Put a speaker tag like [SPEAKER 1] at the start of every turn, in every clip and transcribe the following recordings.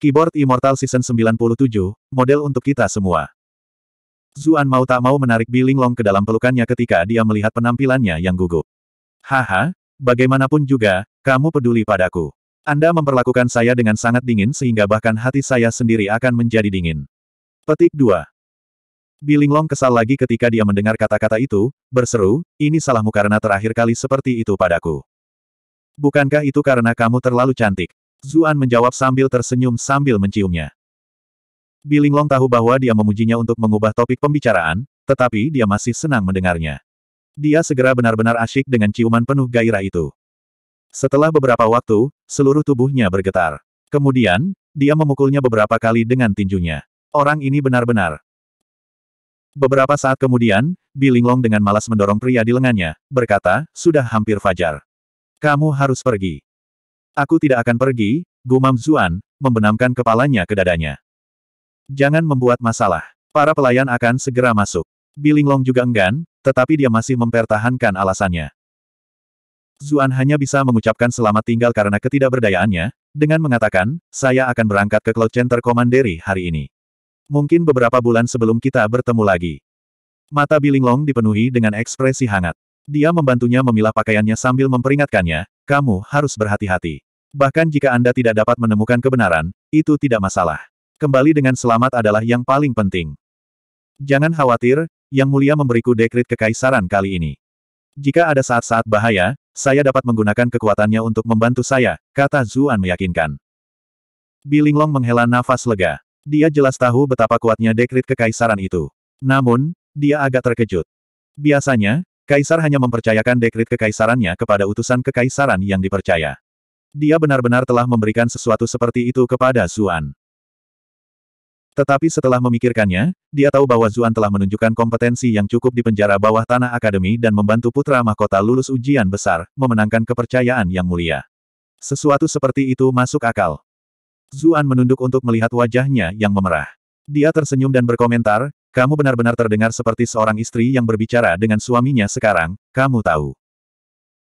[SPEAKER 1] Keyboard Immortal Season 97, model untuk kita semua. Zuan mau tak mau menarik Biling Long ke dalam pelukannya ketika dia melihat penampilannya yang gugup. Haha, bagaimanapun juga, kamu peduli padaku. Anda memperlakukan saya dengan sangat dingin sehingga bahkan hati saya sendiri akan menjadi dingin. Petik 2. Long kesal lagi ketika dia mendengar kata-kata itu, berseru, ini salahmu karena terakhir kali seperti itu padaku. Bukankah itu karena kamu terlalu cantik? Zuan menjawab sambil tersenyum sambil menciumnya. Bilinglong tahu bahwa dia memujinya untuk mengubah topik pembicaraan, tetapi dia masih senang mendengarnya. Dia segera benar-benar asyik dengan ciuman penuh gairah itu. Setelah beberapa waktu, seluruh tubuhnya bergetar. Kemudian, dia memukulnya beberapa kali dengan tinjunya. Orang ini benar-benar. Beberapa saat kemudian, Bilinglong dengan malas mendorong pria di lengannya, berkata, sudah hampir fajar. Kamu harus pergi. Aku tidak akan pergi, gumam Zuan, membenamkan kepalanya ke dadanya. Jangan membuat masalah. Para pelayan akan segera masuk. Bilinglong juga enggan, tetapi dia masih mempertahankan alasannya. Zuan hanya bisa mengucapkan selamat tinggal karena ketidakberdayaannya, dengan mengatakan, saya akan berangkat ke Cloud Center Commandery hari ini. Mungkin beberapa bulan sebelum kita bertemu lagi. Mata Bilinglong dipenuhi dengan ekspresi hangat. Dia membantunya memilah pakaiannya sambil memperingatkannya, kamu harus berhati-hati. Bahkan jika Anda tidak dapat menemukan kebenaran, itu tidak masalah. Kembali dengan selamat adalah yang paling penting. Jangan khawatir, Yang Mulia memberiku dekrit kekaisaran kali ini. Jika ada saat-saat bahaya, saya dapat menggunakan kekuatannya untuk membantu saya, kata Zuan meyakinkan. Bilinglong menghela nafas lega. Dia jelas tahu betapa kuatnya dekrit kekaisaran itu. Namun, dia agak terkejut. Biasanya, Kaisar hanya mempercayakan dekrit kekaisarannya kepada utusan kekaisaran yang dipercaya. Dia benar-benar telah memberikan sesuatu seperti itu kepada Zuan. Tetapi setelah memikirkannya, dia tahu bahwa Zuan telah menunjukkan kompetensi yang cukup di penjara bawah tanah akademi dan membantu putra mahkota lulus ujian besar, memenangkan kepercayaan yang mulia. Sesuatu seperti itu masuk akal. Zuan menunduk untuk melihat wajahnya yang memerah. Dia tersenyum dan berkomentar, kamu benar-benar terdengar seperti seorang istri yang berbicara dengan suaminya sekarang, kamu tahu.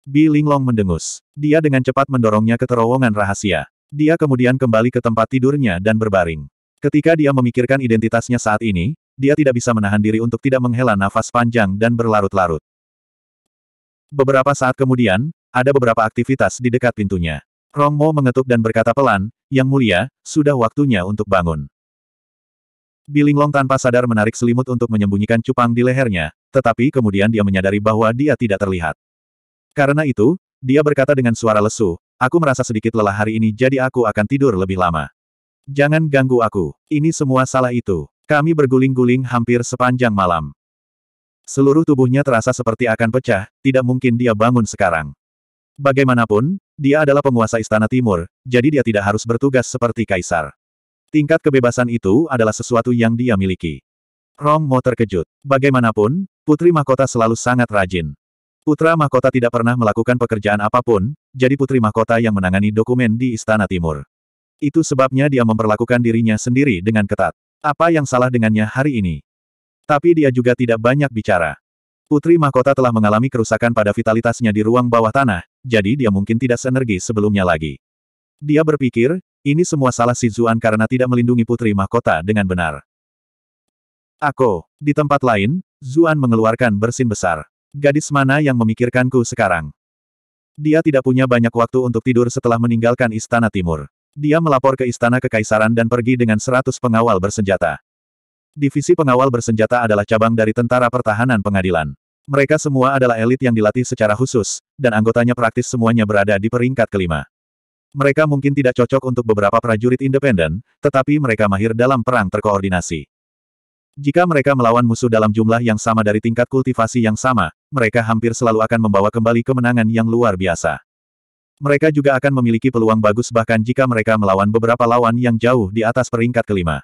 [SPEAKER 1] Bi Linglong mendengus. Dia dengan cepat mendorongnya ke terowongan rahasia. Dia kemudian kembali ke tempat tidurnya dan berbaring. Ketika dia memikirkan identitasnya saat ini, dia tidak bisa menahan diri untuk tidak menghela nafas panjang dan berlarut-larut. Beberapa saat kemudian, ada beberapa aktivitas di dekat pintunya. Rongmo mengetuk dan berkata pelan, Yang mulia, sudah waktunya untuk bangun. Bilinglong tanpa sadar menarik selimut untuk menyembunyikan cupang di lehernya, tetapi kemudian dia menyadari bahwa dia tidak terlihat. Karena itu, dia berkata dengan suara lesu, aku merasa sedikit lelah hari ini jadi aku akan tidur lebih lama. Jangan ganggu aku, ini semua salah itu. Kami berguling-guling hampir sepanjang malam. Seluruh tubuhnya terasa seperti akan pecah, tidak mungkin dia bangun sekarang. Bagaimanapun, dia adalah penguasa Istana Timur, jadi dia tidak harus bertugas seperti kaisar. Tingkat kebebasan itu adalah sesuatu yang dia miliki. Rong Mo terkejut. Bagaimanapun, Putri Mahkota selalu sangat rajin. Putra Mahkota tidak pernah melakukan pekerjaan apapun, jadi Putri Mahkota yang menangani dokumen di Istana Timur. Itu sebabnya dia memperlakukan dirinya sendiri dengan ketat. Apa yang salah dengannya hari ini? Tapi dia juga tidak banyak bicara. Putri Mahkota telah mengalami kerusakan pada vitalitasnya di ruang bawah tanah, jadi dia mungkin tidak senergi sebelumnya lagi. Dia berpikir, ini semua salah si Zuan karena tidak melindungi putri mahkota dengan benar. Aku, di tempat lain, Zuan mengeluarkan bersin besar. Gadis mana yang memikirkanku sekarang? Dia tidak punya banyak waktu untuk tidur setelah meninggalkan Istana Timur. Dia melapor ke Istana Kekaisaran dan pergi dengan seratus pengawal bersenjata. Divisi pengawal bersenjata adalah cabang dari Tentara Pertahanan Pengadilan. Mereka semua adalah elit yang dilatih secara khusus, dan anggotanya praktis semuanya berada di peringkat kelima. Mereka mungkin tidak cocok untuk beberapa prajurit independen, tetapi mereka mahir dalam perang terkoordinasi. Jika mereka melawan musuh dalam jumlah yang sama dari tingkat kultivasi yang sama, mereka hampir selalu akan membawa kembali kemenangan yang luar biasa. Mereka juga akan memiliki peluang bagus bahkan jika mereka melawan beberapa lawan yang jauh di atas peringkat kelima.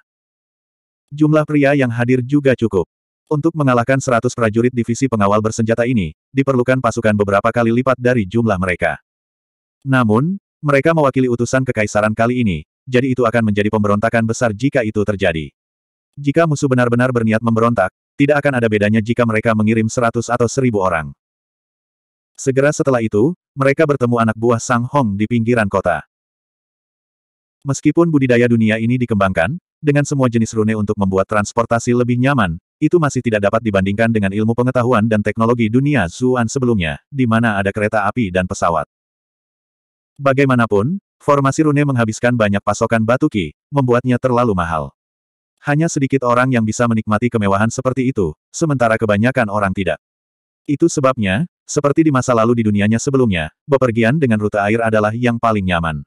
[SPEAKER 1] Jumlah pria yang hadir juga cukup. Untuk mengalahkan 100 prajurit divisi pengawal bersenjata ini, diperlukan pasukan beberapa kali lipat dari jumlah mereka. Namun, mereka mewakili utusan kekaisaran kali ini, jadi itu akan menjadi pemberontakan besar jika itu terjadi. Jika musuh benar-benar berniat memberontak, tidak akan ada bedanya jika mereka mengirim seratus atau seribu orang. Segera setelah itu, mereka bertemu anak buah Sang Hong di pinggiran kota. Meskipun budidaya dunia ini dikembangkan, dengan semua jenis rune untuk membuat transportasi lebih nyaman, itu masih tidak dapat dibandingkan dengan ilmu pengetahuan dan teknologi dunia Zuan sebelumnya, di mana ada kereta api dan pesawat. Bagaimanapun, formasi rune menghabiskan banyak pasokan batu ki, membuatnya terlalu mahal. Hanya sedikit orang yang bisa menikmati kemewahan seperti itu, sementara kebanyakan orang tidak. Itu sebabnya, seperti di masa lalu di dunianya sebelumnya, bepergian dengan rute air adalah yang paling nyaman.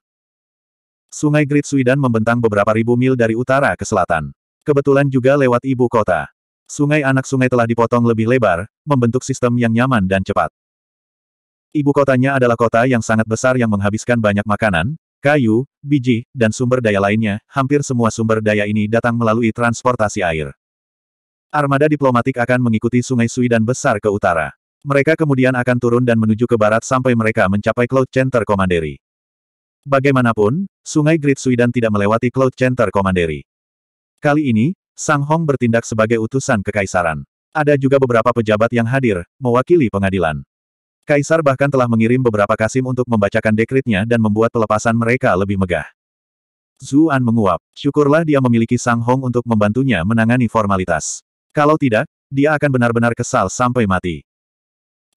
[SPEAKER 1] Sungai Great Sweden membentang beberapa ribu mil dari utara ke selatan. Kebetulan juga lewat ibu kota. Sungai anak sungai telah dipotong lebih lebar, membentuk sistem yang nyaman dan cepat. Ibu kotanya adalah kota yang sangat besar yang menghabiskan banyak makanan, kayu, biji, dan sumber daya lainnya, hampir semua sumber daya ini datang melalui transportasi air. Armada diplomatik akan mengikuti sungai Sui dan besar ke utara. Mereka kemudian akan turun dan menuju ke barat sampai mereka mencapai Cloud Center Commandery. Bagaimanapun, sungai Great Sui dan tidak melewati Cloud Center Commandery. Kali ini, Sang Hong bertindak sebagai utusan kekaisaran. Ada juga beberapa pejabat yang hadir, mewakili pengadilan. Kaisar bahkan telah mengirim beberapa kasim untuk membacakan dekritnya dan membuat pelepasan mereka lebih megah. Zuan menguap. Syukurlah dia memiliki Sang Hong untuk membantunya menangani formalitas. Kalau tidak, dia akan benar-benar kesal sampai mati.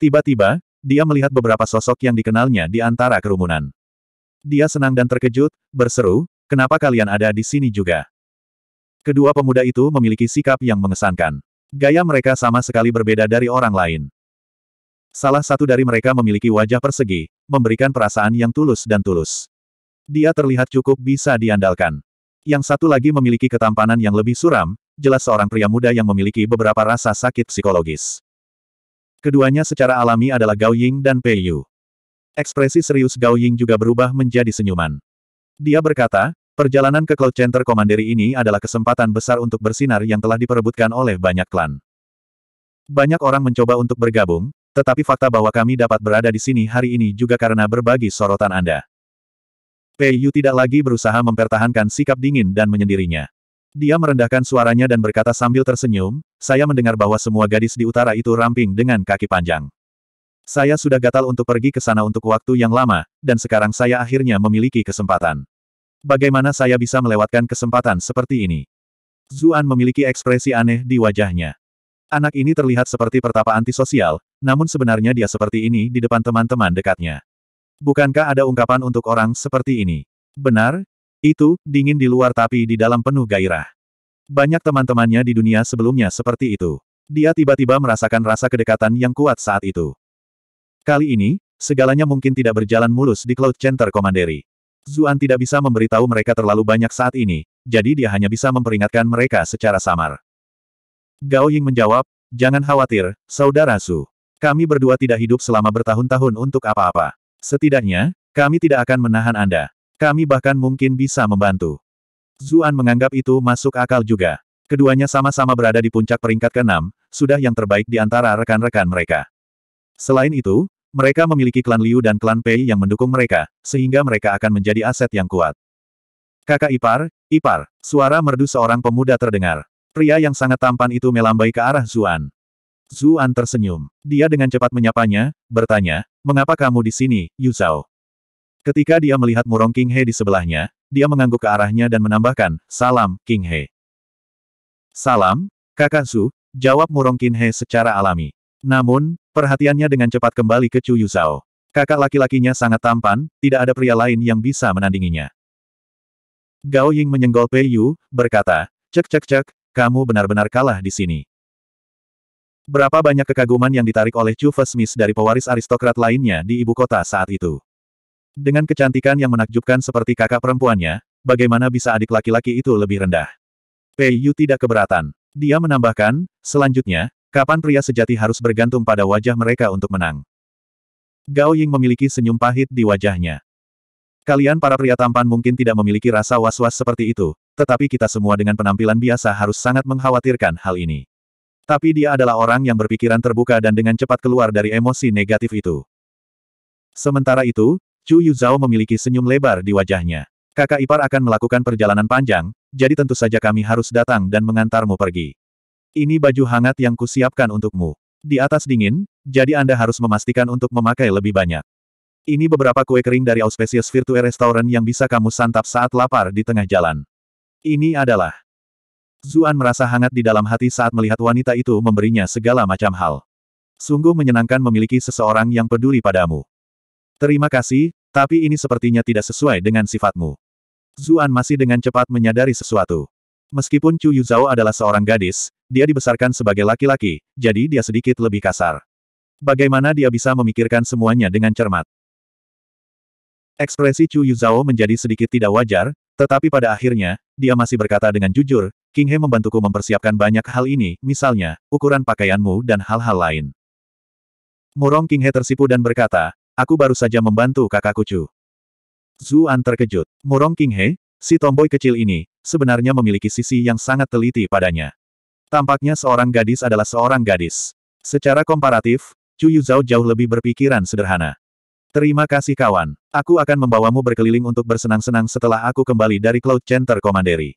[SPEAKER 1] Tiba-tiba, dia melihat beberapa sosok yang dikenalnya di antara kerumunan. Dia senang dan terkejut, berseru, kenapa kalian ada di sini juga? Kedua pemuda itu memiliki sikap yang mengesankan. Gaya mereka sama sekali berbeda dari orang lain. Salah satu dari mereka memiliki wajah persegi, memberikan perasaan yang tulus dan tulus. Dia terlihat cukup bisa diandalkan. Yang satu lagi memiliki ketampanan yang lebih suram, jelas seorang pria muda yang memiliki beberapa rasa sakit psikologis. Keduanya secara alami adalah Gao Ying dan Pei Yu. Ekspresi serius Gao Ying juga berubah menjadi senyuman. Dia berkata, perjalanan ke Cloud Center Komanderi ini adalah kesempatan besar untuk bersinar yang telah diperebutkan oleh banyak klan. Banyak orang mencoba untuk bergabung, tetapi fakta bahwa kami dapat berada di sini hari ini juga karena berbagi sorotan Anda. Pei Yu tidak lagi berusaha mempertahankan sikap dingin dan menyendirinya. Dia merendahkan suaranya dan berkata sambil tersenyum, saya mendengar bahwa semua gadis di utara itu ramping dengan kaki panjang. Saya sudah gatal untuk pergi ke sana untuk waktu yang lama, dan sekarang saya akhirnya memiliki kesempatan. Bagaimana saya bisa melewatkan kesempatan seperti ini? Zuan memiliki ekspresi aneh di wajahnya. Anak ini terlihat seperti pertapa antisosial, namun sebenarnya dia seperti ini di depan teman-teman dekatnya. Bukankah ada ungkapan untuk orang seperti ini? Benar, itu, dingin di luar tapi di dalam penuh gairah. Banyak teman-temannya di dunia sebelumnya seperti itu. Dia tiba-tiba merasakan rasa kedekatan yang kuat saat itu. Kali ini, segalanya mungkin tidak berjalan mulus di Cloud Center Komanderi. Zuan tidak bisa memberitahu mereka terlalu banyak saat ini, jadi dia hanya bisa memperingatkan mereka secara samar. Gao Ying menjawab, jangan khawatir, saudara Su. Kami berdua tidak hidup selama bertahun-tahun untuk apa-apa. Setidaknya, kami tidak akan menahan Anda. Kami bahkan mungkin bisa membantu. Zuan menganggap itu masuk akal juga. Keduanya sama-sama berada di puncak peringkat keenam, sudah yang terbaik di antara rekan-rekan mereka. Selain itu, mereka memiliki klan Liu dan klan Pei yang mendukung mereka, sehingga mereka akan menjadi aset yang kuat. Kakak ipar, ipar, suara merdu seorang pemuda terdengar. Pria yang sangat tampan itu melambai ke arah Zuan. Zuan tersenyum. Dia dengan cepat menyapanya, bertanya, mengapa kamu di sini, Yu Zhao? Ketika dia melihat murong King He di sebelahnya, dia mengangguk ke arahnya dan menambahkan, salam, King He. Salam, kakak Zu, jawab murong King He secara alami. Namun, perhatiannya dengan cepat kembali ke Chu Yu Zhao. Kakak laki-lakinya sangat tampan, tidak ada pria lain yang bisa menandinginya. Gao Ying menyenggol Pei Yu, berkata, Cek cek cek, kamu benar-benar kalah di sini. Berapa banyak kekaguman yang ditarik oleh Chuva Smith dari pewaris aristokrat lainnya di ibu kota saat itu. Dengan kecantikan yang menakjubkan seperti kakak perempuannya, bagaimana bisa adik laki-laki itu lebih rendah? Pei Yu tidak keberatan. Dia menambahkan, selanjutnya, kapan pria sejati harus bergantung pada wajah mereka untuk menang. Gao Ying memiliki senyum pahit di wajahnya. Kalian para pria tampan mungkin tidak memiliki rasa was-was seperti itu, tetapi kita semua dengan penampilan biasa harus sangat mengkhawatirkan hal ini. Tapi dia adalah orang yang berpikiran terbuka dan dengan cepat keluar dari emosi negatif itu. Sementara itu, Chu Yuzhao memiliki senyum lebar di wajahnya. Kakak ipar akan melakukan perjalanan panjang, jadi tentu saja kami harus datang dan mengantarmu pergi. Ini baju hangat yang kusiapkan untukmu. Di atas dingin, jadi Anda harus memastikan untuk memakai lebih banyak. Ini beberapa kue kering dari Auspecies Virtue Restaurant yang bisa kamu santap saat lapar di tengah jalan. Ini adalah... Zuan merasa hangat di dalam hati saat melihat wanita itu memberinya segala macam hal. Sungguh menyenangkan memiliki seseorang yang peduli padamu. Terima kasih, tapi ini sepertinya tidak sesuai dengan sifatmu. Zuan masih dengan cepat menyadari sesuatu. Meskipun Chu Yuzhao adalah seorang gadis, dia dibesarkan sebagai laki-laki, jadi dia sedikit lebih kasar. Bagaimana dia bisa memikirkan semuanya dengan cermat? Ekspresi Chu Yuzhao menjadi sedikit tidak wajar, tetapi pada akhirnya, dia masih berkata dengan jujur, King He membantuku mempersiapkan banyak hal ini, misalnya, ukuran pakaianmu dan hal-hal lain. Murong King He tersipu dan berkata, aku baru saja membantu kakakku Chu. Zuan terkejut. Murong King He, si tomboy kecil ini, sebenarnya memiliki sisi yang sangat teliti padanya. Tampaknya seorang gadis adalah seorang gadis. Secara komparatif, Chu Zhao jauh lebih berpikiran sederhana. Terima kasih kawan. Aku akan membawamu berkeliling untuk bersenang-senang setelah aku kembali dari Cloud Center Komanderi.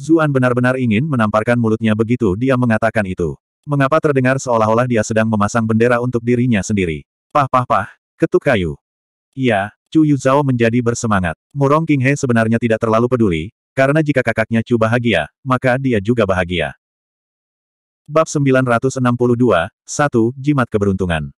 [SPEAKER 1] Zuan benar-benar ingin menamparkan mulutnya begitu dia mengatakan itu. Mengapa terdengar seolah-olah dia sedang memasang bendera untuk dirinya sendiri? Pah pah pah, ketuk kayu. Iya, Chu Yuzhao menjadi bersemangat. Murong He sebenarnya tidak terlalu peduli, karena jika kakaknya Chu bahagia, maka dia juga bahagia. Bab 962, 1. Jimat Keberuntungan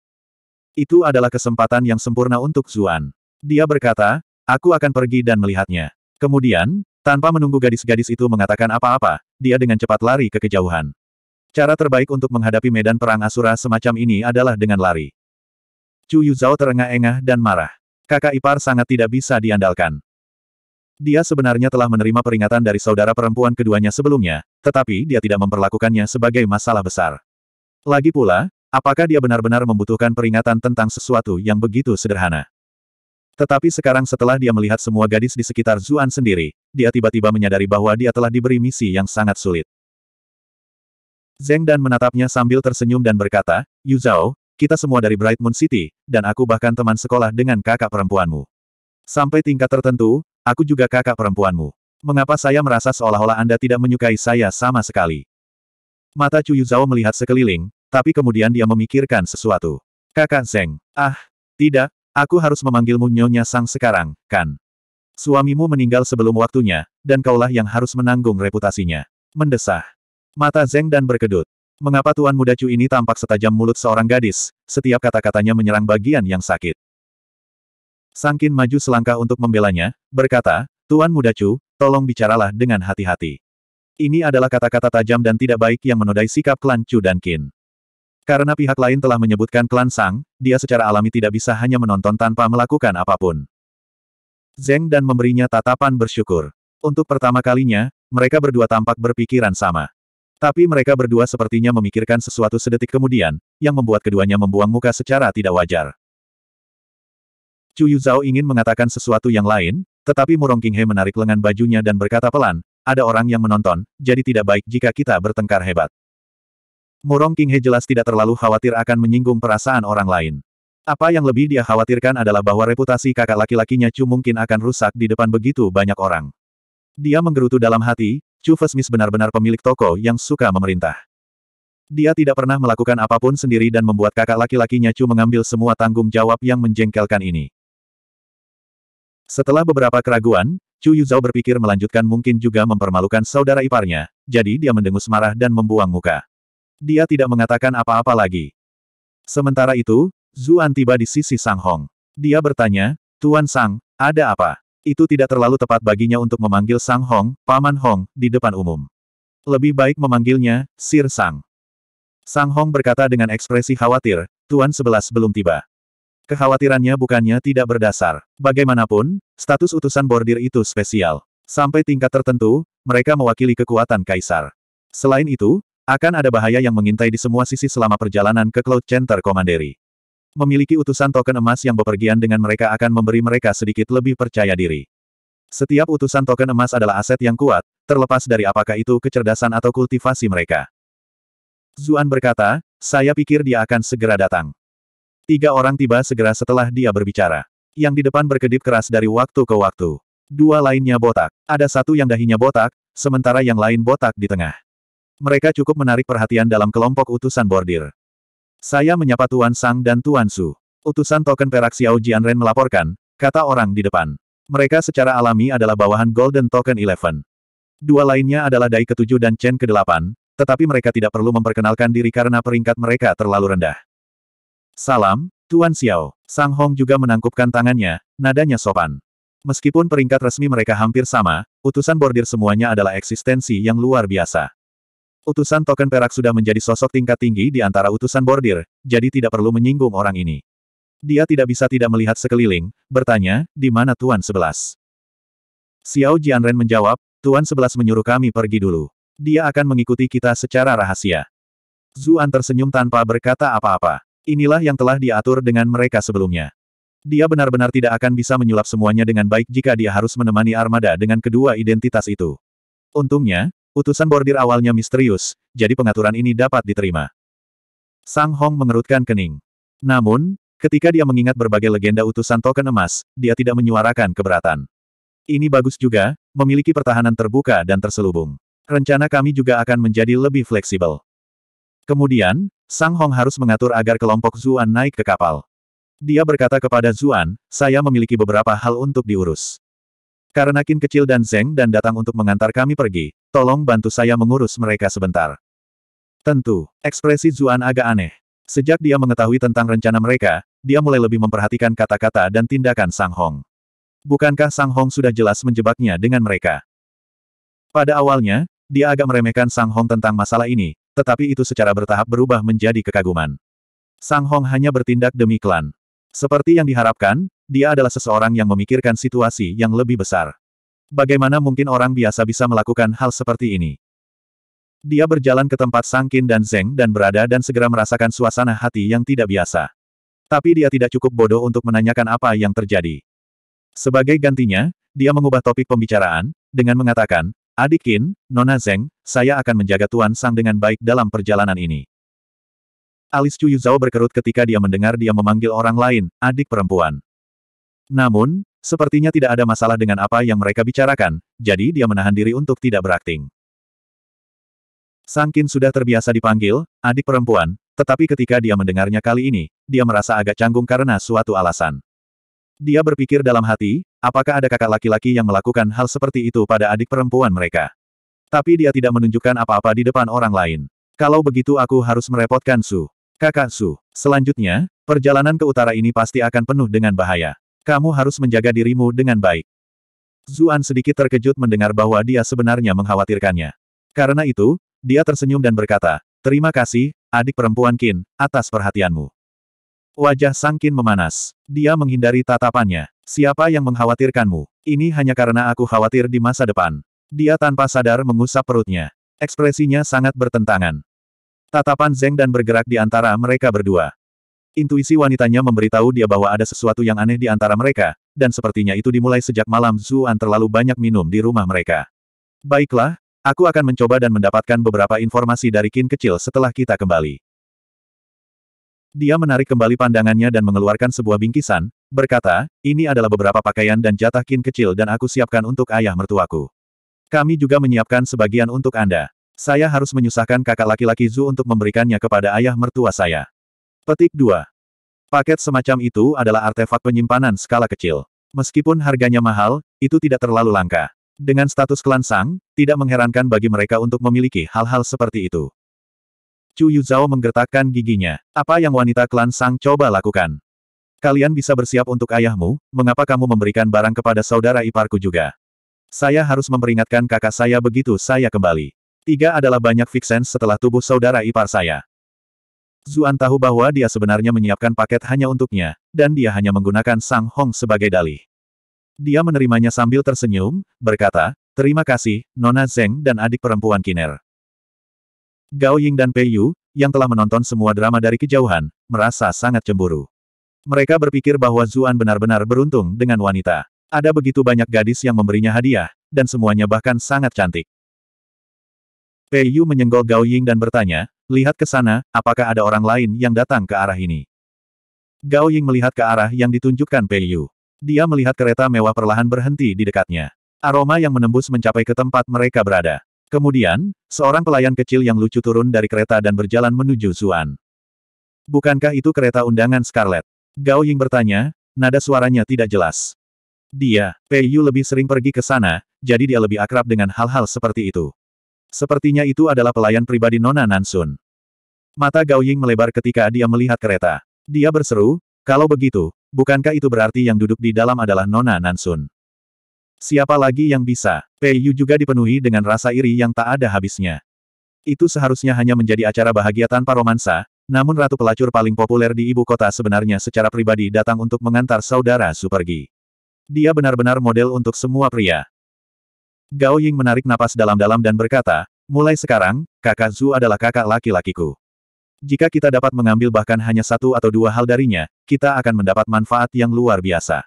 [SPEAKER 1] itu adalah kesempatan yang sempurna untuk Zuan. Dia berkata, aku akan pergi dan melihatnya. Kemudian, tanpa menunggu gadis-gadis itu mengatakan apa-apa, dia dengan cepat lari ke kejauhan. Cara terbaik untuk menghadapi medan perang Asura semacam ini adalah dengan lari. Chu Yuzhao terengah-engah dan marah. Kakak ipar sangat tidak bisa diandalkan. Dia sebenarnya telah menerima peringatan dari saudara perempuan keduanya sebelumnya, tetapi dia tidak memperlakukannya sebagai masalah besar. Lagi pula, Apakah dia benar-benar membutuhkan peringatan tentang sesuatu yang begitu sederhana? Tetapi sekarang setelah dia melihat semua gadis di sekitar Zuan sendiri, dia tiba-tiba menyadari bahwa dia telah diberi misi yang sangat sulit. Zeng Dan menatapnya sambil tersenyum dan berkata, Yu Zhao, kita semua dari Bright Moon City, dan aku bahkan teman sekolah dengan kakak perempuanmu. Sampai tingkat tertentu, aku juga kakak perempuanmu. Mengapa saya merasa seolah-olah Anda tidak menyukai saya sama sekali? Mata Chu Yu Zhao melihat sekeliling, tapi kemudian dia memikirkan sesuatu. Kakak Zeng, ah, tidak, aku harus memanggilmu Nyonya Sang sekarang, kan? Suamimu meninggal sebelum waktunya, dan kaulah yang harus menanggung reputasinya. Mendesah. Mata Zeng dan berkedut. Mengapa Tuan Muda Chu ini tampak setajam mulut seorang gadis, setiap kata-katanya menyerang bagian yang sakit. Sangkin maju selangkah untuk membelanya, berkata, Tuan Muda Chu, tolong bicaralah dengan hati-hati. Ini adalah kata-kata tajam dan tidak baik yang menodai sikap klan Chu dan Qin. Karena pihak lain telah menyebutkan klan Sang, dia secara alami tidak bisa hanya menonton tanpa melakukan apapun. Zeng dan memberinya tatapan bersyukur. Untuk pertama kalinya, mereka berdua tampak berpikiran sama. Tapi mereka berdua sepertinya memikirkan sesuatu sedetik kemudian, yang membuat keduanya membuang muka secara tidak wajar. Chu Yuzhao ingin mengatakan sesuatu yang lain, tetapi Murong Qinghe menarik lengan bajunya dan berkata pelan, ada orang yang menonton, jadi tidak baik jika kita bertengkar hebat. Murong Kinghe jelas tidak terlalu khawatir akan menyinggung perasaan orang lain. Apa yang lebih dia khawatirkan adalah bahwa reputasi kakak laki-lakinya Chu mungkin akan rusak di depan begitu banyak orang. Dia menggerutu dalam hati, Chu Fesmis benar-benar pemilik toko yang suka memerintah. Dia tidak pernah melakukan apapun sendiri dan membuat kakak laki-lakinya Chu mengambil semua tanggung jawab yang menjengkelkan ini. Setelah beberapa keraguan, Chu Yuzhou berpikir melanjutkan mungkin juga mempermalukan saudara iparnya, jadi dia mendengus marah dan membuang muka. Dia tidak mengatakan apa-apa lagi. Sementara itu, Zuan tiba di sisi Sang Hong. Dia bertanya, Tuan Sang, ada apa? Itu tidak terlalu tepat baginya untuk memanggil Sang Hong, Paman Hong, di depan umum. Lebih baik memanggilnya, Sir Sang. Sang Hong berkata dengan ekspresi khawatir, Tuan Sebelas belum tiba. Kekhawatirannya bukannya tidak berdasar. Bagaimanapun, status utusan bordir itu spesial. Sampai tingkat tertentu, mereka mewakili kekuatan kaisar. Selain itu, akan ada bahaya yang mengintai di semua sisi selama perjalanan ke Cloud Center Komanderi. Memiliki utusan token emas yang bepergian dengan mereka akan memberi mereka sedikit lebih percaya diri. Setiap utusan token emas adalah aset yang kuat, terlepas dari apakah itu kecerdasan atau kultivasi mereka. Zuan berkata, saya pikir dia akan segera datang. Tiga orang tiba segera setelah dia berbicara. Yang di depan berkedip keras dari waktu ke waktu. Dua lainnya botak. Ada satu yang dahinya botak, sementara yang lain botak di tengah. Mereka cukup menarik perhatian dalam kelompok utusan bordir. Saya menyapa Tuan Sang dan Tuan Su. Utusan token perak Xiao Jianren melaporkan, kata orang di depan. Mereka secara alami adalah bawahan Golden Token Eleven. Dua lainnya adalah Dai ketujuh dan Chen kedelapan, tetapi mereka tidak perlu memperkenalkan diri karena peringkat mereka terlalu rendah. Salam, Tuan Xiao. Sang Hong juga menangkupkan tangannya, nadanya sopan. Meskipun peringkat resmi mereka hampir sama, utusan bordir semuanya adalah eksistensi yang luar biasa. Utusan token perak sudah menjadi sosok tingkat tinggi di antara utusan bordir, jadi tidak perlu menyinggung orang ini. Dia tidak bisa tidak melihat sekeliling, bertanya, di mana Tuan Sebelas? Xiao Jianren menjawab, Tuan Sebelas menyuruh kami pergi dulu. Dia akan mengikuti kita secara rahasia. Zuan tersenyum tanpa berkata apa-apa. Inilah yang telah diatur dengan mereka sebelumnya. Dia benar-benar tidak akan bisa menyulap semuanya dengan baik jika dia harus menemani armada dengan kedua identitas itu. Untungnya, Utusan bordir awalnya misterius, jadi pengaturan ini dapat diterima. Sang Hong mengerutkan kening. Namun, ketika dia mengingat berbagai legenda utusan token emas, dia tidak menyuarakan keberatan. Ini bagus juga, memiliki pertahanan terbuka dan terselubung. Rencana kami juga akan menjadi lebih fleksibel. Kemudian, Sang Hong harus mengatur agar kelompok Zuan naik ke kapal. Dia berkata kepada Zuan, saya memiliki beberapa hal untuk diurus. Karena Kin kecil dan Zeng dan datang untuk mengantar kami pergi, Tolong bantu saya mengurus mereka sebentar. Tentu, ekspresi Zuan agak aneh. Sejak dia mengetahui tentang rencana mereka, dia mulai lebih memperhatikan kata-kata dan tindakan Sang Hong. Bukankah Sang Hong sudah jelas menjebaknya dengan mereka? Pada awalnya, dia agak meremehkan Sang Hong tentang masalah ini, tetapi itu secara bertahap berubah menjadi kekaguman. Sang Hong hanya bertindak demi klan. Seperti yang diharapkan, dia adalah seseorang yang memikirkan situasi yang lebih besar. Bagaimana mungkin orang biasa bisa melakukan hal seperti ini? Dia berjalan ke tempat Sangkin dan Zeng dan berada dan segera merasakan suasana hati yang tidak biasa. Tapi dia tidak cukup bodoh untuk menanyakan apa yang terjadi. Sebagai gantinya, dia mengubah topik pembicaraan, dengan mengatakan, Adikin, Nona Zeng, saya akan menjaga Tuan Sang dengan baik dalam perjalanan ini. Alis Chu Yuzhao berkerut ketika dia mendengar dia memanggil orang lain, adik perempuan. Namun, Sepertinya tidak ada masalah dengan apa yang mereka bicarakan, jadi dia menahan diri untuk tidak berakting. Sangkin sudah terbiasa dipanggil, adik perempuan, tetapi ketika dia mendengarnya kali ini, dia merasa agak canggung karena suatu alasan. Dia berpikir dalam hati, apakah ada kakak laki-laki yang melakukan hal seperti itu pada adik perempuan mereka. Tapi dia tidak menunjukkan apa-apa di depan orang lain. Kalau begitu aku harus merepotkan Su. Kakak Su. Selanjutnya, perjalanan ke utara ini pasti akan penuh dengan bahaya. Kamu harus menjaga dirimu dengan baik. Zuan sedikit terkejut mendengar bahwa dia sebenarnya mengkhawatirkannya. Karena itu, dia tersenyum dan berkata, Terima kasih, adik perempuan Kin, atas perhatianmu. Wajah Sang Kin memanas. Dia menghindari tatapannya. Siapa yang mengkhawatirkanmu? Ini hanya karena aku khawatir di masa depan. Dia tanpa sadar mengusap perutnya. Ekspresinya sangat bertentangan. Tatapan Zeng dan bergerak di antara mereka berdua. Intuisi wanitanya memberitahu dia bahwa ada sesuatu yang aneh di antara mereka, dan sepertinya itu dimulai sejak malam Zuan terlalu banyak minum di rumah mereka. Baiklah, aku akan mencoba dan mendapatkan beberapa informasi dari Kin kecil setelah kita kembali. Dia menarik kembali pandangannya dan mengeluarkan sebuah bingkisan, berkata, ini adalah beberapa pakaian dan jatah Kin kecil dan aku siapkan untuk ayah mertuaku. Kami juga menyiapkan sebagian untuk Anda. Saya harus menyusahkan kakak laki-laki Zu untuk memberikannya kepada ayah mertua saya. Petik 2. Paket semacam itu adalah artefak penyimpanan skala kecil. Meskipun harganya mahal, itu tidak terlalu langka. Dengan status klan Sang, tidak mengherankan bagi mereka untuk memiliki hal-hal seperti itu. Chu Yuzhao menggertakkan giginya. Apa yang wanita klan Sang coba lakukan? Kalian bisa bersiap untuk ayahmu, mengapa kamu memberikan barang kepada saudara iparku juga? Saya harus memperingatkan kakak saya begitu saya kembali. Tiga adalah banyak fixens setelah tubuh saudara ipar saya. Zuan tahu bahwa dia sebenarnya menyiapkan paket hanya untuknya, dan dia hanya menggunakan Sang Hong sebagai dalih. Dia menerimanya sambil tersenyum, berkata, Terima kasih, Nona Zeng dan adik perempuan Kiner. Gao Ying dan Pei Yu, yang telah menonton semua drama dari kejauhan, merasa sangat cemburu. Mereka berpikir bahwa Zuan benar-benar beruntung dengan wanita. Ada begitu banyak gadis yang memberinya hadiah, dan semuanya bahkan sangat cantik. Pei Yu menyenggol Gao Ying dan bertanya, Lihat ke sana, apakah ada orang lain yang datang ke arah ini? Gao Ying melihat ke arah yang ditunjukkan Pei Yu. Dia melihat kereta mewah perlahan berhenti di dekatnya. Aroma yang menembus mencapai ke tempat mereka berada. Kemudian, seorang pelayan kecil yang lucu turun dari kereta dan berjalan menuju Zuan. Bukankah itu kereta undangan Scarlet? Gao Ying bertanya, nada suaranya tidak jelas. Dia, Pei Yu lebih sering pergi ke sana, jadi dia lebih akrab dengan hal-hal seperti itu. Sepertinya itu adalah pelayan pribadi Nona Nansun. Mata Gao Ying melebar ketika dia melihat kereta. Dia berseru, kalau begitu, bukankah itu berarti yang duduk di dalam adalah Nona Nansun? Siapa lagi yang bisa? Pei Yu juga dipenuhi dengan rasa iri yang tak ada habisnya. Itu seharusnya hanya menjadi acara bahagia tanpa romansa, namun ratu pelacur paling populer di ibu kota sebenarnya secara pribadi datang untuk mengantar saudara Su pergi. Dia benar-benar model untuk semua pria. Gao Ying menarik napas dalam-dalam dan berkata, mulai sekarang, kakak Zhu adalah kakak laki-lakiku. Jika kita dapat mengambil bahkan hanya satu atau dua hal darinya, kita akan mendapat manfaat yang luar biasa.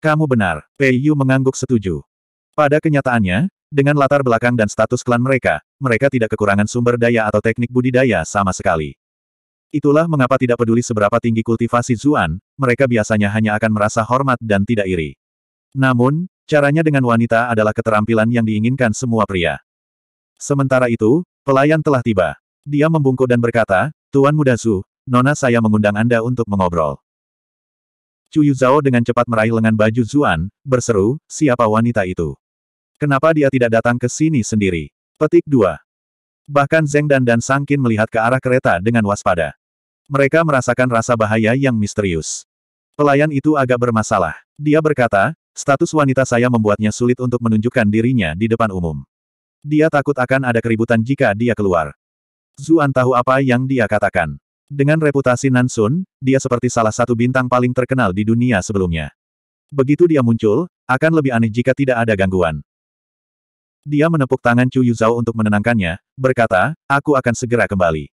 [SPEAKER 1] Kamu benar, Pei Yu mengangguk setuju. Pada kenyataannya, dengan latar belakang dan status klan mereka, mereka tidak kekurangan sumber daya atau teknik budidaya sama sekali. Itulah mengapa tidak peduli seberapa tinggi kultivasi Zuan, mereka biasanya hanya akan merasa hormat dan tidak iri. Namun, Caranya dengan wanita adalah keterampilan yang diinginkan semua pria. Sementara itu, pelayan telah tiba. Dia membungkuk dan berkata, Tuan Muda Zhu, Nona saya mengundang Anda untuk mengobrol. Chu Yuzhao dengan cepat meraih lengan baju Zuan, berseru, siapa wanita itu? Kenapa dia tidak datang ke sini sendiri? Petik 2. Bahkan Zeng Dan dan Sangkin melihat ke arah kereta dengan waspada. Mereka merasakan rasa bahaya yang misterius. Pelayan itu agak bermasalah. Dia berkata, Status wanita saya membuatnya sulit untuk menunjukkan dirinya di depan umum. Dia takut akan ada keributan jika dia keluar. Zuan tahu apa yang dia katakan. Dengan reputasi Nansun, dia seperti salah satu bintang paling terkenal di dunia sebelumnya. Begitu dia muncul, akan lebih aneh jika tidak ada gangguan. Dia menepuk tangan Chu Yuzhao untuk menenangkannya, berkata, aku akan segera kembali.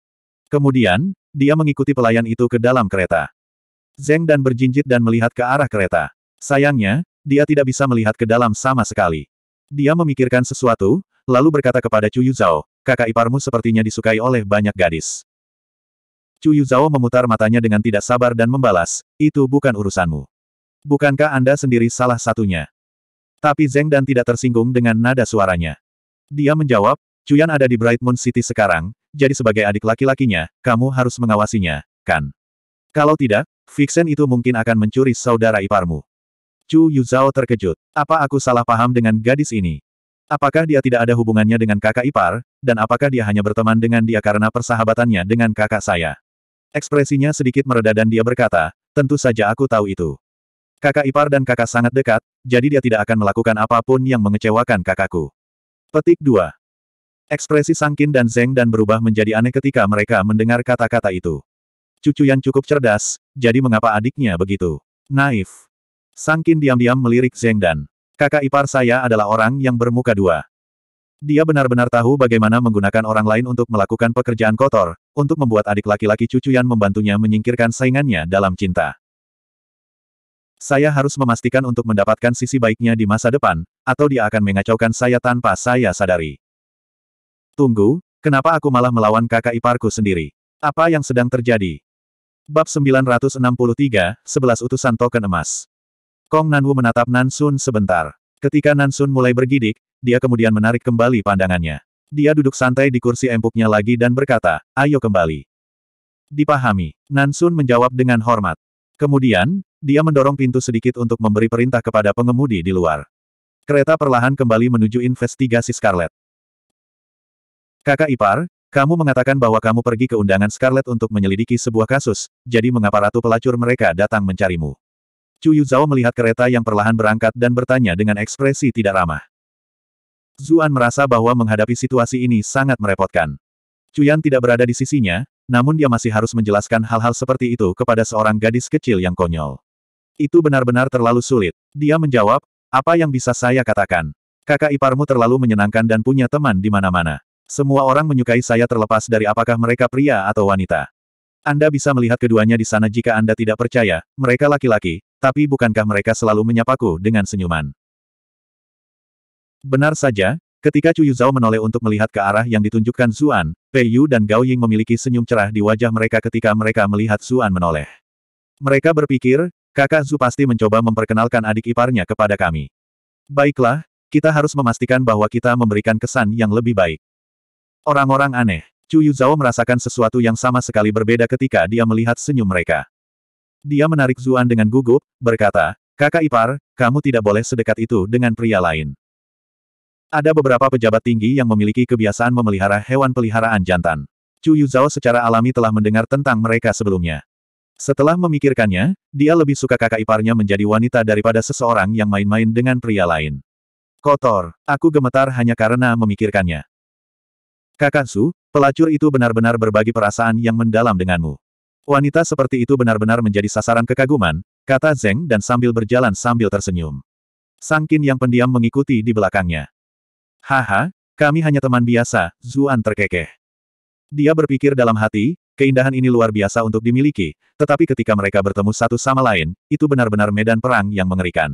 [SPEAKER 1] Kemudian, dia mengikuti pelayan itu ke dalam kereta. Zeng dan berjinjit dan melihat ke arah kereta. Sayangnya, dia tidak bisa melihat ke dalam sama sekali. Dia memikirkan sesuatu, lalu berkata kepada Chu Yuzhao, kakak iparmu sepertinya disukai oleh banyak gadis. Chu Yuzhao memutar matanya dengan tidak sabar dan membalas, itu bukan urusanmu. Bukankah Anda sendiri salah satunya? Tapi Zeng Dan tidak tersinggung dengan nada suaranya. Dia menjawab, Cuyan ada di Bright Moon City sekarang, jadi sebagai adik laki-lakinya, kamu harus mengawasinya, kan? Kalau tidak, Vixen itu mungkin akan mencuri saudara iparmu. Chu Zhao terkejut. Apa aku salah paham dengan gadis ini? Apakah dia tidak ada hubungannya dengan kakak ipar, dan apakah dia hanya berteman dengan dia karena persahabatannya dengan kakak saya? Ekspresinya sedikit mereda dan dia berkata, tentu saja aku tahu itu. Kakak ipar dan kakak sangat dekat, jadi dia tidak akan melakukan apapun yang mengecewakan kakakku. Petik 2. Ekspresi Sangkin dan Zeng dan berubah menjadi aneh ketika mereka mendengar kata-kata itu. Cucu yang cukup cerdas, jadi mengapa adiknya begitu? Naif. Sangkin diam-diam melirik Zeng Dan. Kakak ipar saya adalah orang yang bermuka dua. Dia benar-benar tahu bagaimana menggunakan orang lain untuk melakukan pekerjaan kotor, untuk membuat adik laki-laki cucu yang membantunya menyingkirkan saingannya dalam cinta. Saya harus memastikan untuk mendapatkan sisi baiknya di masa depan, atau dia akan mengacaukan saya tanpa saya sadari. Tunggu, kenapa aku malah melawan kakak iparku sendiri? Apa yang sedang terjadi? Bab 963, 11 Utusan Token Emas Kong Nanwu menatap Nansun sebentar. Ketika Nansun mulai bergidik, dia kemudian menarik kembali pandangannya. Dia duduk santai di kursi empuknya lagi dan berkata, ayo kembali. Dipahami. Nansun menjawab dengan hormat. Kemudian, dia mendorong pintu sedikit untuk memberi perintah kepada pengemudi di luar. Kereta perlahan kembali menuju investigasi Scarlet. Kakak ipar, kamu mengatakan bahwa kamu pergi ke undangan Scarlet untuk menyelidiki sebuah kasus, jadi mengapa ratu pelacur mereka datang mencarimu? Chu Yuzhao melihat kereta yang perlahan berangkat dan bertanya dengan ekspresi tidak ramah. Zuan merasa bahwa menghadapi situasi ini sangat merepotkan. Cuyan tidak berada di sisinya, namun dia masih harus menjelaskan hal-hal seperti itu kepada seorang gadis kecil yang konyol. Itu benar-benar terlalu sulit. Dia menjawab, apa yang bisa saya katakan? Kakak iparmu terlalu menyenangkan dan punya teman di mana-mana. Semua orang menyukai saya terlepas dari apakah mereka pria atau wanita. Anda bisa melihat keduanya di sana jika Anda tidak percaya, mereka laki-laki, tapi bukankah mereka selalu menyapaku dengan senyuman? Benar saja, ketika Chu Yuzhao menoleh untuk melihat ke arah yang ditunjukkan Zuan, Pei Yu dan Gao Ying memiliki senyum cerah di wajah mereka ketika mereka melihat Zuan menoleh. Mereka berpikir, kakak Zu pasti mencoba memperkenalkan adik iparnya kepada kami. Baiklah, kita harus memastikan bahwa kita memberikan kesan yang lebih baik. Orang-orang aneh. Chu Yuzhao merasakan sesuatu yang sama sekali berbeda ketika dia melihat senyum mereka. Dia menarik Zuan dengan gugup, berkata, Kakak Ipar, kamu tidak boleh sedekat itu dengan pria lain. Ada beberapa pejabat tinggi yang memiliki kebiasaan memelihara hewan peliharaan jantan. Chu Yuzhao secara alami telah mendengar tentang mereka sebelumnya. Setelah memikirkannya, dia lebih suka kakak iparnya menjadi wanita daripada seseorang yang main-main dengan pria lain. Kotor, aku gemetar hanya karena memikirkannya. Kakansu, pelacur itu benar-benar berbagi perasaan yang mendalam denganmu. Wanita seperti itu benar-benar menjadi sasaran kekaguman, kata Zeng dan sambil berjalan sambil tersenyum. Sangkin yang pendiam mengikuti di belakangnya. Haha, kami hanya teman biasa, Zuan terkekeh. Dia berpikir dalam hati, keindahan ini luar biasa untuk dimiliki, tetapi ketika mereka bertemu satu sama lain, itu benar-benar medan perang yang mengerikan.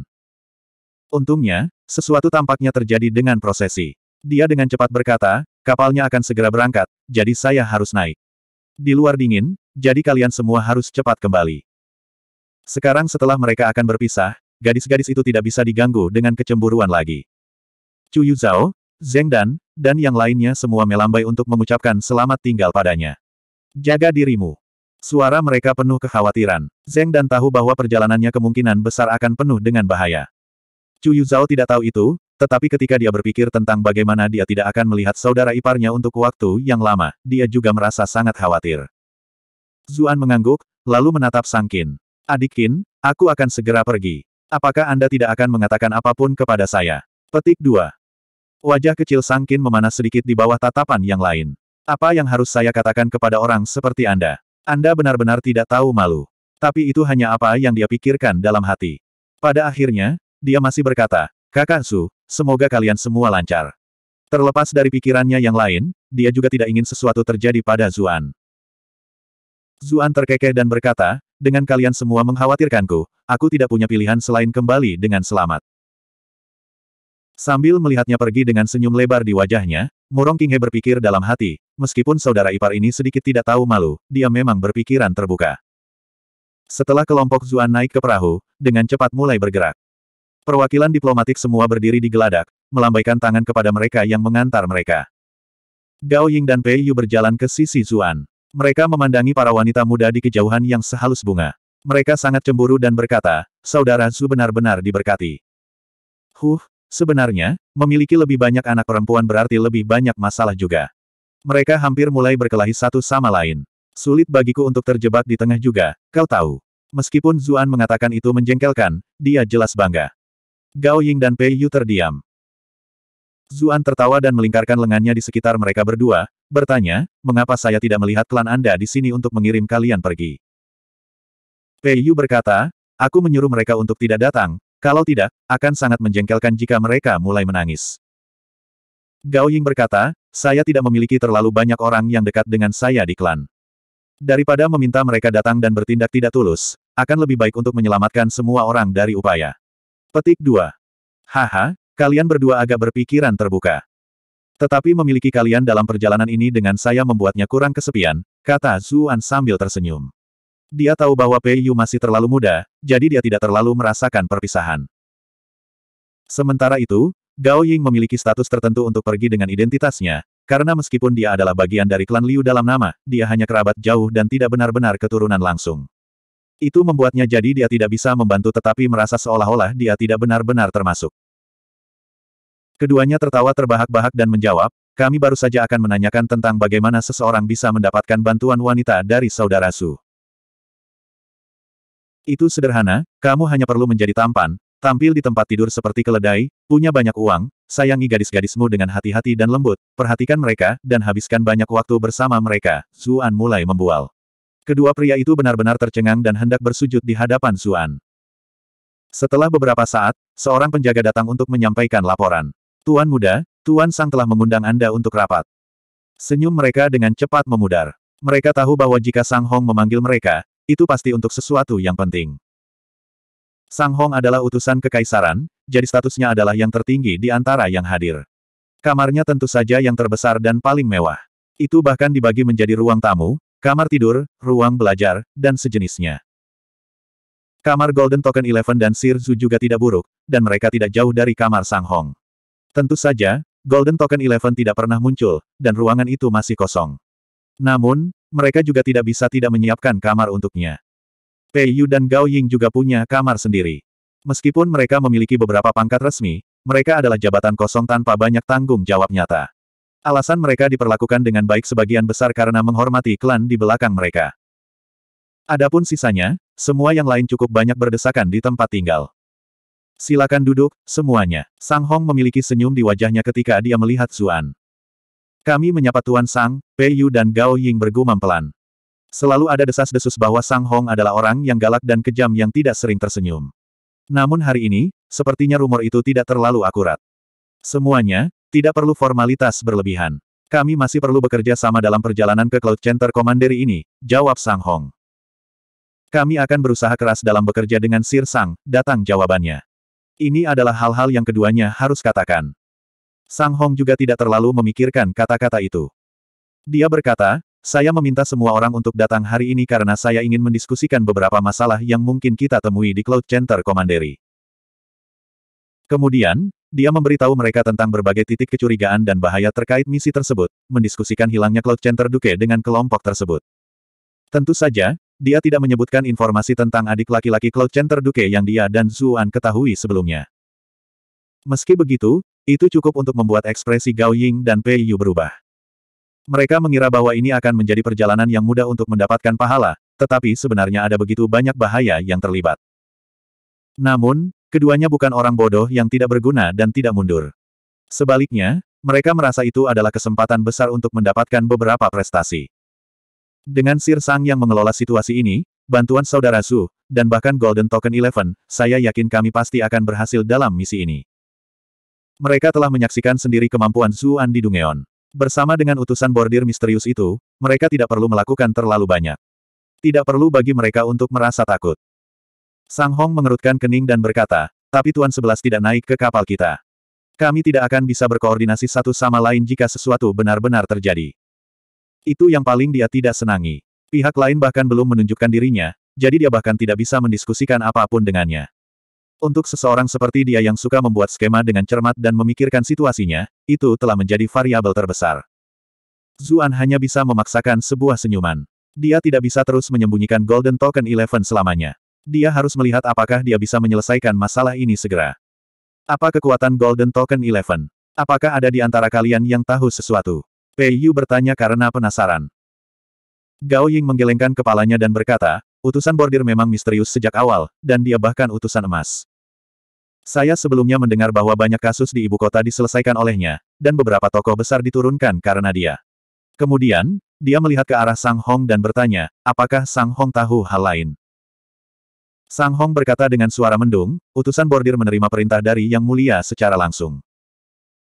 [SPEAKER 1] Untungnya, sesuatu tampaknya terjadi dengan prosesi. Dia dengan cepat berkata, Kapalnya akan segera berangkat, jadi saya harus naik. Di luar dingin, jadi kalian semua harus cepat kembali. Sekarang setelah mereka akan berpisah, gadis-gadis itu tidak bisa diganggu dengan kecemburuan lagi. Chu Yuzhao, Zeng Dan, dan yang lainnya semua melambai untuk mengucapkan selamat tinggal padanya. Jaga dirimu. Suara mereka penuh kekhawatiran. Zeng Dan tahu bahwa perjalanannya kemungkinan besar akan penuh dengan bahaya. Chu Yuzhao tidak tahu itu, tetapi ketika dia berpikir tentang bagaimana dia tidak akan melihat saudara iparnya untuk waktu yang lama, dia juga merasa sangat khawatir. Zuan mengangguk, lalu menatap Sangkin. Kin, aku akan segera pergi. Apakah Anda tidak akan mengatakan apapun kepada saya? Petik 2. Wajah kecil Sangkin memanas sedikit di bawah tatapan yang lain. Apa yang harus saya katakan kepada orang seperti Anda? Anda benar-benar tidak tahu malu. Tapi itu hanya apa yang dia pikirkan dalam hati. Pada akhirnya, dia masih berkata, Kakak Su, Semoga kalian semua lancar. Terlepas dari pikirannya yang lain, dia juga tidak ingin sesuatu terjadi pada Zuan. Zuan terkekeh dan berkata, dengan kalian semua mengkhawatirkanku, aku tidak punya pilihan selain kembali dengan selamat. Sambil melihatnya pergi dengan senyum lebar di wajahnya, Murong Qinghe berpikir dalam hati, meskipun saudara ipar ini sedikit tidak tahu malu, dia memang berpikiran terbuka. Setelah kelompok Zuan naik ke perahu, dengan cepat mulai bergerak. Perwakilan diplomatik semua berdiri di geladak, melambaikan tangan kepada mereka yang mengantar mereka. Gao Ying dan Pei Yu berjalan ke sisi Zuan. Mereka memandangi para wanita muda di kejauhan yang sehalus bunga. Mereka sangat cemburu dan berkata, Saudara Zu benar-benar diberkati. Huh, sebenarnya, memiliki lebih banyak anak perempuan berarti lebih banyak masalah juga. Mereka hampir mulai berkelahi satu sama lain. Sulit bagiku untuk terjebak di tengah juga, kau tahu. Meskipun Zuan mengatakan itu menjengkelkan, dia jelas bangga. Gao Ying dan Pei Yu terdiam. Zuan tertawa dan melingkarkan lengannya di sekitar mereka berdua, bertanya, mengapa saya tidak melihat klan Anda di sini untuk mengirim kalian pergi? Pei Yu berkata, aku menyuruh mereka untuk tidak datang, kalau tidak, akan sangat menjengkelkan jika mereka mulai menangis. Gao Ying berkata, saya tidak memiliki terlalu banyak orang yang dekat dengan saya di klan. Daripada meminta mereka datang dan bertindak tidak tulus, akan lebih baik untuk menyelamatkan semua orang dari upaya. Petik 2. Haha, kalian berdua agak berpikiran terbuka. Tetapi memiliki kalian dalam perjalanan ini dengan saya membuatnya kurang kesepian, kata Zuan sambil tersenyum. Dia tahu bahwa Pei Yu masih terlalu muda, jadi dia tidak terlalu merasakan perpisahan. Sementara itu, Gao Ying memiliki status tertentu untuk pergi dengan identitasnya, karena meskipun dia adalah bagian dari klan Liu dalam nama, dia hanya kerabat jauh dan tidak benar-benar keturunan langsung. Itu membuatnya jadi dia tidak bisa membantu tetapi merasa seolah-olah dia tidak benar-benar termasuk. Keduanya tertawa terbahak-bahak dan menjawab, kami baru saja akan menanyakan tentang bagaimana seseorang bisa mendapatkan bantuan wanita dari saudara Su. Itu sederhana, kamu hanya perlu menjadi tampan, tampil di tempat tidur seperti keledai, punya banyak uang, sayangi gadis-gadismu dengan hati-hati dan lembut, perhatikan mereka, dan habiskan banyak waktu bersama mereka, Zuan mulai membual. Kedua pria itu benar-benar tercengang dan hendak bersujud di hadapan Suan. Setelah beberapa saat, seorang penjaga datang untuk menyampaikan laporan. Tuan muda, Tuan Sang telah mengundang Anda untuk rapat. Senyum mereka dengan cepat memudar. Mereka tahu bahwa jika Sang Hong memanggil mereka, itu pasti untuk sesuatu yang penting. Sang Hong adalah utusan kekaisaran, jadi statusnya adalah yang tertinggi di antara yang hadir. Kamarnya tentu saja yang terbesar dan paling mewah. Itu bahkan dibagi menjadi ruang tamu, kamar tidur, ruang belajar, dan sejenisnya. Kamar Golden Token Eleven dan Sirzu juga tidak buruk, dan mereka tidak jauh dari kamar Sang Hong. Tentu saja, Golden Token Eleven tidak pernah muncul, dan ruangan itu masih kosong. Namun, mereka juga tidak bisa tidak menyiapkan kamar untuknya. Pei Yu dan Gao Ying juga punya kamar sendiri. Meskipun mereka memiliki beberapa pangkat resmi, mereka adalah jabatan kosong tanpa banyak tanggung jawab nyata. Alasan mereka diperlakukan dengan baik sebagian besar karena menghormati klan di belakang mereka. Adapun sisanya, semua yang lain cukup banyak berdesakan di tempat tinggal. Silakan duduk, semuanya. Sang Hong memiliki senyum di wajahnya ketika dia melihat Zuan. Kami menyapa Tuan Sang, Pei Yu dan Gao Ying bergumam pelan. Selalu ada desas-desus bahwa Sang Hong adalah orang yang galak dan kejam yang tidak sering tersenyum. Namun hari ini, sepertinya rumor itu tidak terlalu akurat. Semuanya, tidak perlu formalitas berlebihan. Kami masih perlu bekerja sama dalam perjalanan ke Cloud Center Komanderi ini, jawab Sang Hong. Kami akan berusaha keras dalam bekerja dengan Sir Sang, datang jawabannya. Ini adalah hal-hal yang keduanya harus katakan. Sang Hong juga tidak terlalu memikirkan kata-kata itu. Dia berkata, saya meminta semua orang untuk datang hari ini karena saya ingin mendiskusikan beberapa masalah yang mungkin kita temui di Cloud Center Komanderi. Kemudian, dia memberitahu mereka tentang berbagai titik kecurigaan dan bahaya terkait misi tersebut, mendiskusikan hilangnya Cloud Center Duke dengan kelompok tersebut. Tentu saja, dia tidak menyebutkan informasi tentang adik laki-laki Cloud Center Duke yang dia dan Zuan ketahui sebelumnya. Meski begitu, itu cukup untuk membuat ekspresi Gao Ying dan Pei Yu berubah. Mereka mengira bahwa ini akan menjadi perjalanan yang mudah untuk mendapatkan pahala, tetapi sebenarnya ada begitu banyak bahaya yang terlibat. Namun, Keduanya bukan orang bodoh yang tidak berguna dan tidak mundur. Sebaliknya, mereka merasa itu adalah kesempatan besar untuk mendapatkan beberapa prestasi. Dengan Sir Sang yang mengelola situasi ini, bantuan saudara Su, dan bahkan Golden Token Eleven, saya yakin kami pasti akan berhasil dalam misi ini. Mereka telah menyaksikan sendiri kemampuan Zuan di Dungeon. Bersama dengan utusan bordir misterius itu, mereka tidak perlu melakukan terlalu banyak. Tidak perlu bagi mereka untuk merasa takut. Sang Hong mengerutkan kening dan berkata, tapi Tuan Sebelas tidak naik ke kapal kita. Kami tidak akan bisa berkoordinasi satu sama lain jika sesuatu benar-benar terjadi. Itu yang paling dia tidak senangi. Pihak lain bahkan belum menunjukkan dirinya, jadi dia bahkan tidak bisa mendiskusikan apapun dengannya. Untuk seseorang seperti dia yang suka membuat skema dengan cermat dan memikirkan situasinya, itu telah menjadi variabel terbesar. Zuan hanya bisa memaksakan sebuah senyuman. Dia tidak bisa terus menyembunyikan Golden Token Eleven selamanya. Dia harus melihat apakah dia bisa menyelesaikan masalah ini segera. Apa kekuatan Golden Token Eleven? Apakah ada di antara kalian yang tahu sesuatu? Pei Yu bertanya karena penasaran. Gao Ying menggelengkan kepalanya dan berkata, utusan bordir memang misterius sejak awal, dan dia bahkan utusan emas. Saya sebelumnya mendengar bahwa banyak kasus di ibu kota diselesaikan olehnya, dan beberapa tokoh besar diturunkan karena dia. Kemudian, dia melihat ke arah Sang Hong dan bertanya, apakah Sang Hong tahu hal lain? Sang Hong berkata dengan suara mendung, utusan bordir menerima perintah dari Yang Mulia secara langsung.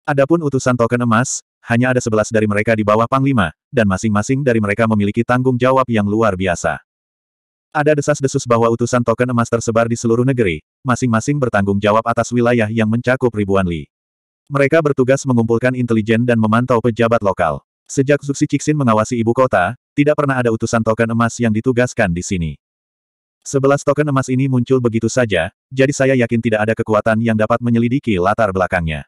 [SPEAKER 1] Adapun utusan token emas, hanya ada sebelas dari mereka di bawah Panglima, dan masing-masing dari mereka memiliki tanggung jawab yang luar biasa. Ada desas-desus bahwa utusan token emas tersebar di seluruh negeri, masing-masing bertanggung jawab atas wilayah yang mencakup ribuan li. Mereka bertugas mengumpulkan intelijen dan memantau pejabat lokal. Sejak Zuxi Cixin mengawasi ibu kota, tidak pernah ada utusan token emas yang ditugaskan di sini. Sebelas token emas ini muncul begitu saja, jadi saya yakin tidak ada kekuatan yang dapat menyelidiki latar belakangnya.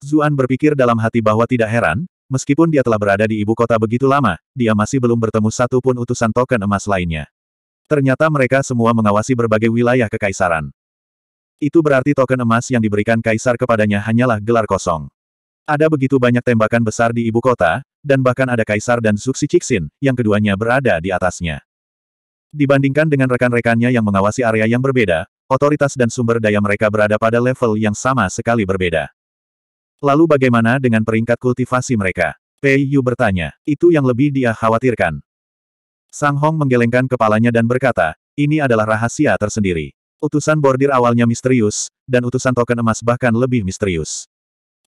[SPEAKER 1] Zuan berpikir dalam hati bahwa tidak heran, meskipun dia telah berada di ibu kota begitu lama, dia masih belum bertemu satu pun utusan token emas lainnya. Ternyata mereka semua mengawasi berbagai wilayah kekaisaran. Itu berarti token emas yang diberikan kaisar kepadanya hanyalah gelar kosong. Ada begitu banyak tembakan besar di ibu kota, dan bahkan ada kaisar dan suksi Cixin, yang keduanya berada di atasnya. Dibandingkan dengan rekan-rekannya yang mengawasi area yang berbeda, otoritas dan sumber daya mereka berada pada level yang sama sekali berbeda. Lalu bagaimana dengan peringkat kultivasi mereka? Pei Yu bertanya. Itu yang lebih dia khawatirkan. Sang Hong menggelengkan kepalanya dan berkata, ini adalah rahasia tersendiri. Utusan bordir awalnya misterius, dan utusan token emas bahkan lebih misterius.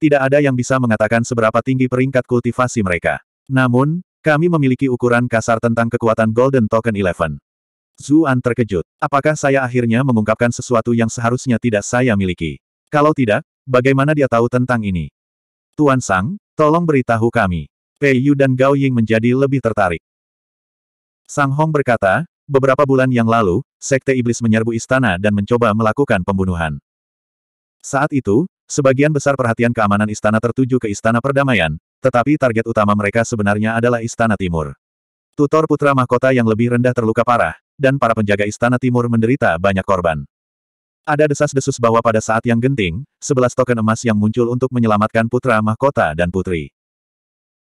[SPEAKER 1] Tidak ada yang bisa mengatakan seberapa tinggi peringkat kultivasi mereka. Namun, kami memiliki ukuran kasar tentang kekuatan Golden Token Eleven. Zuan terkejut. Apakah saya akhirnya mengungkapkan sesuatu yang seharusnya tidak saya miliki? Kalau tidak, bagaimana dia tahu tentang ini? Tuan Sang, tolong beritahu kami. Pei Yu dan Gao Ying menjadi lebih tertarik. Sang Hong berkata, beberapa bulan yang lalu, Sekte Iblis menyerbu istana dan mencoba melakukan pembunuhan. Saat itu, sebagian besar perhatian keamanan istana tertuju ke istana perdamaian, tetapi target utama mereka sebenarnya adalah istana timur. Tutor putra mahkota yang lebih rendah terluka parah, dan para penjaga istana timur menderita banyak korban. Ada desas-desus bahwa pada saat yang genting, sebelas token emas yang muncul untuk menyelamatkan putra mahkota dan putri.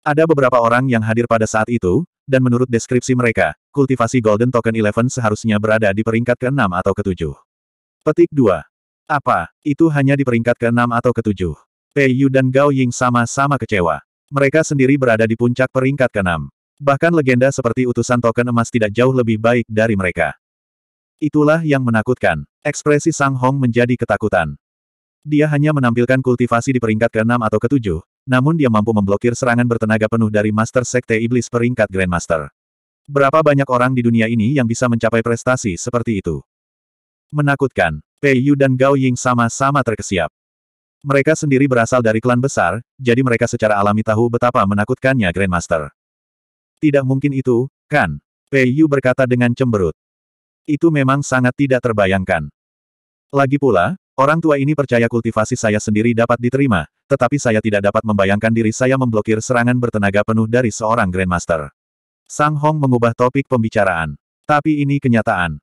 [SPEAKER 1] Ada beberapa orang yang hadir pada saat itu, dan menurut deskripsi mereka, kultivasi Golden Token Eleven seharusnya berada di peringkat ke-6 atau ke-7. Petik 2. Apa, itu hanya di peringkat ke-6 atau ke-7? Pei Yu dan Gao Ying sama-sama kecewa. Mereka sendiri berada di puncak peringkat ke-6. Bahkan legenda seperti utusan token emas tidak jauh lebih baik dari mereka. Itulah yang menakutkan. Ekspresi Sang Hong menjadi ketakutan. Dia hanya menampilkan kultivasi di peringkat ke-6 atau ke-7, namun dia mampu memblokir serangan bertenaga penuh dari Master Sekte Iblis peringkat Grandmaster. Berapa banyak orang di dunia ini yang bisa mencapai prestasi seperti itu? Menakutkan, Pei Yu dan Gao Ying sama-sama terkesiap. Mereka sendiri berasal dari klan besar, jadi mereka secara alami tahu betapa menakutkannya Grandmaster. Tidak mungkin itu, kan? Pei Yu berkata dengan cemberut. Itu memang sangat tidak terbayangkan. Lagi pula, orang tua ini percaya kultivasi saya sendiri dapat diterima, tetapi saya tidak dapat membayangkan diri saya memblokir serangan bertenaga penuh dari seorang Grandmaster. Sang Hong mengubah topik pembicaraan. Tapi ini kenyataan.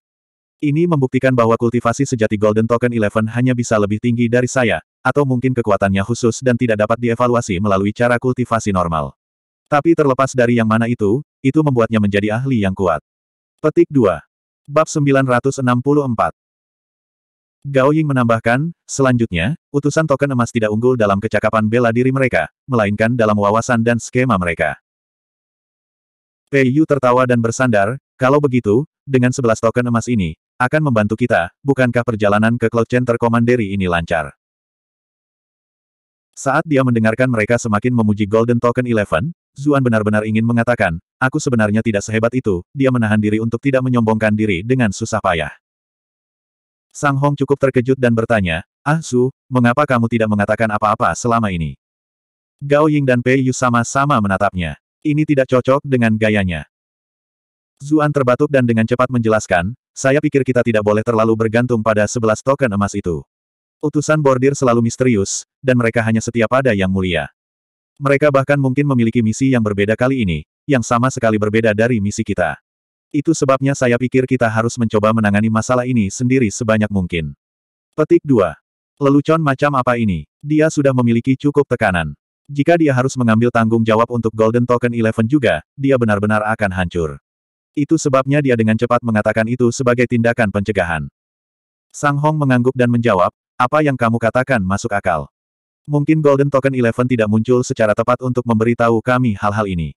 [SPEAKER 1] Ini membuktikan bahwa kultivasi sejati Golden Token Eleven hanya bisa lebih tinggi dari saya, atau mungkin kekuatannya khusus dan tidak dapat dievaluasi melalui cara kultivasi normal. Tapi terlepas dari yang mana itu, itu membuatnya menjadi ahli yang kuat. Petik 2. Bab 964. Gao Ying menambahkan, selanjutnya, utusan token emas tidak unggul dalam kecakapan bela diri mereka, melainkan dalam wawasan dan skema mereka. Pei Yu tertawa dan bersandar, kalau begitu, dengan 11 token emas ini, akan membantu kita, bukankah perjalanan ke Cloud Center Commandery ini lancar? Saat dia mendengarkan mereka semakin memuji Golden Token Eleven, Zuan benar-benar ingin mengatakan, aku sebenarnya tidak sehebat itu, dia menahan diri untuk tidak menyombongkan diri dengan susah payah. Sang Hong cukup terkejut dan bertanya, Ah Su, mengapa kamu tidak mengatakan apa-apa selama ini? Gao Ying dan Pei Yu sama-sama menatapnya. Ini tidak cocok dengan gayanya. Zuan terbatuk dan dengan cepat menjelaskan, saya pikir kita tidak boleh terlalu bergantung pada sebelas token emas itu. Utusan bordir selalu misterius, dan mereka hanya setia pada yang mulia. Mereka bahkan mungkin memiliki misi yang berbeda kali ini, yang sama sekali berbeda dari misi kita. Itu sebabnya saya pikir kita harus mencoba menangani masalah ini sendiri sebanyak mungkin. Petik 2. Lelucon macam apa ini? Dia sudah memiliki cukup tekanan. Jika dia harus mengambil tanggung jawab untuk Golden Token Eleven juga, dia benar-benar akan hancur. Itu sebabnya dia dengan cepat mengatakan itu sebagai tindakan pencegahan. Sang Hong mengangguk dan menjawab, apa yang kamu katakan masuk akal. Mungkin Golden Token Eleven tidak muncul secara tepat untuk memberitahu kami hal-hal ini.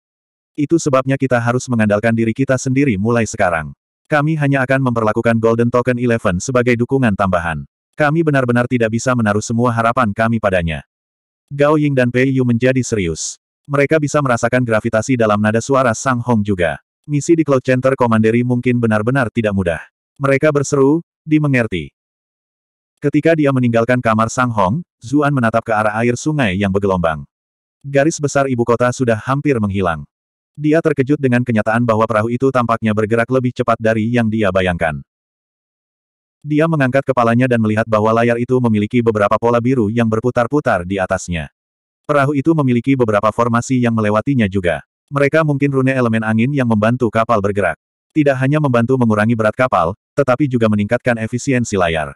[SPEAKER 1] Itu sebabnya kita harus mengandalkan diri kita sendiri mulai sekarang. Kami hanya akan memperlakukan Golden Token Eleven sebagai dukungan tambahan. Kami benar-benar tidak bisa menaruh semua harapan kami padanya. Gao Ying dan Pei Yu menjadi serius. Mereka bisa merasakan gravitasi dalam nada suara Sang Hong juga. Misi di Cloud Center Komanderi mungkin benar-benar tidak mudah. Mereka berseru, dimengerti. Ketika dia meninggalkan kamar Sang Hong, Zuan menatap ke arah air sungai yang bergelombang. Garis besar ibu kota sudah hampir menghilang. Dia terkejut dengan kenyataan bahwa perahu itu tampaknya bergerak lebih cepat dari yang dia bayangkan. Dia mengangkat kepalanya dan melihat bahwa layar itu memiliki beberapa pola biru yang berputar-putar di atasnya. Perahu itu memiliki beberapa formasi yang melewatinya juga. Mereka mungkin rune elemen angin yang membantu kapal bergerak. Tidak hanya membantu mengurangi berat kapal, tetapi juga meningkatkan efisiensi layar.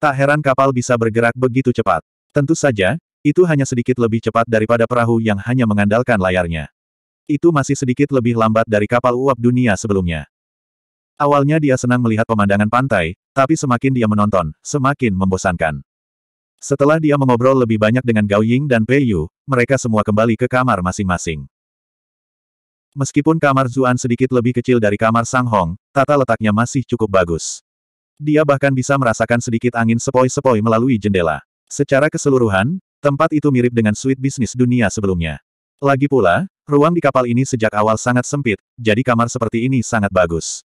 [SPEAKER 1] Tak heran kapal bisa bergerak begitu cepat. Tentu saja, itu hanya sedikit lebih cepat daripada perahu yang hanya mengandalkan layarnya. Itu masih sedikit lebih lambat dari kapal uap dunia sebelumnya. Awalnya dia senang melihat pemandangan pantai, tapi semakin dia menonton, semakin membosankan. Setelah dia mengobrol lebih banyak dengan Gao Ying dan Pei Yu, mereka semua kembali ke kamar masing-masing. Meskipun kamar Zuan sedikit lebih kecil dari kamar Sang Hong, tata letaknya masih cukup bagus. Dia bahkan bisa merasakan sedikit angin sepoi-sepoi melalui jendela. Secara keseluruhan, tempat itu mirip dengan suite bisnis dunia sebelumnya. Lagi pula, ruang di kapal ini sejak awal sangat sempit, jadi kamar seperti ini sangat bagus.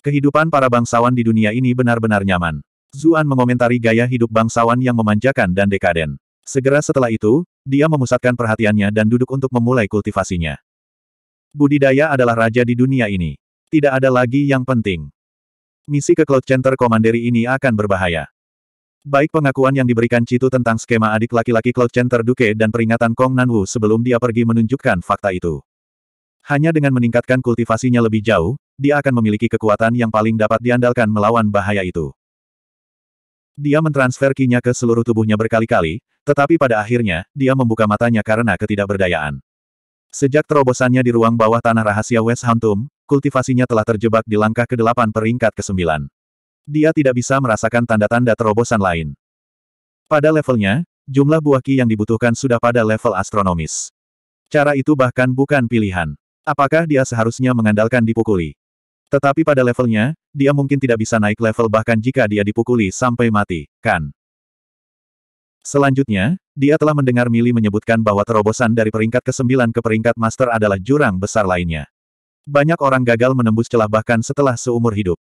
[SPEAKER 1] Kehidupan para bangsawan di dunia ini benar-benar nyaman. Zuan mengomentari gaya hidup bangsawan yang memanjakan dan dekaden. Segera setelah itu, dia memusatkan perhatiannya dan duduk untuk memulai kultivasinya. Budidaya adalah raja di dunia ini. Tidak ada lagi yang penting. Misi ke Cloud Center Komanderi ini akan berbahaya. Baik pengakuan yang diberikan Citu tentang skema adik laki-laki Cloud Center Duke dan peringatan Kong Nanwu sebelum dia pergi menunjukkan fakta itu. Hanya dengan meningkatkan kultivasinya lebih jauh, dia akan memiliki kekuatan yang paling dapat diandalkan melawan bahaya itu. Dia mentransfer kinya ke seluruh tubuhnya berkali-kali, tetapi pada akhirnya, dia membuka matanya karena ketidakberdayaan. Sejak terobosannya di ruang bawah tanah rahasia West Hantum, kultivasinya telah terjebak di langkah ke-8 peringkat ke-9. Dia tidak bisa merasakan tanda-tanda terobosan lain. Pada levelnya, jumlah buah ki yang dibutuhkan sudah pada level astronomis. Cara itu bahkan bukan pilihan. Apakah dia seharusnya mengandalkan dipukuli? Tetapi pada levelnya, dia mungkin tidak bisa naik level bahkan jika dia dipukuli sampai mati, kan? Selanjutnya, dia telah mendengar Mili menyebutkan bahwa terobosan dari peringkat ke-9 ke peringkat master adalah jurang besar lainnya. Banyak orang gagal menembus celah bahkan setelah seumur hidup.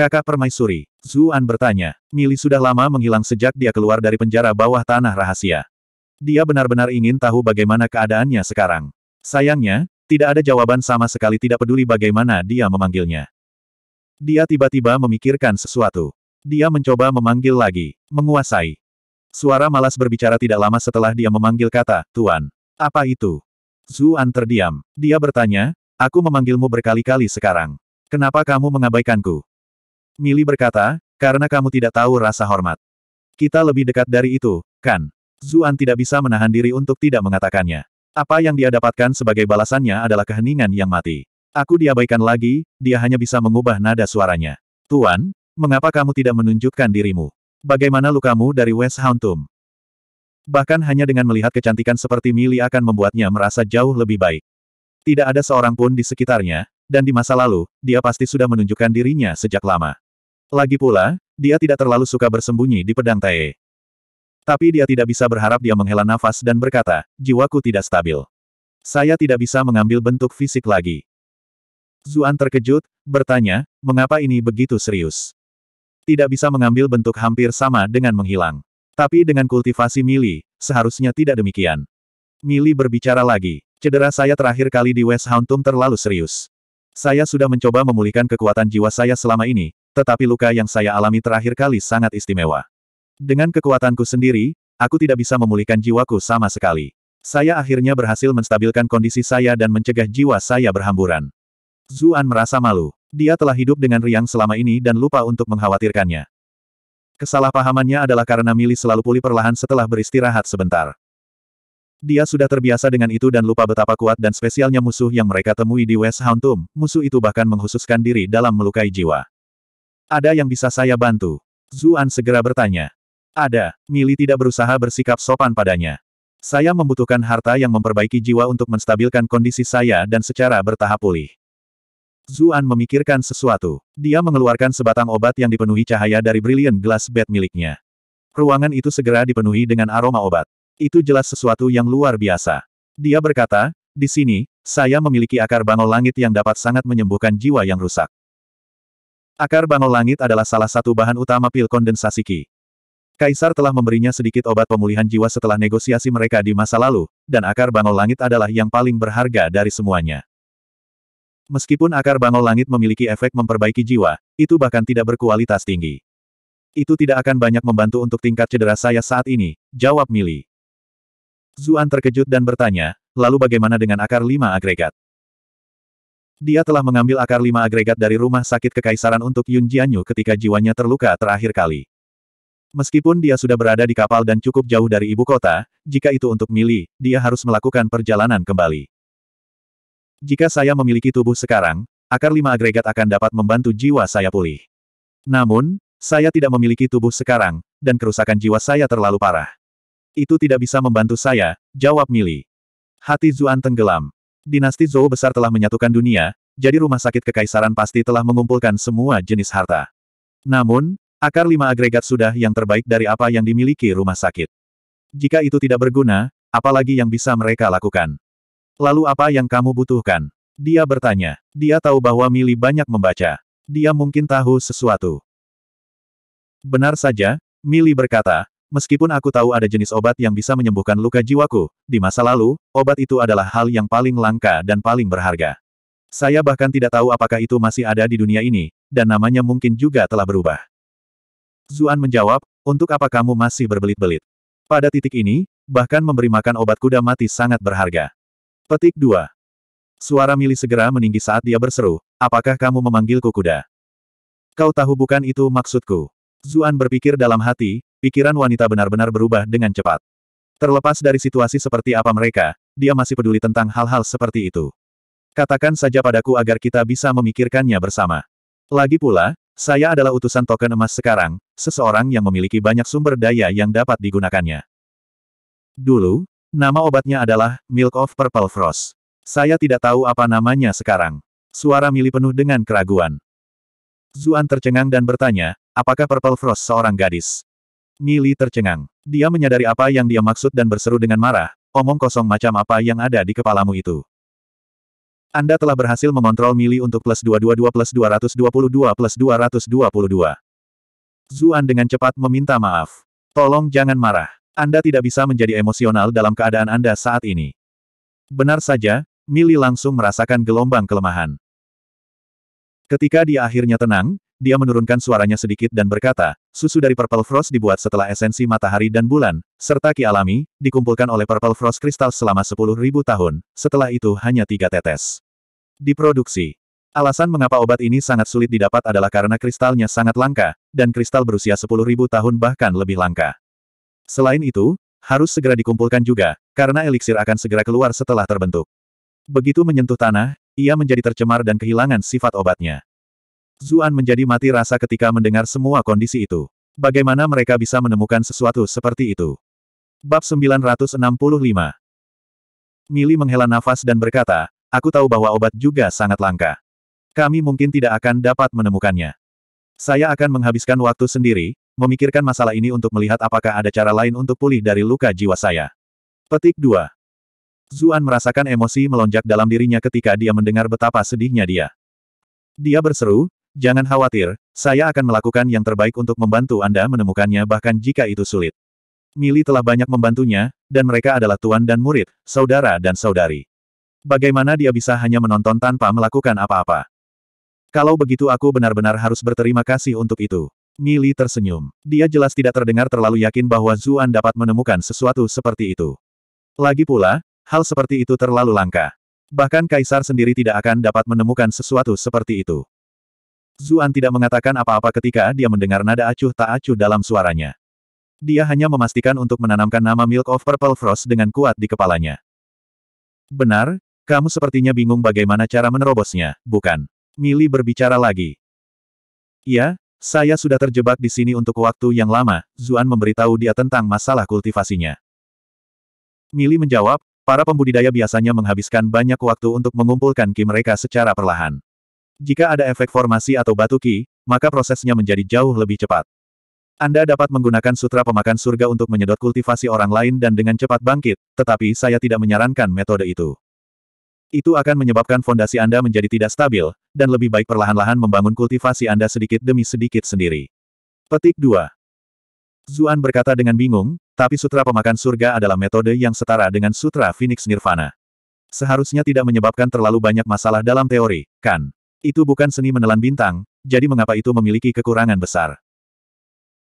[SPEAKER 1] Kakak permaisuri, Zuan bertanya, Mili sudah lama menghilang sejak dia keluar dari penjara bawah tanah rahasia. Dia benar-benar ingin tahu bagaimana keadaannya sekarang. Sayangnya, tidak ada jawaban sama sekali tidak peduli bagaimana dia memanggilnya. Dia tiba-tiba memikirkan sesuatu. Dia mencoba memanggil lagi, menguasai. Suara malas berbicara tidak lama setelah dia memanggil kata, Tuan. Apa itu? Zuan terdiam. Dia bertanya, Aku memanggilmu berkali-kali sekarang. Kenapa kamu mengabaikanku? Mili berkata, karena kamu tidak tahu rasa hormat. Kita lebih dekat dari itu, kan? Zuan tidak bisa menahan diri untuk tidak mengatakannya. Apa yang dia dapatkan sebagai balasannya adalah keheningan yang mati. Aku diabaikan lagi, dia hanya bisa mengubah nada suaranya. Tuan, mengapa kamu tidak menunjukkan dirimu? Bagaimana lukamu dari West Hauntum? Bahkan hanya dengan melihat kecantikan seperti Mili akan membuatnya merasa jauh lebih baik. Tidak ada seorang pun di sekitarnya, dan di masa lalu, dia pasti sudah menunjukkan dirinya sejak lama. Lagi pula, dia tidak terlalu suka bersembunyi di pedang Tae. Tapi dia tidak bisa berharap dia menghela nafas dan berkata, jiwaku tidak stabil. Saya tidak bisa mengambil bentuk fisik lagi. Zuan terkejut, bertanya, mengapa ini begitu serius? Tidak bisa mengambil bentuk hampir sama dengan menghilang. Tapi dengan kultivasi Mili, seharusnya tidak demikian. Mili berbicara lagi. Cedera saya terakhir kali di West Hauntum terlalu serius. Saya sudah mencoba memulihkan kekuatan jiwa saya selama ini, tetapi luka yang saya alami terakhir kali sangat istimewa. Dengan kekuatanku sendiri, aku tidak bisa memulihkan jiwaku sama sekali. Saya akhirnya berhasil menstabilkan kondisi saya dan mencegah jiwa saya berhamburan. Zuan merasa malu. Dia telah hidup dengan riang selama ini dan lupa untuk mengkhawatirkannya. Kesalahpahamannya adalah karena Mili selalu pulih perlahan setelah beristirahat sebentar. Dia sudah terbiasa dengan itu dan lupa betapa kuat dan spesialnya musuh yang mereka temui di West Hound Musuh itu bahkan menghususkan diri dalam melukai jiwa. Ada yang bisa saya bantu? Zuan segera bertanya. Ada, Mili tidak berusaha bersikap sopan padanya. Saya membutuhkan harta yang memperbaiki jiwa untuk menstabilkan kondisi saya dan secara bertahap pulih. Zuan memikirkan sesuatu. Dia mengeluarkan sebatang obat yang dipenuhi cahaya dari Brilliant Glass Bed miliknya. Ruangan itu segera dipenuhi dengan aroma obat. Itu jelas sesuatu yang luar biasa. Dia berkata, di sini, saya memiliki akar bangau langit yang dapat sangat menyembuhkan jiwa yang rusak. Akar bangau langit adalah salah satu bahan utama pil kondensasi Qi. Kaisar telah memberinya sedikit obat pemulihan jiwa setelah negosiasi mereka di masa lalu, dan akar bangau langit adalah yang paling berharga dari semuanya. Meskipun akar bangau langit memiliki efek memperbaiki jiwa, itu bahkan tidak berkualitas tinggi. Itu tidak akan banyak membantu untuk tingkat cedera saya saat ini, jawab Mili. Zuan terkejut dan bertanya, lalu bagaimana dengan akar lima agregat? Dia telah mengambil akar lima agregat dari rumah sakit kekaisaran untuk Yun Jianyu ketika jiwanya terluka terakhir kali. Meskipun dia sudah berada di kapal dan cukup jauh dari ibu kota, jika itu untuk Mili, dia harus melakukan perjalanan kembali. Jika saya memiliki tubuh sekarang, akar lima agregat akan dapat membantu jiwa saya pulih. Namun, saya tidak memiliki tubuh sekarang, dan kerusakan jiwa saya terlalu parah. Itu tidak bisa membantu saya, jawab Mili. Hati Zuan tenggelam. Dinasti Zhou besar telah menyatukan dunia, jadi rumah sakit kekaisaran pasti telah mengumpulkan semua jenis harta. Namun, akar lima agregat sudah yang terbaik dari apa yang dimiliki rumah sakit. Jika itu tidak berguna, apalagi yang bisa mereka lakukan? Lalu apa yang kamu butuhkan? Dia bertanya. Dia tahu bahwa Mili banyak membaca. Dia mungkin tahu sesuatu. Benar saja, Mili berkata, Meskipun aku tahu ada jenis obat yang bisa menyembuhkan luka jiwaku, di masa lalu, obat itu adalah hal yang paling langka dan paling berharga. Saya bahkan tidak tahu apakah itu masih ada di dunia ini, dan namanya mungkin juga telah berubah. Zuan menjawab, untuk apa kamu masih berbelit-belit? Pada titik ini, bahkan memberi makan obat kuda mati sangat berharga. Petik 2. Suara Mili segera meninggi saat dia berseru, apakah kamu memanggilku kuda? Kau tahu bukan itu maksudku. Zuan berpikir dalam hati, pikiran wanita benar-benar berubah dengan cepat. Terlepas dari situasi seperti apa mereka, dia masih peduli tentang hal-hal seperti itu. Katakan saja padaku agar kita bisa memikirkannya bersama. Lagi pula, saya adalah utusan token emas sekarang, seseorang yang memiliki banyak sumber daya yang dapat digunakannya. Dulu, nama obatnya adalah Milk of Purple Frost. Saya tidak tahu apa namanya sekarang. Suara Mili penuh dengan keraguan. Zuan tercengang dan bertanya, apakah Purple Frost seorang gadis? Mili tercengang. Dia menyadari apa yang dia maksud dan berseru dengan marah, omong kosong macam apa yang ada di kepalamu itu. Anda telah berhasil mengontrol Mili untuk plus 222 plus 222 plus 222. Zuan dengan cepat meminta maaf. Tolong jangan marah. Anda tidak bisa menjadi emosional dalam keadaan Anda saat ini. Benar saja, Mili langsung merasakan gelombang kelemahan. Ketika dia akhirnya tenang, dia menurunkan suaranya sedikit dan berkata, Susu dari Purple Frost dibuat setelah esensi matahari dan bulan, serta ki alami, dikumpulkan oleh Purple Frost Crystal selama 10.000 tahun, setelah itu hanya tiga tetes. Diproduksi. Alasan mengapa obat ini sangat sulit didapat adalah karena kristalnya sangat langka, dan kristal berusia 10.000 tahun bahkan lebih langka. Selain itu, harus segera dikumpulkan juga, karena eliksir akan segera keluar setelah terbentuk. Begitu menyentuh tanah, ia menjadi tercemar dan kehilangan sifat obatnya. Zuan menjadi mati rasa ketika mendengar semua kondisi itu. Bagaimana mereka bisa menemukan sesuatu seperti itu? Bab 965 Mili menghela nafas dan berkata, aku tahu bahwa obat juga sangat langka. Kami mungkin tidak akan dapat menemukannya. Saya akan menghabiskan waktu sendiri, memikirkan masalah ini untuk melihat apakah ada cara lain untuk pulih dari luka jiwa saya. Petik 2. Zuan merasakan emosi melonjak dalam dirinya ketika dia mendengar betapa sedihnya dia. Dia berseru, Jangan khawatir, saya akan melakukan yang terbaik untuk membantu Anda menemukannya bahkan jika itu sulit. Mili telah banyak membantunya, dan mereka adalah tuan dan murid, saudara dan saudari. Bagaimana dia bisa hanya menonton tanpa melakukan apa-apa? Kalau begitu aku benar-benar harus berterima kasih untuk itu. Mili tersenyum. Dia jelas tidak terdengar terlalu yakin bahwa Zuan dapat menemukan sesuatu seperti itu. Lagi pula, hal seperti itu terlalu langka. Bahkan Kaisar sendiri tidak akan dapat menemukan sesuatu seperti itu. Zuan tidak mengatakan apa-apa ketika dia mendengar nada acuh tak acuh dalam suaranya. Dia hanya memastikan untuk menanamkan nama Milk of Purple Frost dengan kuat di kepalanya. Benar, kamu sepertinya bingung bagaimana cara menerobosnya, bukan? Mili berbicara lagi. Ya, saya sudah terjebak di sini untuk waktu yang lama, Zuan memberitahu dia tentang masalah kultivasinya. Mili menjawab, para pembudidaya biasanya menghabiskan banyak waktu untuk mengumpulkan ki mereka secara perlahan. Jika ada efek formasi atau batu ki, maka prosesnya menjadi jauh lebih cepat. Anda dapat menggunakan sutra pemakan surga untuk menyedot kultivasi orang lain dan dengan cepat bangkit, tetapi saya tidak menyarankan metode itu. Itu akan menyebabkan fondasi Anda menjadi tidak stabil, dan lebih baik perlahan-lahan membangun kultivasi Anda sedikit demi sedikit sendiri. Petik 2. Zuan berkata dengan bingung, tapi sutra pemakan surga adalah metode yang setara dengan sutra Phoenix Nirvana. Seharusnya tidak menyebabkan terlalu banyak masalah dalam teori, kan? Itu bukan seni menelan bintang, jadi mengapa itu memiliki kekurangan besar?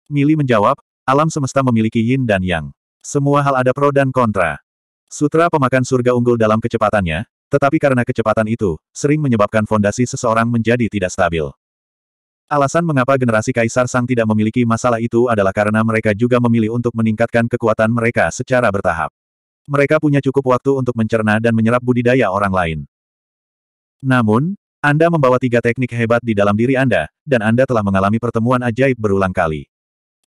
[SPEAKER 1] Mili menjawab, alam semesta memiliki yin dan yang. Semua hal ada pro dan kontra. Sutra pemakan surga unggul dalam kecepatannya, tetapi karena kecepatan itu, sering menyebabkan fondasi seseorang menjadi tidak stabil. Alasan mengapa generasi Kaisar Sang tidak memiliki masalah itu adalah karena mereka juga memilih untuk meningkatkan kekuatan mereka secara bertahap. Mereka punya cukup waktu untuk mencerna dan menyerap budidaya orang lain. Namun, anda membawa tiga teknik hebat di dalam diri Anda, dan Anda telah mengalami pertemuan ajaib berulang kali.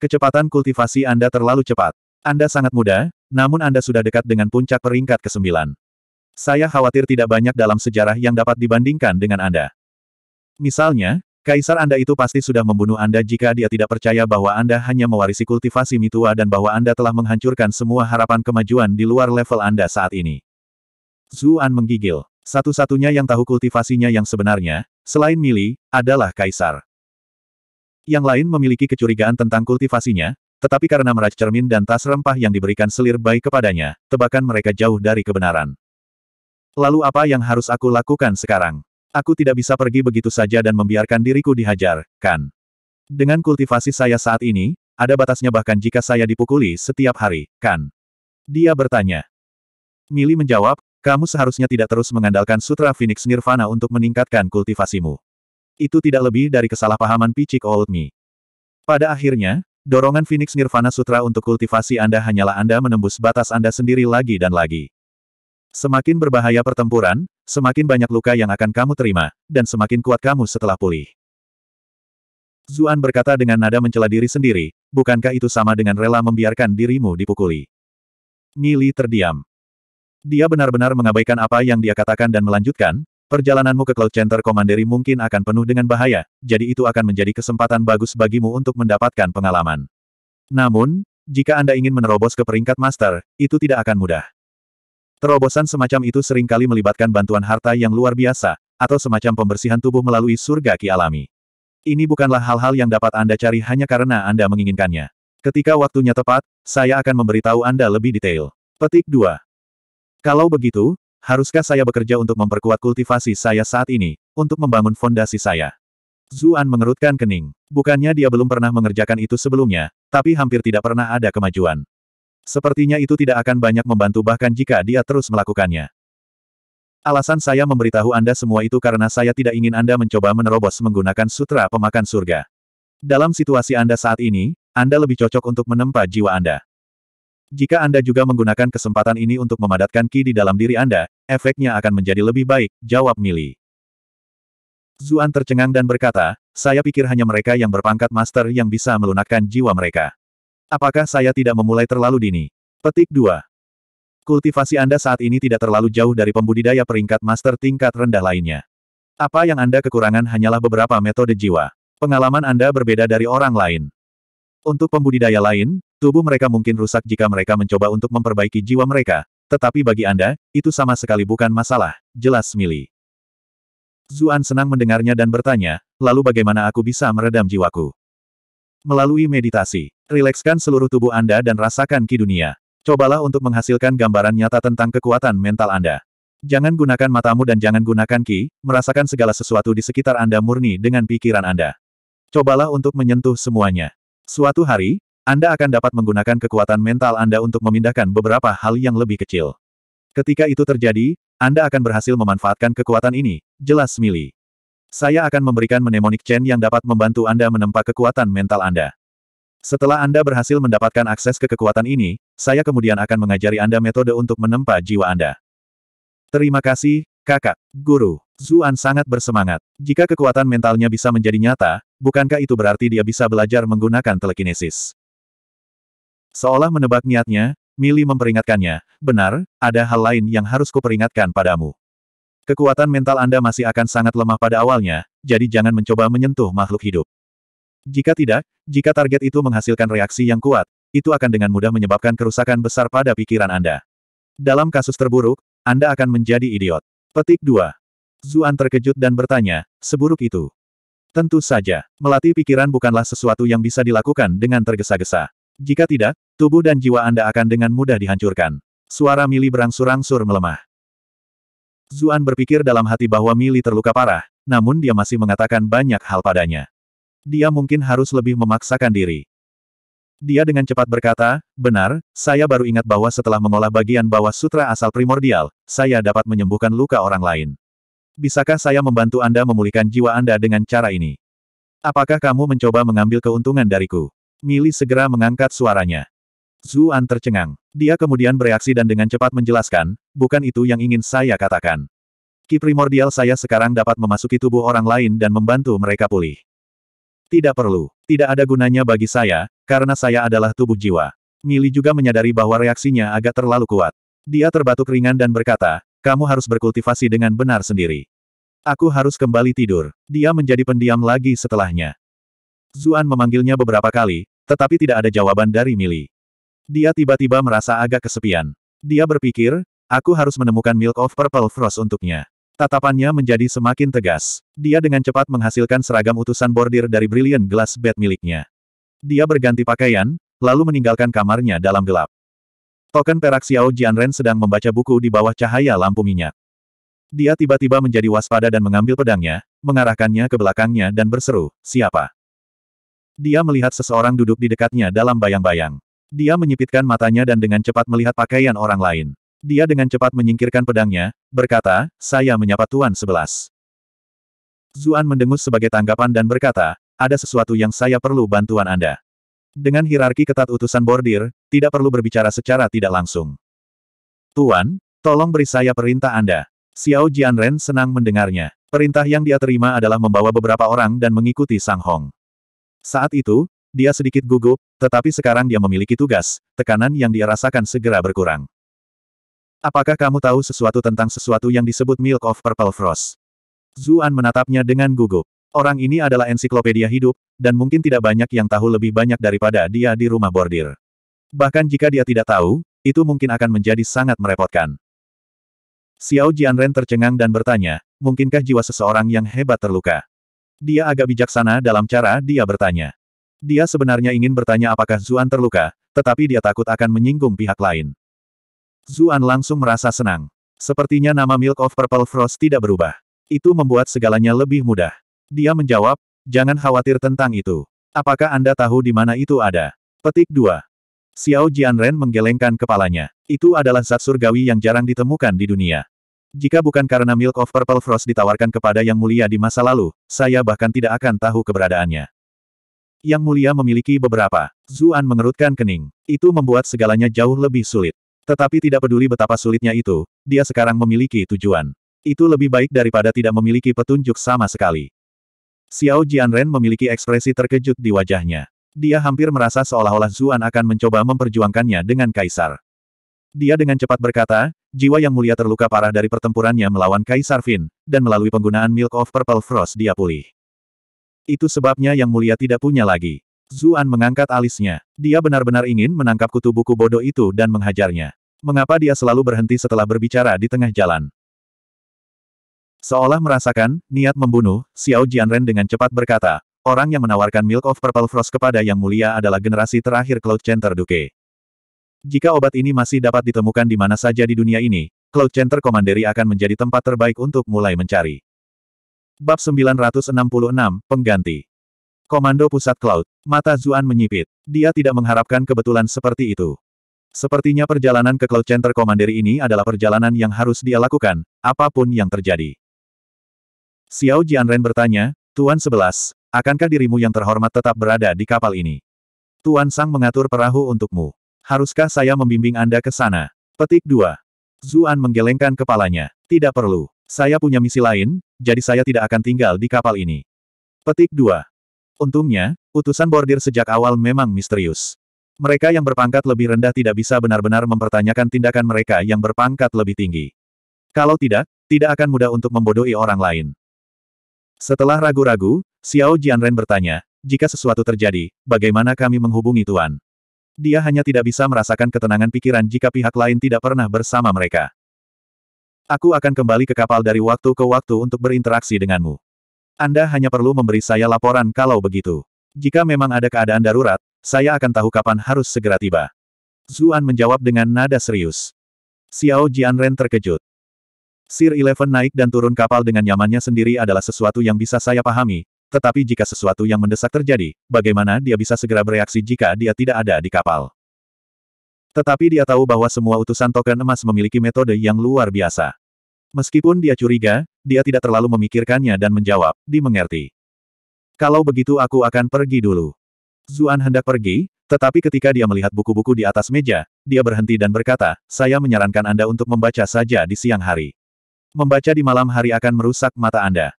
[SPEAKER 1] Kecepatan kultivasi Anda terlalu cepat. Anda sangat muda, namun Anda sudah dekat dengan puncak peringkat ke-9. Saya khawatir tidak banyak dalam sejarah yang dapat dibandingkan dengan Anda. Misalnya, Kaisar Anda itu pasti sudah membunuh Anda jika dia tidak percaya bahwa Anda hanya mewarisi kultivasi mitua dan bahwa Anda telah menghancurkan semua harapan kemajuan di luar level Anda saat ini. Zuan menggigil. Satu-satunya yang tahu kultivasinya yang sebenarnya, selain Mili, adalah Kaisar. Yang lain memiliki kecurigaan tentang kultivasinya, tetapi karena meraj cermin dan tas rempah yang diberikan selir baik kepadanya, tebakan mereka jauh dari kebenaran. Lalu apa yang harus aku lakukan sekarang? Aku tidak bisa pergi begitu saja dan membiarkan diriku dihajar, kan? Dengan kultivasi saya saat ini, ada batasnya bahkan jika saya dipukuli setiap hari, kan? Dia bertanya. Mili menjawab, kamu seharusnya tidak terus mengandalkan Sutra Phoenix Nirvana untuk meningkatkan kultivasimu. Itu tidak lebih dari kesalahpahaman picik old me. Pada akhirnya, dorongan Phoenix Nirvana Sutra untuk kultivasi Anda hanyalah Anda menembus batas Anda sendiri lagi dan lagi. Semakin berbahaya pertempuran, semakin banyak luka yang akan kamu terima, dan semakin kuat kamu setelah pulih. Zuan berkata dengan nada mencela diri sendiri, bukankah itu sama dengan rela membiarkan dirimu dipukuli? Mili terdiam. Dia benar-benar mengabaikan apa yang dia katakan dan melanjutkan, perjalananmu ke Cloud Center Komanderi mungkin akan penuh dengan bahaya, jadi itu akan menjadi kesempatan bagus bagimu untuk mendapatkan pengalaman. Namun, jika Anda ingin menerobos ke peringkat master, itu tidak akan mudah. Terobosan semacam itu seringkali melibatkan bantuan harta yang luar biasa, atau semacam pembersihan tubuh melalui surga ki alami. Ini bukanlah hal-hal yang dapat Anda cari hanya karena Anda menginginkannya. Ketika waktunya tepat, saya akan memberitahu Anda lebih detail. Petik 2. Kalau begitu, haruskah saya bekerja untuk memperkuat kultivasi saya saat ini, untuk membangun fondasi saya? Zuan mengerutkan kening. Bukannya dia belum pernah mengerjakan itu sebelumnya, tapi hampir tidak pernah ada kemajuan. Sepertinya itu tidak akan banyak membantu bahkan jika dia terus melakukannya. Alasan saya memberitahu Anda semua itu karena saya tidak ingin Anda mencoba menerobos menggunakan sutra pemakan surga. Dalam situasi Anda saat ini, Anda lebih cocok untuk menempa jiwa Anda. Jika Anda juga menggunakan kesempatan ini untuk memadatkan Qi di dalam diri Anda, efeknya akan menjadi lebih baik, jawab Mili. Zuan tercengang dan berkata, saya pikir hanya mereka yang berpangkat master yang bisa melunakkan jiwa mereka. Apakah saya tidak memulai terlalu dini? Petik 2. Kultivasi Anda saat ini tidak terlalu jauh dari pembudidaya peringkat master tingkat rendah lainnya. Apa yang Anda kekurangan hanyalah beberapa metode jiwa. Pengalaman Anda berbeda dari orang lain. Untuk pembudidaya lain, Tubuh mereka mungkin rusak jika mereka mencoba untuk memperbaiki jiwa mereka, tetapi bagi Anda, itu sama sekali bukan masalah, jelas Mili. Zuan senang mendengarnya dan bertanya, lalu bagaimana aku bisa meredam jiwaku? Melalui meditasi, rilekskan seluruh tubuh Anda dan rasakan ki dunia. Cobalah untuk menghasilkan gambaran nyata tentang kekuatan mental Anda. Jangan gunakan matamu dan jangan gunakan ki, merasakan segala sesuatu di sekitar Anda murni dengan pikiran Anda. Cobalah untuk menyentuh semuanya. Suatu hari, anda akan dapat menggunakan kekuatan mental Anda untuk memindahkan beberapa hal yang lebih kecil. Ketika itu terjadi, Anda akan berhasil memanfaatkan kekuatan ini, jelas Mili. Saya akan memberikan mnemonic chain yang dapat membantu Anda menempa kekuatan mental Anda. Setelah Anda berhasil mendapatkan akses ke kekuatan ini, saya kemudian akan mengajari Anda metode untuk menempa jiwa Anda. Terima kasih, kakak, guru. Zuan sangat bersemangat. Jika kekuatan mentalnya bisa menjadi nyata, bukankah itu berarti dia bisa belajar menggunakan telekinesis? Seolah menebak niatnya, Mili memperingatkannya, benar, ada hal lain yang harus kuperingatkan padamu. Kekuatan mental Anda masih akan sangat lemah pada awalnya, jadi jangan mencoba menyentuh makhluk hidup. Jika tidak, jika target itu menghasilkan reaksi yang kuat, itu akan dengan mudah menyebabkan kerusakan besar pada pikiran Anda. Dalam kasus terburuk, Anda akan menjadi idiot. Petik 2. Zuan terkejut dan bertanya, seburuk itu. Tentu saja, melatih pikiran bukanlah sesuatu yang bisa dilakukan dengan tergesa-gesa. Jika tidak, tubuh dan jiwa Anda akan dengan mudah dihancurkan. Suara Mili berangsur-angsur melemah. Zuan berpikir dalam hati bahwa Mili terluka parah, namun dia masih mengatakan banyak hal padanya. Dia mungkin harus lebih memaksakan diri. Dia dengan cepat berkata, benar, saya baru ingat bahwa setelah mengolah bagian bawah sutra asal primordial, saya dapat menyembuhkan luka orang lain. Bisakah saya membantu Anda memulihkan jiwa Anda dengan cara ini? Apakah kamu mencoba mengambil keuntungan dariku? Mili segera mengangkat suaranya. Zuan tercengang. Dia kemudian bereaksi dan dengan cepat menjelaskan, bukan itu yang ingin saya katakan. Ki primordial saya sekarang dapat memasuki tubuh orang lain dan membantu mereka pulih. Tidak perlu. Tidak ada gunanya bagi saya, karena saya adalah tubuh jiwa. Mili juga menyadari bahwa reaksinya agak terlalu kuat. Dia terbatuk ringan dan berkata, kamu harus berkultivasi dengan benar sendiri. Aku harus kembali tidur. Dia menjadi pendiam lagi setelahnya. Zuan memanggilnya beberapa kali, tetapi tidak ada jawaban dari Mili. Dia tiba-tiba merasa agak kesepian. Dia berpikir, aku harus menemukan Milk of Purple Frost untuknya. Tatapannya menjadi semakin tegas. Dia dengan cepat menghasilkan seragam utusan bordir dari Brilliant Glass Bed miliknya. Dia berganti pakaian, lalu meninggalkan kamarnya dalam gelap. Token perak Xiao Jianren sedang membaca buku di bawah cahaya lampu minyak. Dia tiba-tiba menjadi waspada dan mengambil pedangnya, mengarahkannya ke belakangnya dan berseru, siapa? Dia melihat seseorang duduk di dekatnya dalam bayang-bayang. Dia menyipitkan matanya dan dengan cepat melihat pakaian orang lain. Dia dengan cepat menyingkirkan pedangnya, berkata, saya menyapa Tuan Sebelas. Zuan mendengus sebagai tanggapan dan berkata, ada sesuatu yang saya perlu bantuan Anda. Dengan hierarki ketat utusan bordir, tidak perlu berbicara secara tidak langsung. Tuan, tolong beri saya perintah Anda. Xiao Jianren senang mendengarnya. Perintah yang dia terima adalah membawa beberapa orang dan mengikuti Sang Hong. Saat itu, dia sedikit gugup, tetapi sekarang dia memiliki tugas, tekanan yang dia rasakan segera berkurang. Apakah kamu tahu sesuatu tentang sesuatu yang disebut Milk of Purple Frost? Zuan menatapnya dengan gugup. Orang ini adalah ensiklopedia hidup, dan mungkin tidak banyak yang tahu lebih banyak daripada dia di rumah bordir. Bahkan jika dia tidak tahu, itu mungkin akan menjadi sangat merepotkan. Xiao Jianren tercengang dan bertanya, mungkinkah jiwa seseorang yang hebat terluka? Dia agak bijaksana dalam cara dia bertanya. Dia sebenarnya ingin bertanya apakah Zuan terluka, tetapi dia takut akan menyinggung pihak lain. Zuan langsung merasa senang. Sepertinya nama Milk of Purple Frost tidak berubah. Itu membuat segalanya lebih mudah. Dia menjawab, jangan khawatir tentang itu. Apakah Anda tahu di mana itu ada? Petik 2. Xiao Jianren menggelengkan kepalanya. Itu adalah zat surgawi yang jarang ditemukan di dunia. Jika bukan karena Milk of Purple Frost ditawarkan kepada Yang Mulia di masa lalu, saya bahkan tidak akan tahu keberadaannya. Yang Mulia memiliki beberapa. Zuan mengerutkan kening. Itu membuat segalanya jauh lebih sulit. Tetapi tidak peduli betapa sulitnya itu, dia sekarang memiliki tujuan. Itu lebih baik daripada tidak memiliki petunjuk sama sekali. Xiao Jianren memiliki ekspresi terkejut di wajahnya. Dia hampir merasa seolah-olah Zuan akan mencoba memperjuangkannya dengan Kaisar. Dia dengan cepat berkata, jiwa yang mulia terluka parah dari pertempurannya melawan Kaisar Fin, dan melalui penggunaan Milk of Purple Frost dia pulih. Itu sebabnya yang mulia tidak punya lagi. Zuan mengangkat alisnya. Dia benar-benar ingin menangkap kutu buku bodoh itu dan menghajarnya. Mengapa dia selalu berhenti setelah berbicara di tengah jalan? Seolah merasakan, niat membunuh, Xiao Jianren dengan cepat berkata, orang yang menawarkan Milk of Purple Frost kepada Yang Mulia adalah generasi terakhir Cloud Center Duke. Jika obat ini masih dapat ditemukan di mana saja di dunia ini, Cloud Center Commandery akan menjadi tempat terbaik untuk mulai mencari. Bab 966, Pengganti Komando Pusat Cloud. Mata Zuan menyipit. Dia tidak mengharapkan kebetulan seperti itu. Sepertinya perjalanan ke Cloud Center Commandery ini adalah perjalanan yang harus dia lakukan, apapun yang terjadi. Xiao Jianren bertanya, Tuan Sebelas, akankah dirimu yang terhormat tetap berada di kapal ini? Tuan Sang mengatur perahu untukmu. Haruskah saya membimbing Anda ke sana? Petik 2. Zuan menggelengkan kepalanya. Tidak perlu. Saya punya misi lain, jadi saya tidak akan tinggal di kapal ini. Petik 2. Untungnya, utusan bordir sejak awal memang misterius. Mereka yang berpangkat lebih rendah tidak bisa benar-benar mempertanyakan tindakan mereka yang berpangkat lebih tinggi. Kalau tidak, tidak akan mudah untuk membodohi orang lain. Setelah ragu-ragu, Xiao Jianren bertanya, jika sesuatu terjadi, bagaimana kami menghubungi Tuan? Dia hanya tidak bisa merasakan ketenangan pikiran jika pihak lain tidak pernah bersama mereka. Aku akan kembali ke kapal dari waktu ke waktu untuk berinteraksi denganmu. Anda hanya perlu memberi saya laporan kalau begitu. Jika memang ada keadaan darurat, saya akan tahu kapan harus segera tiba. Zuan menjawab dengan nada serius. Xiao Jianren terkejut. Sir Eleven naik dan turun kapal dengan nyamannya sendiri adalah sesuatu yang bisa saya pahami, tetapi jika sesuatu yang mendesak terjadi, bagaimana dia bisa segera bereaksi jika dia tidak ada di kapal? Tetapi dia tahu bahwa semua utusan token emas memiliki metode yang luar biasa. Meskipun dia curiga, dia tidak terlalu memikirkannya dan menjawab, dimengerti. Kalau begitu aku akan pergi dulu. Zuan hendak pergi, tetapi ketika dia melihat buku-buku di atas meja, dia berhenti dan berkata, saya menyarankan Anda untuk membaca saja di siang hari. Membaca di malam hari akan merusak mata Anda.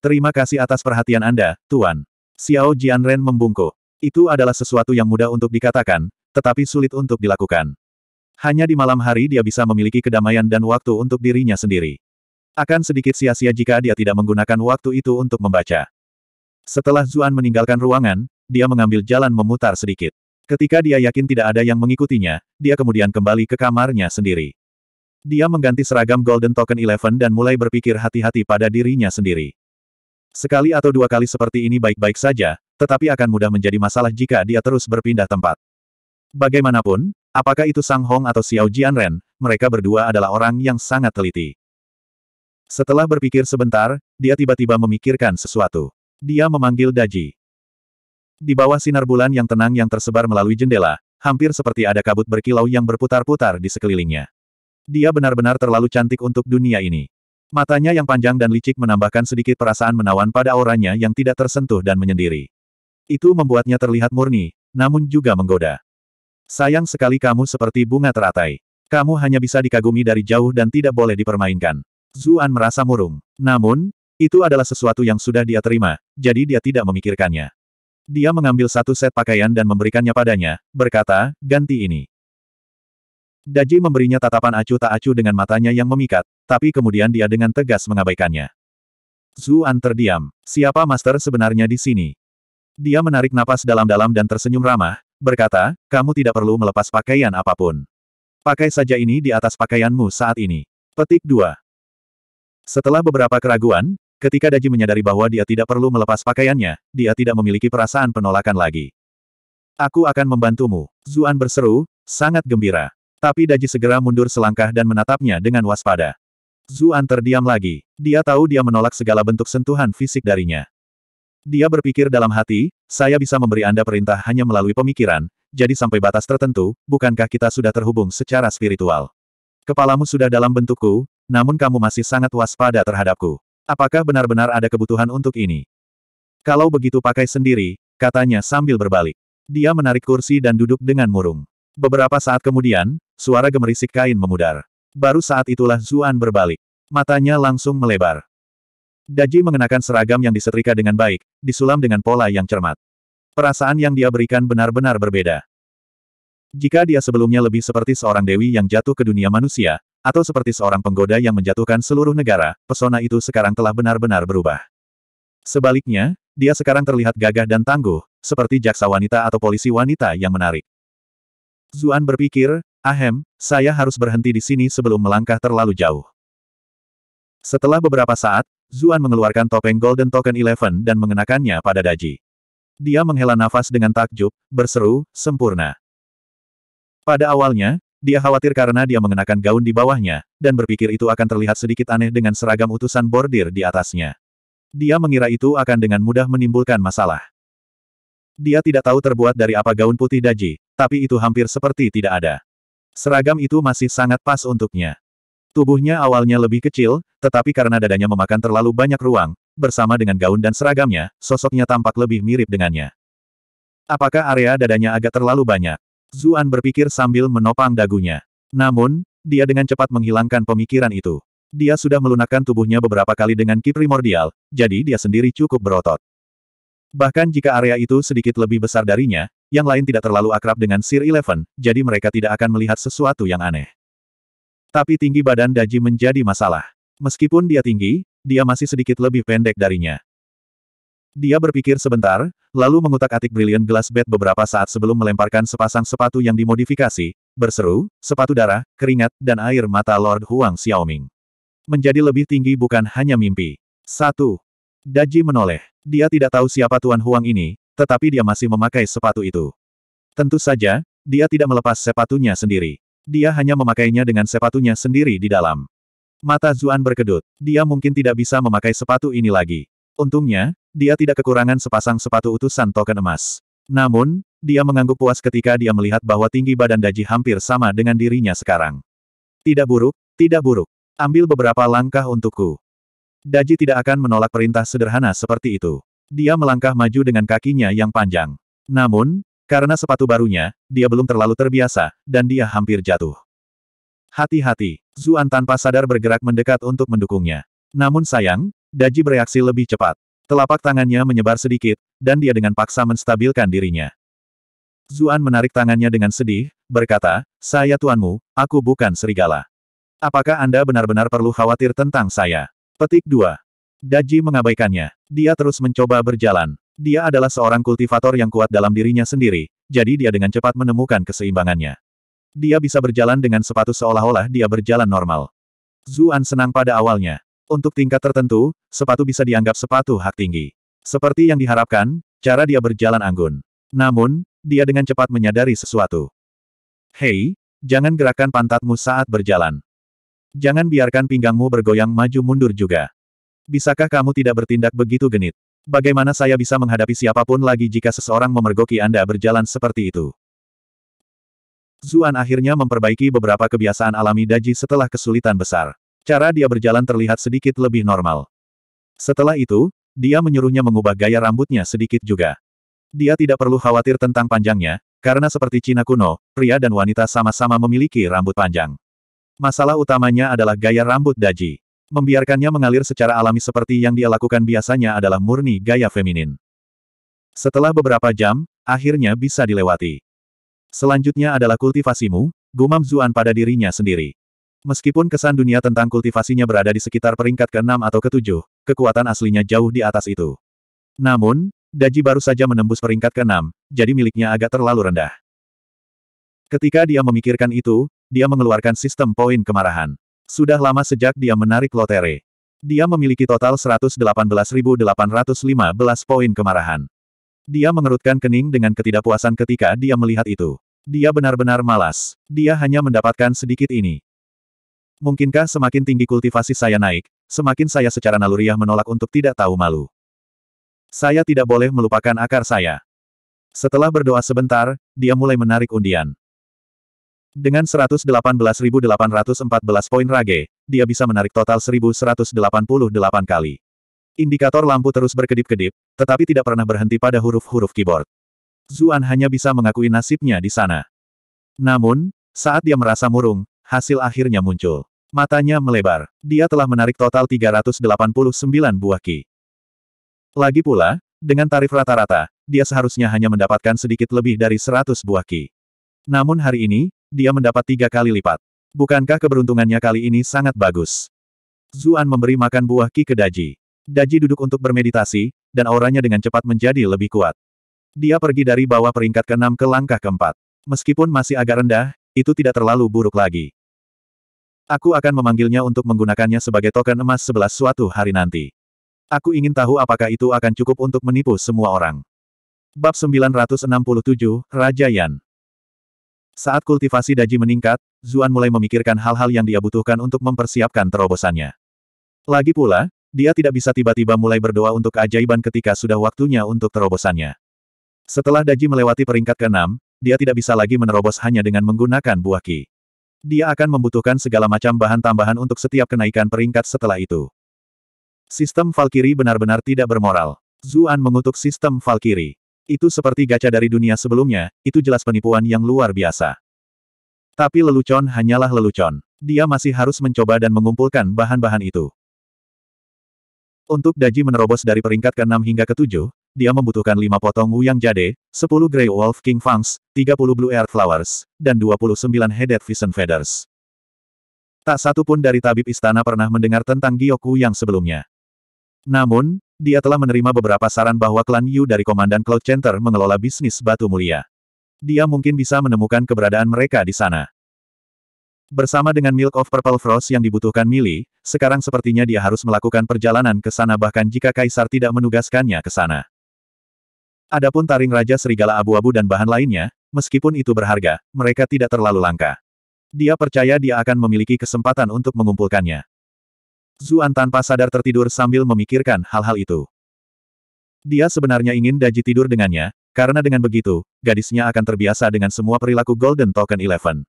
[SPEAKER 1] Terima kasih atas perhatian Anda, Tuan. Xiao Jianren membungkuk. Itu adalah sesuatu yang mudah untuk dikatakan, tetapi sulit untuk dilakukan. Hanya di malam hari dia bisa memiliki kedamaian dan waktu untuk dirinya sendiri. Akan sedikit sia-sia jika dia tidak menggunakan waktu itu untuk membaca. Setelah Zuan meninggalkan ruangan, dia mengambil jalan memutar sedikit. Ketika dia yakin tidak ada yang mengikutinya, dia kemudian kembali ke kamarnya sendiri. Dia mengganti seragam Golden Token Eleven dan mulai berpikir hati-hati pada dirinya sendiri. Sekali atau dua kali seperti ini baik-baik saja, tetapi akan mudah menjadi masalah jika dia terus berpindah tempat. Bagaimanapun, apakah itu Sang Hong atau Xiao Jianren, mereka berdua adalah orang yang sangat teliti. Setelah berpikir sebentar, dia tiba-tiba memikirkan sesuatu. Dia memanggil Daji. Di bawah sinar bulan yang tenang yang tersebar melalui jendela, hampir seperti ada kabut berkilau yang berputar-putar di sekelilingnya. Dia benar-benar terlalu cantik untuk dunia ini. Matanya yang panjang dan licik menambahkan sedikit perasaan menawan pada auranya yang tidak tersentuh dan menyendiri. Itu membuatnya terlihat murni, namun juga menggoda. Sayang sekali kamu seperti bunga teratai. Kamu hanya bisa dikagumi dari jauh dan tidak boleh dipermainkan. Zuan merasa murung. Namun, itu adalah sesuatu yang sudah dia terima, jadi dia tidak memikirkannya. Dia mengambil satu set pakaian dan memberikannya padanya, berkata, ganti ini. Daji memberinya tatapan acuh tak acuh dengan matanya yang memikat, tapi kemudian dia dengan tegas mengabaikannya. Zuan terdiam. Siapa master sebenarnya di sini? Dia menarik napas dalam-dalam dan tersenyum ramah, berkata, kamu tidak perlu melepas pakaian apapun. Pakai saja ini di atas pakaianmu saat ini. Petik 2. Setelah beberapa keraguan, ketika Daji menyadari bahwa dia tidak perlu melepas pakaiannya, dia tidak memiliki perasaan penolakan lagi. Aku akan membantumu. Zuan berseru, sangat gembira. Tapi Daji segera mundur selangkah dan menatapnya dengan waspada. Zuan terdiam lagi. Dia tahu dia menolak segala bentuk sentuhan fisik darinya. Dia berpikir dalam hati, saya bisa memberi Anda perintah hanya melalui pemikiran, jadi sampai batas tertentu, bukankah kita sudah terhubung secara spiritual? Kepalamu sudah dalam bentukku, namun kamu masih sangat waspada terhadapku. Apakah benar-benar ada kebutuhan untuk ini? Kalau begitu pakai sendiri, katanya sambil berbalik. Dia menarik kursi dan duduk dengan murung. Beberapa saat kemudian, Suara gemerisik kain memudar. Baru saat itulah Zuan berbalik. Matanya langsung melebar. Daji mengenakan seragam yang disetrika dengan baik, disulam dengan pola yang cermat. Perasaan yang dia berikan benar-benar berbeda. Jika dia sebelumnya lebih seperti seorang dewi yang jatuh ke dunia manusia, atau seperti seorang penggoda yang menjatuhkan seluruh negara, pesona itu sekarang telah benar-benar berubah. Sebaliknya, dia sekarang terlihat gagah dan tangguh, seperti jaksa wanita atau polisi wanita yang menarik. Zuan berpikir, Ahem, saya harus berhenti di sini sebelum melangkah terlalu jauh. Setelah beberapa saat, Zuan mengeluarkan topeng Golden Token Eleven dan mengenakannya pada daji. Dia menghela nafas dengan takjub, berseru, sempurna. Pada awalnya, dia khawatir karena dia mengenakan gaun di bawahnya, dan berpikir itu akan terlihat sedikit aneh dengan seragam utusan bordir di atasnya. Dia mengira itu akan dengan mudah menimbulkan masalah. Dia tidak tahu terbuat dari apa gaun putih daji, tapi itu hampir seperti tidak ada. Seragam itu masih sangat pas untuknya. Tubuhnya awalnya lebih kecil, tetapi karena dadanya memakan terlalu banyak ruang, bersama dengan gaun dan seragamnya, sosoknya tampak lebih mirip dengannya. Apakah area dadanya agak terlalu banyak? Zuan berpikir sambil menopang dagunya. Namun, dia dengan cepat menghilangkan pemikiran itu. Dia sudah melunakkan tubuhnya beberapa kali dengan ki primordial, jadi dia sendiri cukup berotot. Bahkan jika area itu sedikit lebih besar darinya, yang lain tidak terlalu akrab dengan Sir Eleven, jadi mereka tidak akan melihat sesuatu yang aneh. Tapi tinggi badan Daji menjadi masalah. Meskipun dia tinggi, dia masih sedikit lebih pendek darinya. Dia berpikir sebentar, lalu mengutak-atik Brilliant Glass bed beberapa saat sebelum melemparkan sepasang sepatu yang dimodifikasi, berseru, sepatu darah, keringat, dan air mata Lord Huang Xiaoming. Menjadi lebih tinggi bukan hanya mimpi. 1. Daji menoleh. Dia tidak tahu siapa Tuan Huang ini, tetapi dia masih memakai sepatu itu. Tentu saja, dia tidak melepas sepatunya sendiri. Dia hanya memakainya dengan sepatunya sendiri di dalam. Mata Zuan berkedut. Dia mungkin tidak bisa memakai sepatu ini lagi. Untungnya, dia tidak kekurangan sepasang sepatu utusan token emas. Namun, dia mengangguk puas ketika dia melihat bahwa tinggi badan Daji hampir sama dengan dirinya sekarang. Tidak buruk, tidak buruk. Ambil beberapa langkah untukku. Daji tidak akan menolak perintah sederhana seperti itu. Dia melangkah maju dengan kakinya yang panjang. Namun, karena sepatu barunya, dia belum terlalu terbiasa, dan dia hampir jatuh. Hati-hati, Zuan tanpa sadar bergerak mendekat untuk mendukungnya. Namun sayang, Daji bereaksi lebih cepat. Telapak tangannya menyebar sedikit, dan dia dengan paksa menstabilkan dirinya. Zuan menarik tangannya dengan sedih, berkata, Saya tuanmu, aku bukan serigala. Apakah Anda benar-benar perlu khawatir tentang saya? Petik 2. Daji mengabaikannya. Dia terus mencoba berjalan. Dia adalah seorang kultivator yang kuat dalam dirinya sendiri, jadi dia dengan cepat menemukan keseimbangannya. Dia bisa berjalan dengan sepatu seolah-olah dia berjalan normal. Zuan senang pada awalnya. Untuk tingkat tertentu, sepatu bisa dianggap sepatu hak tinggi. Seperti yang diharapkan, cara dia berjalan anggun. Namun, dia dengan cepat menyadari sesuatu. Hei, jangan gerakan pantatmu saat berjalan. Jangan biarkan pinggangmu bergoyang maju mundur juga. Bisakah kamu tidak bertindak begitu genit? Bagaimana saya bisa menghadapi siapapun lagi jika seseorang memergoki Anda berjalan seperti itu? Zuan akhirnya memperbaiki beberapa kebiasaan alami Daji setelah kesulitan besar. Cara dia berjalan terlihat sedikit lebih normal. Setelah itu, dia menyuruhnya mengubah gaya rambutnya sedikit juga. Dia tidak perlu khawatir tentang panjangnya, karena seperti Cina kuno, pria dan wanita sama-sama memiliki rambut panjang. Masalah utamanya adalah gaya rambut Daji. Membiarkannya mengalir secara alami seperti yang dia lakukan biasanya adalah murni gaya feminin. Setelah beberapa jam, akhirnya bisa dilewati. Selanjutnya adalah kultivasimu, gumam Zuan pada dirinya sendiri. Meskipun kesan dunia tentang kultivasinya berada di sekitar peringkat ke-6 atau ke-7, kekuatan aslinya jauh di atas itu. Namun, Daji baru saja menembus peringkat ke-6, jadi miliknya agak terlalu rendah. Ketika dia memikirkan itu, dia mengeluarkan sistem poin kemarahan. Sudah lama sejak dia menarik lotere. Dia memiliki total 118.815 poin kemarahan. Dia mengerutkan kening dengan ketidakpuasan ketika dia melihat itu. Dia benar-benar malas. Dia hanya mendapatkan sedikit ini. Mungkinkah semakin tinggi kultivasi saya naik, semakin saya secara naluriah menolak untuk tidak tahu malu. Saya tidak boleh melupakan akar saya. Setelah berdoa sebentar, dia mulai menarik undian. Dengan 118.814 poin Rage, dia bisa menarik total 1.188 kali. Indikator lampu terus berkedip-kedip, tetapi tidak pernah berhenti pada huruf-huruf keyboard. Zuan hanya bisa mengakui nasibnya di sana. Namun, saat dia merasa murung, hasil akhirnya muncul. Matanya melebar. Dia telah menarik total 389 buah ki. Lagi pula, dengan tarif rata-rata, dia seharusnya hanya mendapatkan sedikit lebih dari 100 buah ki. Namun hari ini, dia mendapat tiga kali lipat. Bukankah keberuntungannya kali ini sangat bagus? Zuan memberi makan buah ki ke Daji. Daji duduk untuk bermeditasi, dan auranya dengan cepat menjadi lebih kuat. Dia pergi dari bawah peringkat ke-6 ke langkah keempat. Meskipun masih agak rendah, itu tidak terlalu buruk lagi. Aku akan memanggilnya untuk menggunakannya sebagai token emas sebelas suatu hari nanti. Aku ingin tahu apakah itu akan cukup untuk menipu semua orang. Bab 967, Raja Yan saat kultivasi daji meningkat, Zuan mulai memikirkan hal-hal yang dia butuhkan untuk mempersiapkan terobosannya. Lagi pula, dia tidak bisa tiba-tiba mulai berdoa untuk keajaiban ketika sudah waktunya untuk terobosannya. Setelah Daji melewati peringkat ke-6, dia tidak bisa lagi menerobos hanya dengan menggunakan buah ki. Dia akan membutuhkan segala macam bahan tambahan untuk setiap kenaikan peringkat setelah itu. Sistem Valkyrie benar-benar tidak bermoral. Zuan mengutuk sistem Valkyrie. Itu seperti gacha dari dunia sebelumnya, itu jelas penipuan yang luar biasa. Tapi lelucon hanyalah lelucon. Dia masih harus mencoba dan mengumpulkan bahan-bahan itu. Untuk Daji menerobos dari peringkat ke-6 hingga ke-7, dia membutuhkan 5 potong Wuyang Jade, 10 Grey Wolf King Fangs, 30 Blue Air Flowers, dan 29 Headed Vision Feathers. Tak satu pun dari tabib istana pernah mendengar tentang gioku yang sebelumnya. Namun, dia telah menerima beberapa saran bahwa klan Yu dari Komandan Cloud Center mengelola bisnis batu mulia. Dia mungkin bisa menemukan keberadaan mereka di sana. Bersama dengan Milk of Purple Frost yang dibutuhkan Mili, sekarang sepertinya dia harus melakukan perjalanan ke sana bahkan jika Kaisar tidak menugaskannya ke sana. Adapun taring Raja Serigala Abu-Abu dan bahan lainnya, meskipun itu berharga, mereka tidak terlalu langka. Dia percaya dia akan memiliki kesempatan untuk mengumpulkannya. Zuan tanpa sadar tertidur sambil memikirkan hal-hal itu. Dia sebenarnya ingin Daji tidur dengannya, karena dengan begitu, gadisnya akan terbiasa dengan semua perilaku Golden Token Eleven.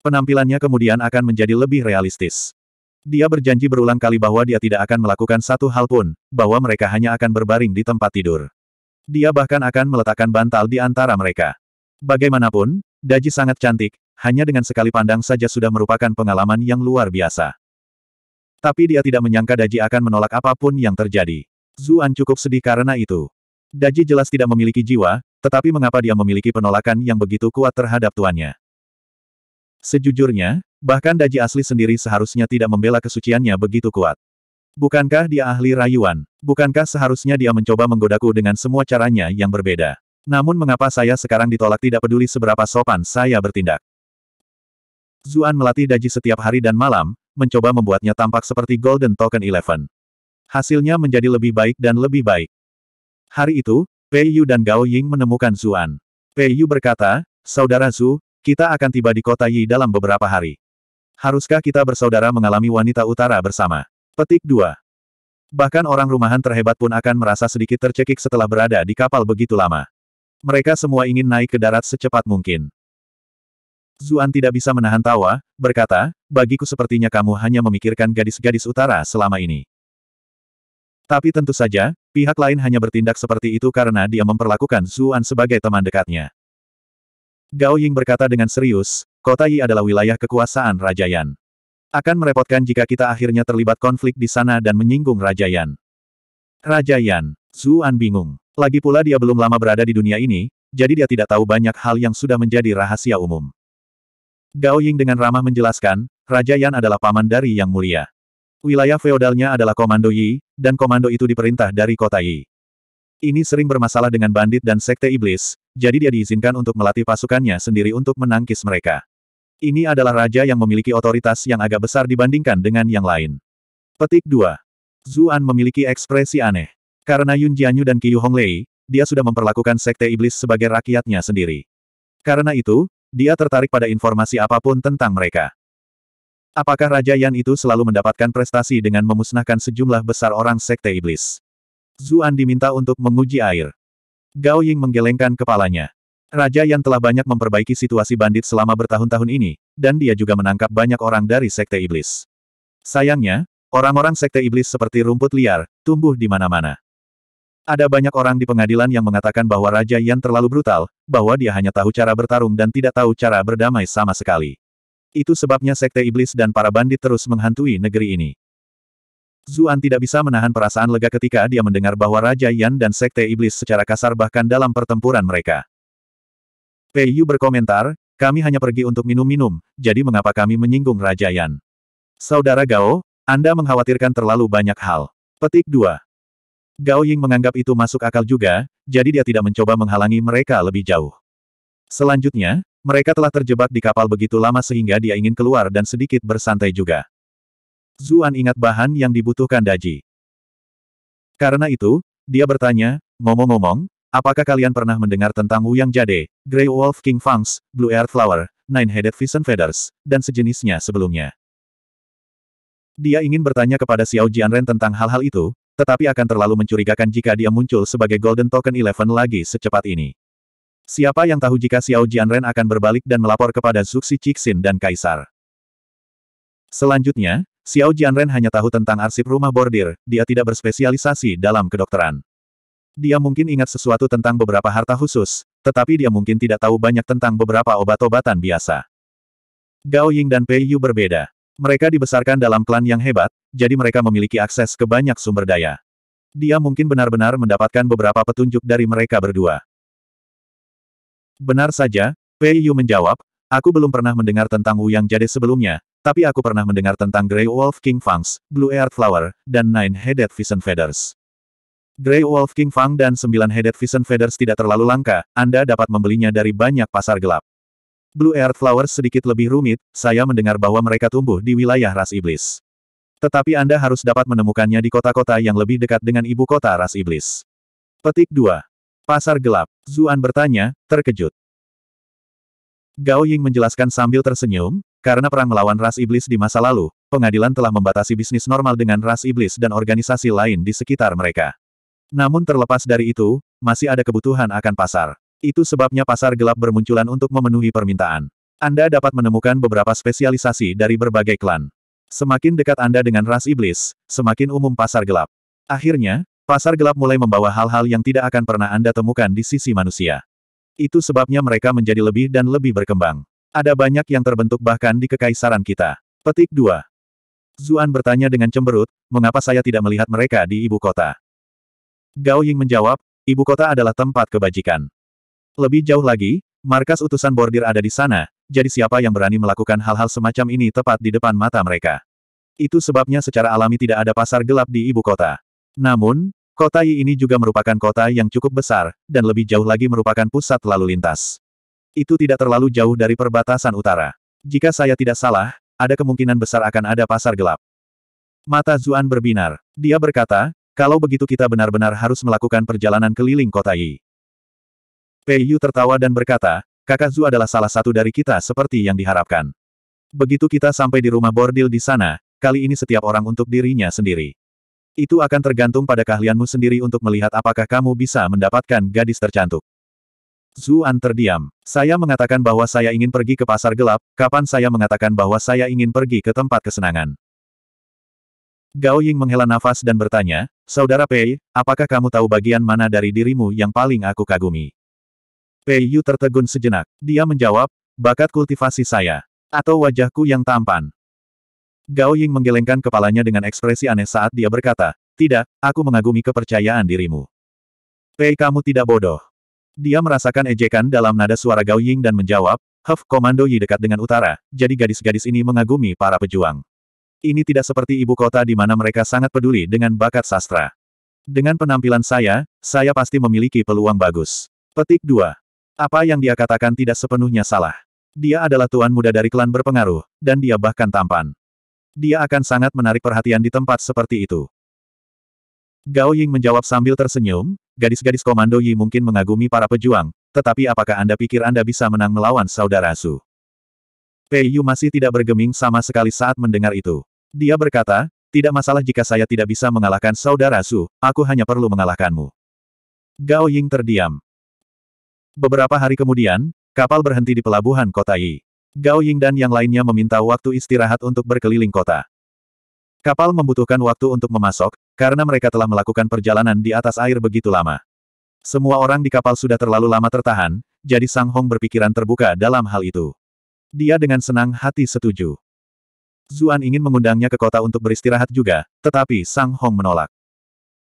[SPEAKER 1] Penampilannya kemudian akan menjadi lebih realistis. Dia berjanji berulang kali bahwa dia tidak akan melakukan satu hal pun, bahwa mereka hanya akan berbaring di tempat tidur. Dia bahkan akan meletakkan bantal di antara mereka. Bagaimanapun, Daji sangat cantik, hanya dengan sekali pandang saja sudah merupakan pengalaman yang luar biasa. Tapi dia tidak menyangka Daji akan menolak apapun yang terjadi. Zuan cukup sedih karena itu. Daji jelas tidak memiliki jiwa, tetapi mengapa dia memiliki penolakan yang begitu kuat terhadap tuannya? Sejujurnya, bahkan Daji asli sendiri seharusnya tidak membela kesuciannya begitu kuat. Bukankah dia ahli rayuan? Bukankah seharusnya dia mencoba menggodaku dengan semua caranya yang berbeda? Namun mengapa saya sekarang ditolak tidak peduli seberapa sopan saya bertindak? Zuan melatih Daji setiap hari dan malam, mencoba membuatnya tampak seperti Golden Token Eleven. Hasilnya menjadi lebih baik dan lebih baik. Hari itu, Pei Yu dan Gao Ying menemukan Zuan. Pei Yu berkata, Saudara Zu, kita akan tiba di kota Yi dalam beberapa hari. Haruskah kita bersaudara mengalami wanita utara bersama? Petik 2. Bahkan orang rumahan terhebat pun akan merasa sedikit tercekik setelah berada di kapal begitu lama. Mereka semua ingin naik ke darat secepat mungkin. Zuan tidak bisa menahan tawa, berkata, bagiku sepertinya kamu hanya memikirkan gadis-gadis utara selama ini. Tapi tentu saja, pihak lain hanya bertindak seperti itu karena dia memperlakukan Zuan sebagai teman dekatnya. Gao Ying berkata dengan serius, kota Yi adalah wilayah kekuasaan Raja Yan. Akan merepotkan jika kita akhirnya terlibat konflik di sana dan menyinggung Raja Yan. Raja Yan, Zuan bingung. Lagi pula dia belum lama berada di dunia ini, jadi dia tidak tahu banyak hal yang sudah menjadi rahasia umum. Gao Ying dengan ramah menjelaskan, Raja Yan adalah paman dari Yang Mulia. Wilayah feodalnya adalah Komando Yi, dan komando itu diperintah dari kota Yi. Ini sering bermasalah dengan bandit dan sekte iblis, jadi dia diizinkan untuk melatih pasukannya sendiri untuk menangkis mereka. Ini adalah raja yang memiliki otoritas yang agak besar dibandingkan dengan yang lain. Petik 2. Zuan memiliki ekspresi aneh. Karena Yun Jianyu dan Qiu Honglei, dia sudah memperlakukan sekte iblis sebagai rakyatnya sendiri. Karena itu, dia tertarik pada informasi apapun tentang mereka. Apakah Raja Yan itu selalu mendapatkan prestasi dengan memusnahkan sejumlah besar orang Sekte Iblis? Zuan diminta untuk menguji air. Gao Ying menggelengkan kepalanya. Raja Yan telah banyak memperbaiki situasi bandit selama bertahun-tahun ini, dan dia juga menangkap banyak orang dari Sekte Iblis. Sayangnya, orang-orang Sekte Iblis seperti rumput liar, tumbuh di mana-mana. Ada banyak orang di pengadilan yang mengatakan bahwa Raja Yan terlalu brutal, bahwa dia hanya tahu cara bertarung dan tidak tahu cara berdamai sama sekali. Itu sebabnya Sekte Iblis dan para bandit terus menghantui negeri ini. Zuan tidak bisa menahan perasaan lega ketika dia mendengar bahwa Raja Yan dan Sekte Iblis secara kasar bahkan dalam pertempuran mereka. Pei Yu berkomentar, kami hanya pergi untuk minum-minum, jadi mengapa kami menyinggung Raja Yan? Saudara Gao, Anda mengkhawatirkan terlalu banyak hal. Petik 2. Gao Ying menganggap itu masuk akal juga, jadi dia tidak mencoba menghalangi mereka lebih jauh. Selanjutnya, mereka telah terjebak di kapal begitu lama sehingga dia ingin keluar dan sedikit bersantai juga. Zuan ingat bahan yang dibutuhkan Daji. Karena itu, dia bertanya, ngomong-ngomong, apakah kalian pernah mendengar tentang Wuyang Jade, Grey Wolf King Fangs, Blue Air Flower, Nine-Headed Vision Feathers, dan sejenisnya sebelumnya? Dia ingin bertanya kepada Xiao Jianren tentang hal-hal itu, tetapi akan terlalu mencurigakan jika dia muncul sebagai Golden Token Eleven lagi secepat ini. Siapa yang tahu jika Xiao Jianren akan berbalik dan melapor kepada Zuxi Cixin dan Kaisar. Selanjutnya, Xiao Jianren hanya tahu tentang arsip rumah bordir, dia tidak berspesialisasi dalam kedokteran. Dia mungkin ingat sesuatu tentang beberapa harta khusus, tetapi dia mungkin tidak tahu banyak tentang beberapa obat-obatan biasa. Gao Ying dan Pei Yu berbeda. Mereka dibesarkan dalam klan yang hebat, jadi mereka memiliki akses ke banyak sumber daya. Dia mungkin benar-benar mendapatkan beberapa petunjuk dari mereka berdua. Benar saja, Pei Yu menjawab, aku belum pernah mendengar tentang Wu Yang Jade sebelumnya, tapi aku pernah mendengar tentang Grey Wolf King Fangs, Blue Earth Flower, dan Nine-Headed Vision Feathers. Grey Wolf King Fang dan sembilan Headed Vision Feathers tidak terlalu langka, Anda dapat membelinya dari banyak pasar gelap. Blue Earth Flowers sedikit lebih rumit, saya mendengar bahwa mereka tumbuh di wilayah ras iblis. Tetapi Anda harus dapat menemukannya di kota-kota yang lebih dekat dengan ibu kota ras iblis. Petik 2. Pasar Gelap. Zuan bertanya, terkejut. Gao Ying menjelaskan sambil tersenyum, karena perang melawan ras iblis di masa lalu, pengadilan telah membatasi bisnis normal dengan ras iblis dan organisasi lain di sekitar mereka. Namun terlepas dari itu, masih ada kebutuhan akan pasar. Itu sebabnya pasar gelap bermunculan untuk memenuhi permintaan. Anda dapat menemukan beberapa spesialisasi dari berbagai klan. Semakin dekat Anda dengan ras iblis, semakin umum pasar gelap. Akhirnya, pasar gelap mulai membawa hal-hal yang tidak akan pernah Anda temukan di sisi manusia. Itu sebabnya mereka menjadi lebih dan lebih berkembang. Ada banyak yang terbentuk bahkan di kekaisaran kita. Petik 2. Zuan bertanya dengan cemberut, mengapa saya tidak melihat mereka di ibu kota? Gao Ying menjawab, ibu kota adalah tempat kebajikan. Lebih jauh lagi, markas utusan bordir ada di sana, jadi siapa yang berani melakukan hal-hal semacam ini tepat di depan mata mereka. Itu sebabnya secara alami tidak ada pasar gelap di ibu kota. Namun, kota Yi ini juga merupakan kota yang cukup besar, dan lebih jauh lagi merupakan pusat lalu lintas. Itu tidak terlalu jauh dari perbatasan utara. Jika saya tidak salah, ada kemungkinan besar akan ada pasar gelap. Mata Zuan berbinar. Dia berkata, kalau begitu kita benar-benar harus melakukan perjalanan keliling kota Yi. Pei Yu tertawa dan berkata, kakak Zu adalah salah satu dari kita seperti yang diharapkan. Begitu kita sampai di rumah bordil di sana, kali ini setiap orang untuk dirinya sendiri. Itu akan tergantung pada keahlianmu sendiri untuk melihat apakah kamu bisa mendapatkan gadis tercantik. Zuan terdiam. Saya mengatakan bahwa saya ingin pergi ke pasar gelap, kapan saya mengatakan bahwa saya ingin pergi ke tempat kesenangan. Gao Ying menghela nafas dan bertanya, Saudara Pei, apakah kamu tahu bagian mana dari dirimu yang paling aku kagumi? Pei Yu tertegun sejenak. Dia menjawab, bakat kultivasi saya. Atau wajahku yang tampan. Gao Ying menggelengkan kepalanya dengan ekspresi aneh saat dia berkata, tidak, aku mengagumi kepercayaan dirimu. Pei kamu tidak bodoh. Dia merasakan ejekan dalam nada suara Gao Ying dan menjawab, Huff, Komando Yi dekat dengan utara, jadi gadis-gadis ini mengagumi para pejuang. Ini tidak seperti ibu kota di mana mereka sangat peduli dengan bakat sastra. Dengan penampilan saya, saya pasti memiliki peluang bagus. Petik 2. Apa yang dia katakan tidak sepenuhnya salah. Dia adalah tuan muda dari klan berpengaruh, dan dia bahkan tampan. Dia akan sangat menarik perhatian di tempat seperti itu. Gao Ying menjawab sambil tersenyum, gadis-gadis komando Yi mungkin mengagumi para pejuang, tetapi apakah Anda pikir Anda bisa menang melawan saudara Su? Pei Yu masih tidak bergeming sama sekali saat mendengar itu. Dia berkata, tidak masalah jika saya tidak bisa mengalahkan saudara Su, aku hanya perlu mengalahkanmu. Gao Ying terdiam. Beberapa hari kemudian, kapal berhenti di pelabuhan kota Yi. Gao Ying dan yang lainnya meminta waktu istirahat untuk berkeliling kota. Kapal membutuhkan waktu untuk memasok, karena mereka telah melakukan perjalanan di atas air begitu lama. Semua orang di kapal sudah terlalu lama tertahan, jadi Sang Hong berpikiran terbuka dalam hal itu. Dia dengan senang hati setuju. Zuan ingin mengundangnya ke kota untuk beristirahat juga, tetapi Sang Hong menolak.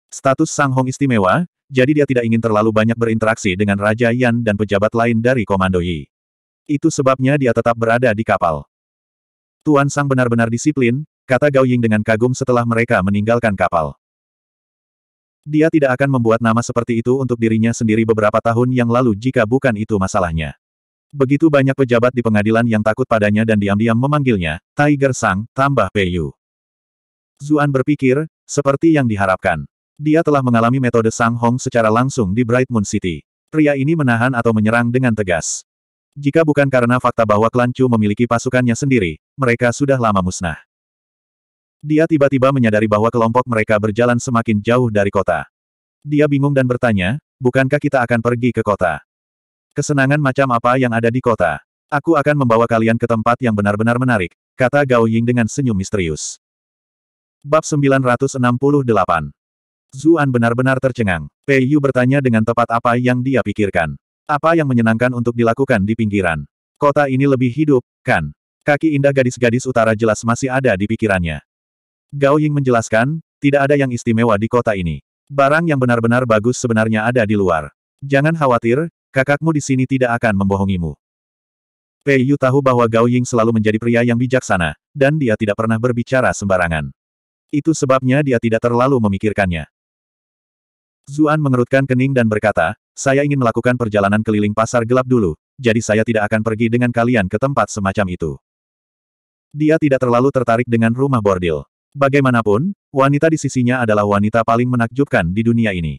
[SPEAKER 1] Status Sang Hong istimewa, jadi dia tidak ingin terlalu banyak berinteraksi dengan Raja Yan dan pejabat lain dari Komando Yi. Itu sebabnya dia tetap berada di kapal. Tuan Sang benar-benar disiplin, kata Gao Ying dengan kagum setelah mereka meninggalkan kapal. Dia tidak akan membuat nama seperti itu untuk dirinya sendiri beberapa tahun yang lalu jika bukan itu masalahnya. Begitu banyak pejabat di pengadilan yang takut padanya dan diam-diam memanggilnya, Tiger Sang, tambah Pei Yu. Zuan berpikir, seperti yang diharapkan. Dia telah mengalami metode Sang Hong secara langsung di Bright Moon City. Pria ini menahan atau menyerang dengan tegas. Jika bukan karena fakta bahwa klan Chu memiliki pasukannya sendiri, mereka sudah lama musnah. Dia tiba-tiba menyadari bahwa kelompok mereka berjalan semakin jauh dari kota. Dia bingung dan bertanya, bukankah kita akan pergi ke kota? Kesenangan macam apa yang ada di kota? Aku akan membawa kalian ke tempat yang benar-benar menarik, kata Gao Ying dengan senyum misterius. Bab 968 Zuan benar-benar tercengang. Pei Yu bertanya dengan tepat apa yang dia pikirkan. Apa yang menyenangkan untuk dilakukan di pinggiran. Kota ini lebih hidup, kan? Kaki indah gadis-gadis utara jelas masih ada di pikirannya. Gao Ying menjelaskan, tidak ada yang istimewa di kota ini. Barang yang benar-benar bagus sebenarnya ada di luar. Jangan khawatir, kakakmu di sini tidak akan membohongimu. Pei Yu tahu bahwa Gao Ying selalu menjadi pria yang bijaksana, dan dia tidak pernah berbicara sembarangan. Itu sebabnya dia tidak terlalu memikirkannya. Zuan mengerutkan kening dan berkata, saya ingin melakukan perjalanan keliling pasar gelap dulu, jadi saya tidak akan pergi dengan kalian ke tempat semacam itu. Dia tidak terlalu tertarik dengan rumah bordil. Bagaimanapun, wanita di sisinya adalah wanita paling menakjubkan di dunia ini.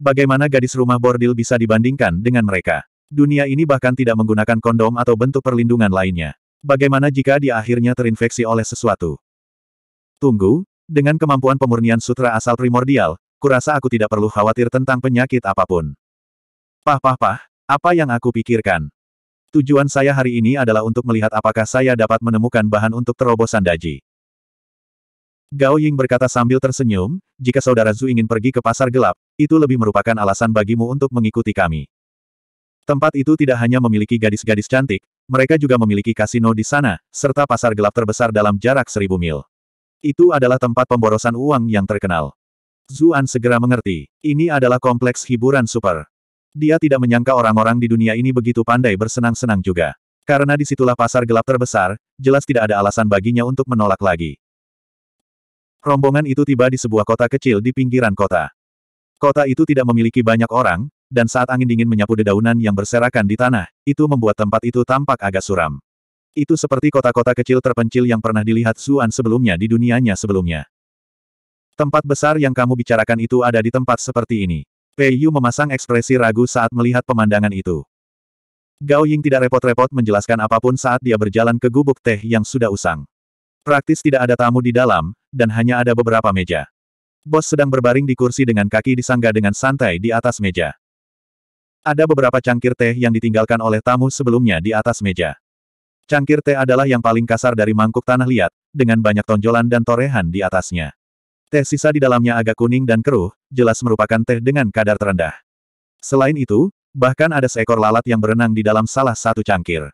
[SPEAKER 1] Bagaimana gadis rumah bordil bisa dibandingkan dengan mereka? Dunia ini bahkan tidak menggunakan kondom atau bentuk perlindungan lainnya. Bagaimana jika dia akhirnya terinfeksi oleh sesuatu? Tunggu, dengan kemampuan pemurnian sutra asal primordial, kurasa aku tidak perlu khawatir tentang penyakit apapun. Pah pah pah, apa yang aku pikirkan? Tujuan saya hari ini adalah untuk melihat apakah saya dapat menemukan bahan untuk terobosan daji. Gao Ying berkata sambil tersenyum, jika saudara Zhu ingin pergi ke pasar gelap, itu lebih merupakan alasan bagimu untuk mengikuti kami. Tempat itu tidak hanya memiliki gadis-gadis cantik, mereka juga memiliki kasino di sana, serta pasar gelap terbesar dalam jarak seribu mil. Itu adalah tempat pemborosan uang yang terkenal. Zuan segera mengerti, ini adalah kompleks hiburan super. Dia tidak menyangka orang-orang di dunia ini begitu pandai bersenang-senang juga. Karena disitulah pasar gelap terbesar, jelas tidak ada alasan baginya untuk menolak lagi. Rombongan itu tiba di sebuah kota kecil di pinggiran kota. Kota itu tidak memiliki banyak orang, dan saat angin dingin menyapu dedaunan yang berserakan di tanah, itu membuat tempat itu tampak agak suram. Itu seperti kota-kota kecil terpencil yang pernah dilihat Zuan sebelumnya di dunianya sebelumnya. Tempat besar yang kamu bicarakan itu ada di tempat seperti ini. Pei Yu memasang ekspresi ragu saat melihat pemandangan itu. Gao Ying tidak repot-repot menjelaskan apapun saat dia berjalan ke gubuk teh yang sudah usang. Praktis tidak ada tamu di dalam, dan hanya ada beberapa meja. Bos sedang berbaring di kursi dengan kaki disangga dengan santai di atas meja. Ada beberapa cangkir teh yang ditinggalkan oleh tamu sebelumnya di atas meja. Cangkir teh adalah yang paling kasar dari mangkuk tanah liat, dengan banyak tonjolan dan torehan di atasnya. Teh sisa di dalamnya agak kuning dan keruh, jelas merupakan teh dengan kadar terendah. Selain itu, bahkan ada seekor lalat yang berenang di dalam salah satu cangkir.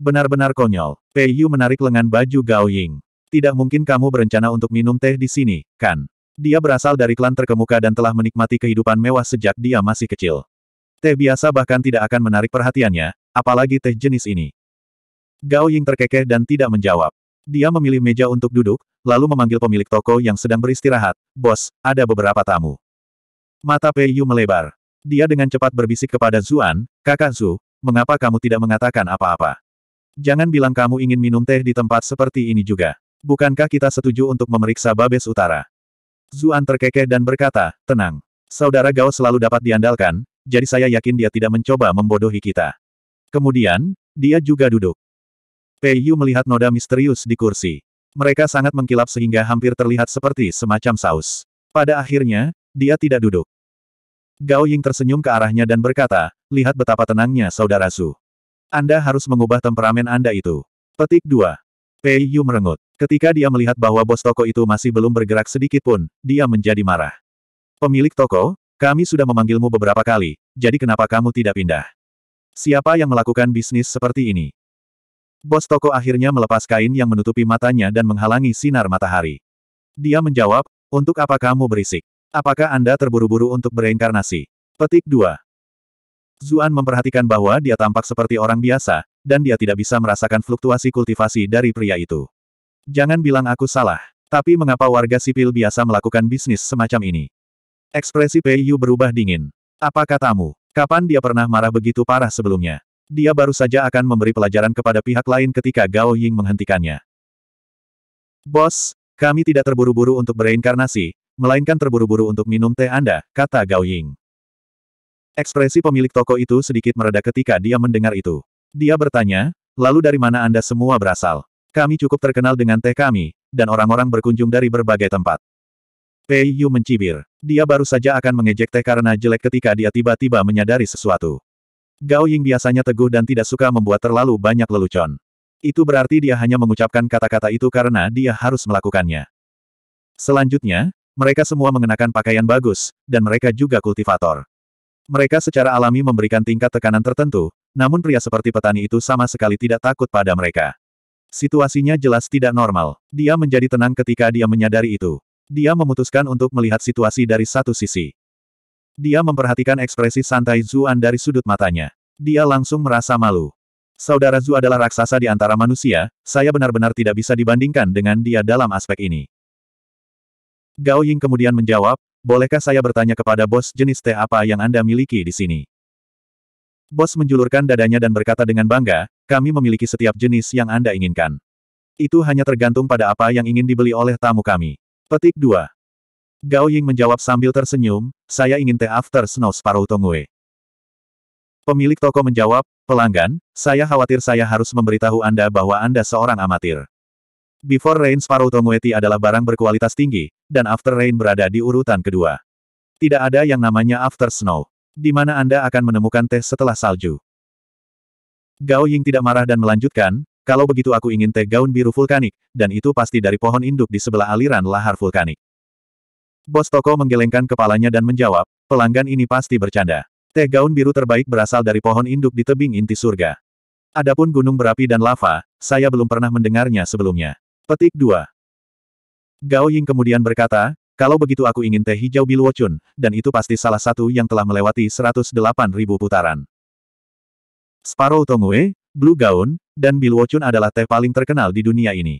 [SPEAKER 1] Benar-benar konyol, Pei Yu menarik lengan baju Gao Ying. Tidak mungkin kamu berencana untuk minum teh di sini, kan? Dia berasal dari klan terkemuka dan telah menikmati kehidupan mewah sejak dia masih kecil. Teh biasa bahkan tidak akan menarik perhatiannya, apalagi teh jenis ini. Gao Ying terkekeh dan tidak menjawab. Dia memilih meja untuk duduk, lalu memanggil pemilik toko yang sedang beristirahat, Bos, ada beberapa tamu. Mata Pei Yu melebar. Dia dengan cepat berbisik kepada Zuan, kakak Zu, mengapa kamu tidak mengatakan apa-apa? Jangan bilang kamu ingin minum teh di tempat seperti ini juga. Bukankah kita setuju untuk memeriksa Babes Utara? Zuan terkekeh dan berkata, tenang. Saudara Gao selalu dapat diandalkan, jadi saya yakin dia tidak mencoba membodohi kita. Kemudian, dia juga duduk. Pei Yu melihat noda misterius di kursi. Mereka sangat mengkilap sehingga hampir terlihat seperti semacam saus. Pada akhirnya, dia tidak duduk. Gao Ying tersenyum ke arahnya dan berkata, lihat betapa tenangnya saudara Su. Anda harus mengubah temperamen Anda itu. Petik 2. Pei Yu merengut. Ketika dia melihat bahwa bos toko itu masih belum bergerak sedikit pun, dia menjadi marah. Pemilik toko, kami sudah memanggilmu beberapa kali, jadi kenapa kamu tidak pindah? Siapa yang melakukan bisnis seperti ini? Bos toko akhirnya melepas kain yang menutupi matanya dan menghalangi sinar matahari. Dia menjawab, untuk apa kamu berisik? Apakah Anda terburu-buru untuk bereinkarnasi? Petik 2. Zuan memperhatikan bahwa dia tampak seperti orang biasa, dan dia tidak bisa merasakan fluktuasi kultivasi dari pria itu. Jangan bilang aku salah, tapi mengapa warga sipil biasa melakukan bisnis semacam ini? Ekspresi Pei Yu berubah dingin. Apa katamu? Kapan dia pernah marah begitu parah sebelumnya? Dia baru saja akan memberi pelajaran kepada pihak lain ketika Gao Ying menghentikannya. Bos, kami tidak terburu-buru untuk bereinkarnasi, melainkan terburu-buru untuk minum teh Anda, kata Gao Ying. Ekspresi pemilik toko itu sedikit mereda ketika dia mendengar itu. Dia bertanya, lalu dari mana Anda semua berasal? Kami cukup terkenal dengan teh kami, dan orang-orang berkunjung dari berbagai tempat. Pei Yu mencibir. Dia baru saja akan mengejek teh karena jelek ketika dia tiba-tiba menyadari sesuatu. Gao Ying biasanya teguh dan tidak suka membuat terlalu banyak lelucon. Itu berarti dia hanya mengucapkan kata-kata itu karena dia harus melakukannya. Selanjutnya, mereka semua mengenakan pakaian bagus, dan mereka juga kultivator. Mereka secara alami memberikan tingkat tekanan tertentu, namun pria seperti petani itu sama sekali tidak takut pada mereka. Situasinya jelas tidak normal. Dia menjadi tenang ketika dia menyadari itu. Dia memutuskan untuk melihat situasi dari satu sisi. Dia memperhatikan ekspresi santai Zuan dari sudut matanya. Dia langsung merasa malu. Saudara Zu adalah raksasa di antara manusia, saya benar-benar tidak bisa dibandingkan dengan dia dalam aspek ini. Gao Ying kemudian menjawab, bolehkah saya bertanya kepada bos jenis teh apa yang Anda miliki di sini? Bos menjulurkan dadanya dan berkata dengan bangga, kami memiliki setiap jenis yang Anda inginkan. Itu hanya tergantung pada apa yang ingin dibeli oleh tamu kami. Petik 2. Gao Ying menjawab sambil tersenyum, saya ingin teh after snow separuh tongue. Pemilik toko menjawab, pelanggan, saya khawatir saya harus memberitahu Anda bahwa Anda seorang amatir. Before Rain Sparrow Tea adalah barang berkualitas tinggi, dan After Rain berada di urutan kedua. Tidak ada yang namanya After Snow, di mana Anda akan menemukan teh setelah salju. Gao Ying tidak marah dan melanjutkan, kalau begitu aku ingin teh gaun biru vulkanik, dan itu pasti dari pohon induk di sebelah aliran lahar vulkanik. Bos toko menggelengkan kepalanya dan menjawab, pelanggan ini pasti bercanda. Teh gaun biru terbaik berasal dari pohon induk di tebing inti surga. Adapun gunung berapi dan lava, saya belum pernah mendengarnya sebelumnya. Petik 2. Gao Ying kemudian berkata, kalau begitu aku ingin teh hijau biluocun, dan itu pasti salah satu yang telah melewati 108 ribu putaran. Sparrow Tongue, Blue Gaun, dan bilwocun adalah teh paling terkenal di dunia ini.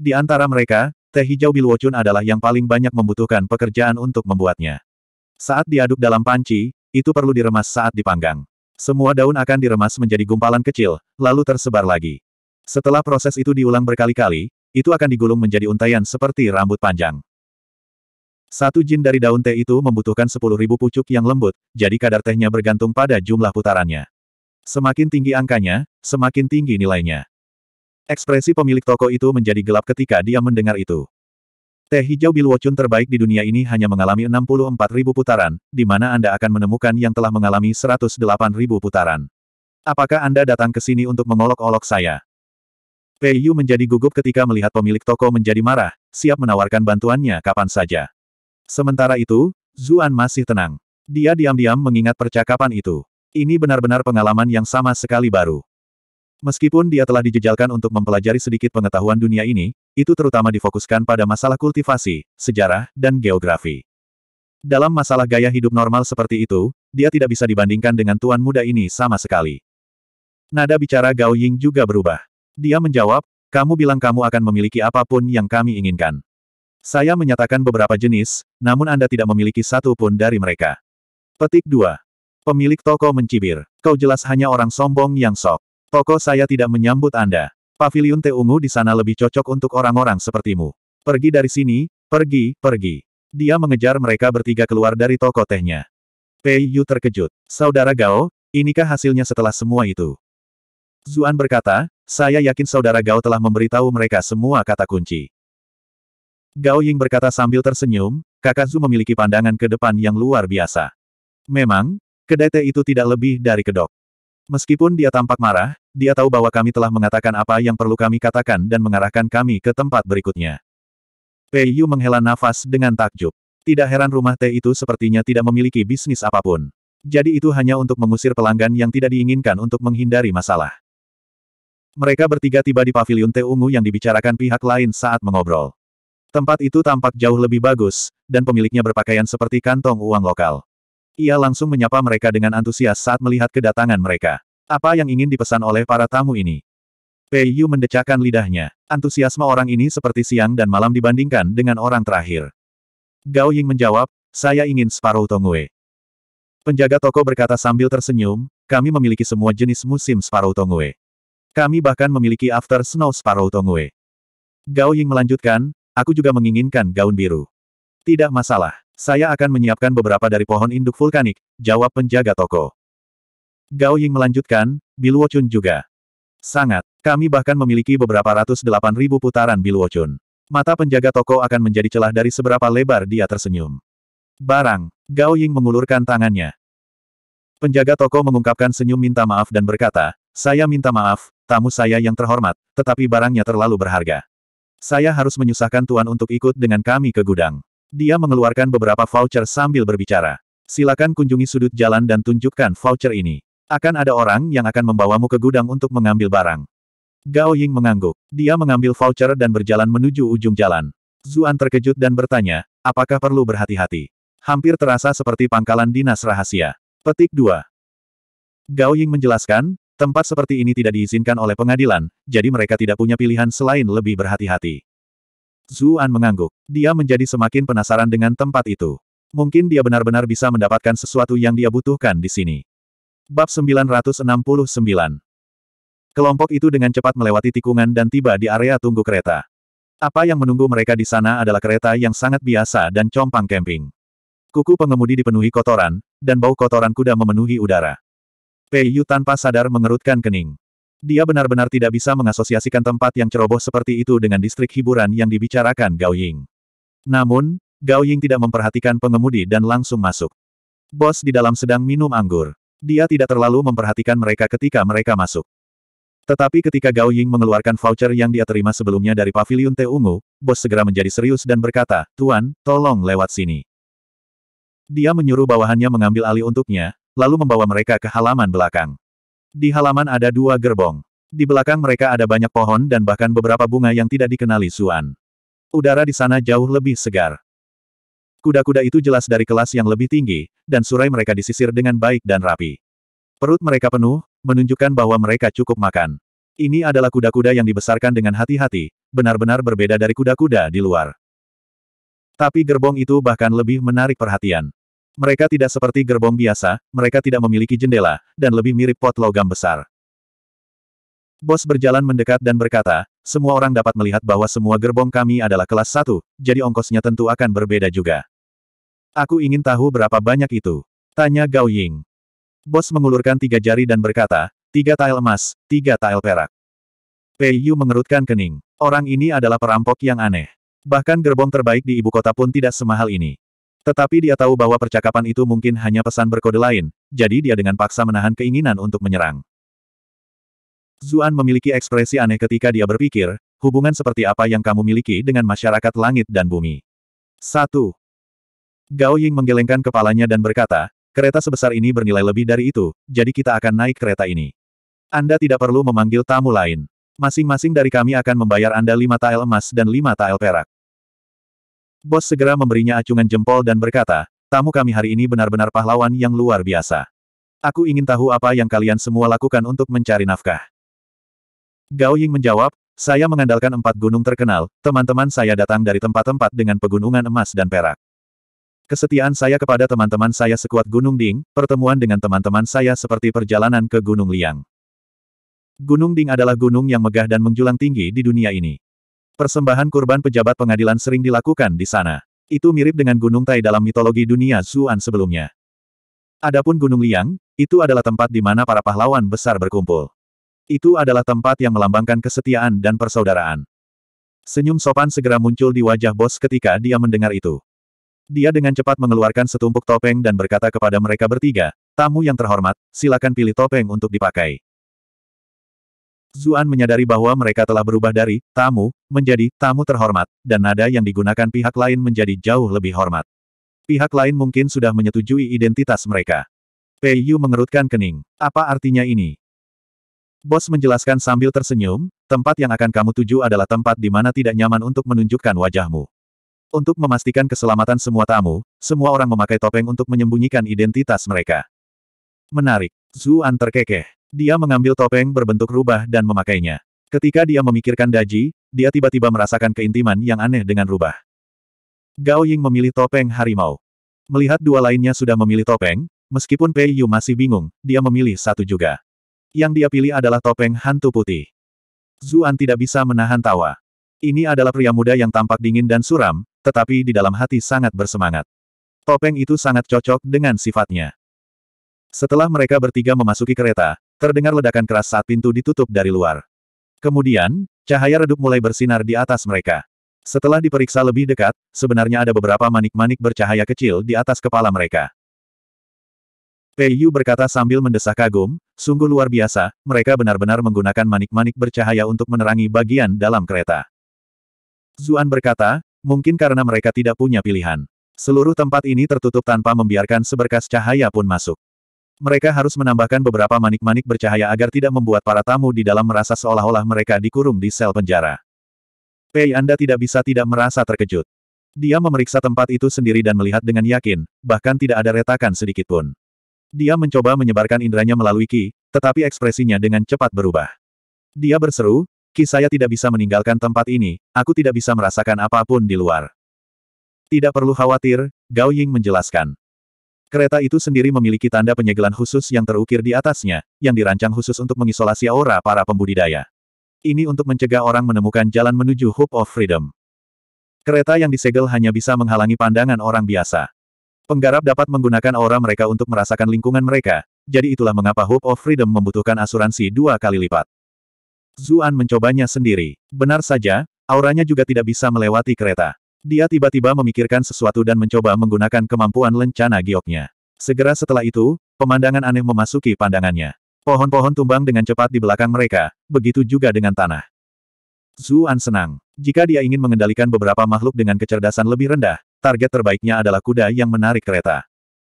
[SPEAKER 1] Di antara mereka, Teh hijau biluocun adalah yang paling banyak membutuhkan pekerjaan untuk membuatnya. Saat diaduk dalam panci, itu perlu diremas saat dipanggang. Semua daun akan diremas menjadi gumpalan kecil, lalu tersebar lagi. Setelah proses itu diulang berkali-kali, itu akan digulung menjadi untayan seperti rambut panjang. Satu jin dari daun teh itu membutuhkan 10.000 pucuk yang lembut, jadi kadar tehnya bergantung pada jumlah putarannya. Semakin tinggi angkanya, semakin tinggi nilainya. Ekspresi pemilik toko itu menjadi gelap ketika dia mendengar itu. Teh hijau Bilwocun terbaik di dunia ini hanya mengalami 64 putaran, di mana Anda akan menemukan yang telah mengalami 108 putaran. Apakah Anda datang ke sini untuk mengolok-olok saya? Pei Yu menjadi gugup ketika melihat pemilik toko menjadi marah, siap menawarkan bantuannya kapan saja. Sementara itu, Zuan masih tenang. Dia diam-diam mengingat percakapan itu. Ini benar-benar pengalaman yang sama sekali baru. Meskipun dia telah dijejalkan untuk mempelajari sedikit pengetahuan dunia ini, itu terutama difokuskan pada masalah kultivasi, sejarah, dan geografi. Dalam masalah gaya hidup normal seperti itu, dia tidak bisa dibandingkan dengan tuan muda ini sama sekali. Nada bicara Gao Ying juga berubah. Dia menjawab, kamu bilang kamu akan memiliki apapun yang kami inginkan. Saya menyatakan beberapa jenis, namun Anda tidak memiliki satu pun dari mereka. Petik 2. Pemilik toko mencibir. Kau jelas hanya orang sombong yang sok. Toko saya tidak menyambut Anda. Paviliun teh ungu di sana lebih cocok untuk orang-orang sepertimu. Pergi dari sini, pergi, pergi. Dia mengejar mereka bertiga keluar dari toko tehnya. Pei Yu terkejut. Saudara Gao, inikah hasilnya setelah semua itu? Zuan berkata, saya yakin saudara Gao telah memberitahu mereka semua kata kunci. Gao Ying berkata sambil tersenyum, kakak Zu memiliki pandangan ke depan yang luar biasa. Memang, kedai teh itu tidak lebih dari kedok. Meskipun dia tampak marah, dia tahu bahwa kami telah mengatakan apa yang perlu kami katakan dan mengarahkan kami ke tempat berikutnya. Pei Yu menghela nafas dengan takjub. Tidak heran rumah teh itu sepertinya tidak memiliki bisnis apapun. Jadi itu hanya untuk mengusir pelanggan yang tidak diinginkan untuk menghindari masalah. Mereka bertiga tiba di pavilion teh ungu yang dibicarakan pihak lain saat mengobrol. Tempat itu tampak jauh lebih bagus, dan pemiliknya berpakaian seperti kantong uang lokal. Ia langsung menyapa mereka dengan antusias saat melihat kedatangan mereka. Apa yang ingin dipesan oleh para tamu ini? Pei Yu mendecakkan lidahnya. Antusiasme orang ini seperti siang dan malam dibandingkan dengan orang terakhir. Gao Ying menjawab, saya ingin separuh tongue. Penjaga toko berkata sambil tersenyum, kami memiliki semua jenis musim separuh tongue. Kami bahkan memiliki after snow separuh tongue. Gao Ying melanjutkan, aku juga menginginkan gaun biru. Tidak masalah. Saya akan menyiapkan beberapa dari pohon induk vulkanik, jawab penjaga toko. Gao Ying melanjutkan, Biluo juga. Sangat. Kami bahkan memiliki beberapa ratus delapan ribu putaran Biluo Mata penjaga toko akan menjadi celah dari seberapa lebar dia tersenyum. Barang. Gao Ying mengulurkan tangannya. Penjaga toko mengungkapkan senyum minta maaf dan berkata, saya minta maaf, tamu saya yang terhormat, tetapi barangnya terlalu berharga. Saya harus menyusahkan Tuan untuk ikut dengan kami ke gudang. Dia mengeluarkan beberapa voucher sambil berbicara. Silakan kunjungi sudut jalan dan tunjukkan voucher ini. Akan ada orang yang akan membawamu ke gudang untuk mengambil barang. Gao Ying mengangguk. Dia mengambil voucher dan berjalan menuju ujung jalan. Zuan terkejut dan bertanya, apakah perlu berhati-hati? Hampir terasa seperti pangkalan dinas rahasia. Petik 2. Gao Ying menjelaskan, tempat seperti ini tidak diizinkan oleh pengadilan, jadi mereka tidak punya pilihan selain lebih berhati-hati. Zuan mengangguk. Dia menjadi semakin penasaran dengan tempat itu. Mungkin dia benar-benar bisa mendapatkan sesuatu yang dia butuhkan di sini. Bab 969 Kelompok itu dengan cepat melewati tikungan dan tiba di area tunggu kereta. Apa yang menunggu mereka di sana adalah kereta yang sangat biasa dan compang camping. Kuku pengemudi dipenuhi kotoran, dan bau kotoran kuda memenuhi udara. Pei Yu tanpa sadar mengerutkan kening. Dia benar-benar tidak bisa mengasosiasikan tempat yang ceroboh seperti itu dengan distrik hiburan yang dibicarakan Gao Ying. Namun, Gao Ying tidak memperhatikan pengemudi dan langsung masuk. Bos di dalam sedang minum anggur. Dia tidak terlalu memperhatikan mereka ketika mereka masuk. Tetapi ketika Gao Ying mengeluarkan voucher yang dia terima sebelumnya dari pavilion teh ungu, bos segera menjadi serius dan berkata, Tuan, tolong lewat sini. Dia menyuruh bawahannya mengambil alih untuknya, lalu membawa mereka ke halaman belakang. Di halaman ada dua gerbong. Di belakang mereka ada banyak pohon dan bahkan beberapa bunga yang tidak dikenali Suan. Udara di sana jauh lebih segar. Kuda-kuda itu jelas dari kelas yang lebih tinggi, dan surai mereka disisir dengan baik dan rapi. Perut mereka penuh, menunjukkan bahwa mereka cukup makan. Ini adalah kuda-kuda yang dibesarkan dengan hati-hati, benar-benar berbeda dari kuda-kuda di luar. Tapi gerbong itu bahkan lebih menarik perhatian. Mereka tidak seperti gerbong biasa, mereka tidak memiliki jendela, dan lebih mirip pot logam besar. Bos berjalan mendekat dan berkata, semua orang dapat melihat bahwa semua gerbong kami adalah kelas 1, jadi ongkosnya tentu akan berbeda juga. Aku ingin tahu berapa banyak itu. Tanya Gao Ying. Bos mengulurkan tiga jari dan berkata, tiga tael emas, tiga tael perak. Pei Yu mengerutkan kening. Orang ini adalah perampok yang aneh. Bahkan gerbong terbaik di ibu kota pun tidak semahal ini. Tetapi dia tahu bahwa percakapan itu mungkin hanya pesan berkode lain, jadi dia dengan paksa menahan keinginan untuk menyerang. Zuan memiliki ekspresi aneh ketika dia berpikir, hubungan seperti apa yang kamu miliki dengan masyarakat langit dan bumi. 1. Gao Ying menggelengkan kepalanya dan berkata, kereta sebesar ini bernilai lebih dari itu, jadi kita akan naik kereta ini. Anda tidak perlu memanggil tamu lain. Masing-masing dari kami akan membayar Anda 5 tael emas dan 5 tael perak. Bos segera memberinya acungan jempol dan berkata, tamu kami hari ini benar-benar pahlawan yang luar biasa. Aku ingin tahu apa yang kalian semua lakukan untuk mencari nafkah. Gao Ying menjawab, saya mengandalkan empat gunung terkenal, teman-teman saya datang dari tempat-tempat dengan pegunungan emas dan perak. Kesetiaan saya kepada teman-teman saya sekuat Gunung Ding, pertemuan dengan teman-teman saya seperti perjalanan ke Gunung Liang. Gunung Ding adalah gunung yang megah dan menjulang tinggi di dunia ini. Persembahan kurban pejabat pengadilan sering dilakukan di sana. Itu mirip dengan Gunung Tai dalam mitologi dunia Zuan sebelumnya. Adapun Gunung Liang, itu adalah tempat di mana para pahlawan besar berkumpul. Itu adalah tempat yang melambangkan kesetiaan dan persaudaraan. Senyum sopan segera muncul di wajah bos ketika dia mendengar itu. Dia dengan cepat mengeluarkan setumpuk topeng dan berkata kepada mereka bertiga, tamu yang terhormat, silakan pilih topeng untuk dipakai. Zuan menyadari bahwa mereka telah berubah dari tamu menjadi tamu terhormat, dan nada yang digunakan pihak lain menjadi jauh lebih hormat. Pihak lain mungkin sudah menyetujui identitas mereka. Pei Yu mengerutkan kening. Apa artinya ini? Bos menjelaskan sambil tersenyum, tempat yang akan kamu tuju adalah tempat di mana tidak nyaman untuk menunjukkan wajahmu. Untuk memastikan keselamatan semua tamu, semua orang memakai topeng untuk menyembunyikan identitas mereka. Menarik. Zuan terkekeh. Dia mengambil topeng berbentuk rubah dan memakainya. Ketika dia memikirkan Daji, dia tiba-tiba merasakan keintiman yang aneh dengan rubah. Gao Ying memilih topeng harimau. Melihat dua lainnya sudah memilih topeng, meskipun Pei Yu masih bingung, dia memilih satu juga. Yang dia pilih adalah topeng hantu putih. Zuan tidak bisa menahan tawa. Ini adalah pria muda yang tampak dingin dan suram, tetapi di dalam hati sangat bersemangat. Topeng itu sangat cocok dengan sifatnya. Setelah mereka bertiga memasuki kereta, Terdengar ledakan keras saat pintu ditutup dari luar. Kemudian, cahaya redup mulai bersinar di atas mereka. Setelah diperiksa lebih dekat, sebenarnya ada beberapa manik-manik bercahaya kecil di atas kepala mereka. Pei Yu berkata sambil mendesah kagum, sungguh luar biasa, mereka benar-benar menggunakan manik-manik bercahaya untuk menerangi bagian dalam kereta. Zuan berkata, mungkin karena mereka tidak punya pilihan. Seluruh tempat ini tertutup tanpa membiarkan seberkas cahaya pun masuk. Mereka harus menambahkan beberapa manik-manik bercahaya agar tidak membuat para tamu di dalam merasa seolah-olah mereka dikurung di sel penjara. Pei Anda tidak bisa tidak merasa terkejut. Dia memeriksa tempat itu sendiri dan melihat dengan yakin, bahkan tidak ada retakan sedikitpun. Dia mencoba menyebarkan inderanya melalui Ki, tetapi ekspresinya dengan cepat berubah. Dia berseru, Ki saya tidak bisa meninggalkan tempat ini, aku tidak bisa merasakan apapun di luar. Tidak perlu khawatir, Gao Ying menjelaskan. Kereta itu sendiri memiliki tanda penyegelan khusus yang terukir di atasnya, yang dirancang khusus untuk mengisolasi aura para pembudidaya. Ini untuk mencegah orang menemukan jalan menuju Hope of Freedom. Kereta yang disegel hanya bisa menghalangi pandangan orang biasa. Penggarap dapat menggunakan aura mereka untuk merasakan lingkungan mereka, jadi itulah mengapa Hope of Freedom membutuhkan asuransi dua kali lipat. Zuan mencobanya sendiri. Benar saja, auranya juga tidak bisa melewati kereta. Dia tiba-tiba memikirkan sesuatu dan mencoba menggunakan kemampuan lencana gioknya. Segera setelah itu, pemandangan aneh memasuki pandangannya. Pohon-pohon tumbang dengan cepat di belakang mereka, begitu juga dengan tanah. Zuan senang. Jika dia ingin mengendalikan beberapa makhluk dengan kecerdasan lebih rendah, target terbaiknya adalah kuda yang menarik kereta.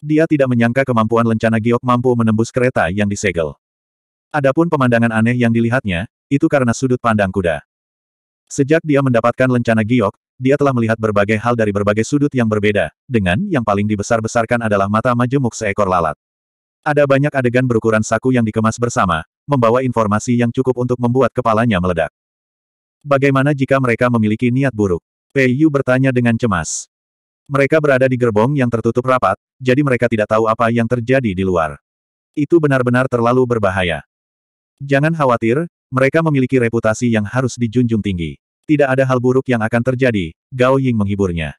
[SPEAKER 1] Dia tidak menyangka kemampuan lencana giok mampu menembus kereta yang disegel. Adapun pemandangan aneh yang dilihatnya, itu karena sudut pandang kuda. Sejak dia mendapatkan lencana giok, dia telah melihat berbagai hal dari berbagai sudut yang berbeda, dengan yang paling dibesar-besarkan adalah mata majemuk seekor lalat. Ada banyak adegan berukuran saku yang dikemas bersama, membawa informasi yang cukup untuk membuat kepalanya meledak. Bagaimana jika mereka memiliki niat buruk? Pei Yu bertanya dengan cemas. Mereka berada di gerbong yang tertutup rapat, jadi mereka tidak tahu apa yang terjadi di luar. Itu benar-benar terlalu berbahaya. Jangan khawatir, mereka memiliki reputasi yang harus dijunjung tinggi. Tidak ada hal buruk yang akan terjadi, Gao Ying menghiburnya.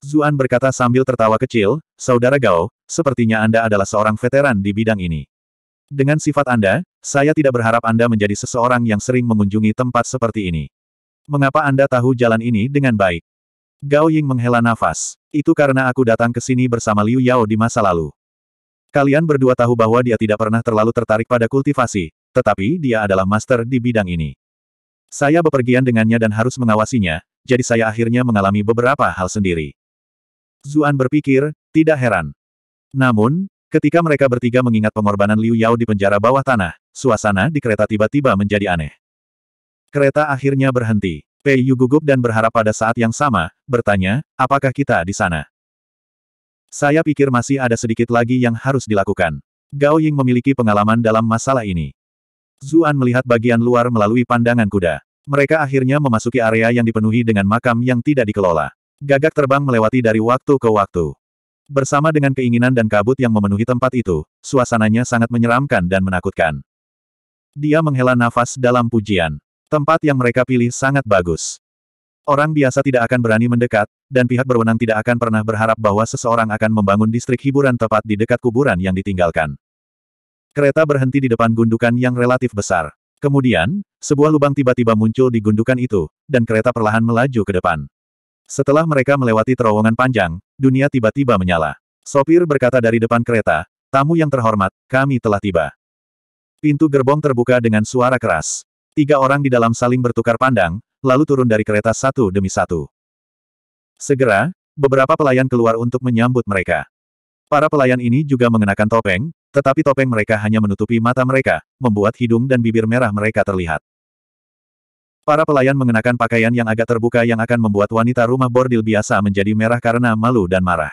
[SPEAKER 1] Zuan berkata sambil tertawa kecil, Saudara Gao, sepertinya Anda adalah seorang veteran di bidang ini. Dengan sifat Anda, saya tidak berharap Anda menjadi seseorang yang sering mengunjungi tempat seperti ini. Mengapa Anda tahu jalan ini dengan baik? Gao Ying menghela nafas. Itu karena aku datang ke sini bersama Liu Yao di masa lalu. Kalian berdua tahu bahwa dia tidak pernah terlalu tertarik pada kultivasi, tetapi dia adalah master di bidang ini. Saya bepergian dengannya dan harus mengawasinya, jadi saya akhirnya mengalami beberapa hal sendiri. Zuan berpikir, tidak heran. Namun, ketika mereka bertiga mengingat pengorbanan Liu Yao di penjara bawah tanah, suasana di kereta tiba-tiba menjadi aneh. Kereta akhirnya berhenti. Pei Yu gugup dan berharap pada saat yang sama, bertanya, apakah kita di sana? Saya pikir masih ada sedikit lagi yang harus dilakukan. Gao Ying memiliki pengalaman dalam masalah ini. Zuan melihat bagian luar melalui pandangan kuda. Mereka akhirnya memasuki area yang dipenuhi dengan makam yang tidak dikelola. Gagak terbang melewati dari waktu ke waktu. Bersama dengan keinginan dan kabut yang memenuhi tempat itu, suasananya sangat menyeramkan dan menakutkan. Dia menghela nafas dalam pujian. Tempat yang mereka pilih sangat bagus. Orang biasa tidak akan berani mendekat, dan pihak berwenang tidak akan pernah berharap bahwa seseorang akan membangun distrik hiburan tepat di dekat kuburan yang ditinggalkan. Kereta berhenti di depan gundukan yang relatif besar. Kemudian, sebuah lubang tiba-tiba muncul di gundukan itu, dan kereta perlahan melaju ke depan. Setelah mereka melewati terowongan panjang, dunia tiba-tiba menyala. Sopir berkata dari depan kereta, Tamu yang terhormat, kami telah tiba. Pintu gerbong terbuka dengan suara keras. Tiga orang di dalam saling bertukar pandang, lalu turun dari kereta satu demi satu. Segera, beberapa pelayan keluar untuk menyambut mereka. Para pelayan ini juga mengenakan topeng, tetapi topeng mereka hanya menutupi mata mereka, membuat hidung dan bibir merah mereka terlihat. Para pelayan mengenakan pakaian yang agak terbuka yang akan membuat wanita rumah bordil biasa menjadi merah karena malu dan marah.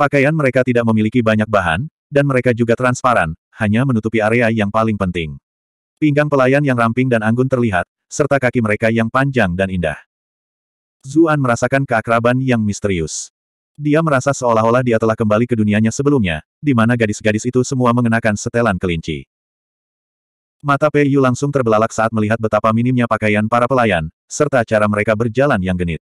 [SPEAKER 1] Pakaian mereka tidak memiliki banyak bahan, dan mereka juga transparan, hanya menutupi area yang paling penting. Pinggang pelayan yang ramping dan anggun terlihat, serta kaki mereka yang panjang dan indah. Zuan merasakan keakraban yang misterius. Dia merasa seolah-olah dia telah kembali ke dunianya sebelumnya, di mana gadis-gadis itu semua mengenakan setelan kelinci. Mata Pei Yu langsung terbelalak saat melihat betapa minimnya pakaian para pelayan, serta cara mereka berjalan yang genit.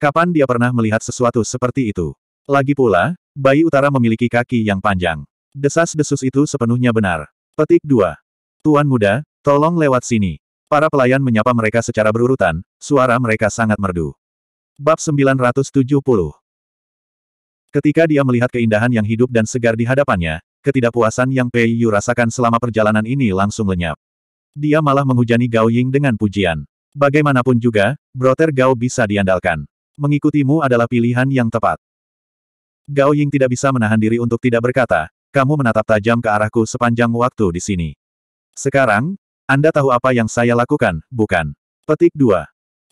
[SPEAKER 1] Kapan dia pernah melihat sesuatu seperti itu? Lagi pula, bayi utara memiliki kaki yang panjang. Desas-desus itu sepenuhnya benar. Petik 2. Tuan muda, tolong lewat sini. Para pelayan menyapa mereka secara berurutan, suara mereka sangat merdu. Bab 970 Ketika dia melihat keindahan yang hidup dan segar di hadapannya, ketidakpuasan yang Pei Yu rasakan selama perjalanan ini langsung lenyap. Dia malah menghujani Gao Ying dengan pujian. Bagaimanapun juga, broter Gao bisa diandalkan. Mengikutimu adalah pilihan yang tepat. Gao Ying tidak bisa menahan diri untuk tidak berkata, kamu menatap tajam ke arahku sepanjang waktu di sini. Sekarang, Anda tahu apa yang saya lakukan, bukan? Petik 2.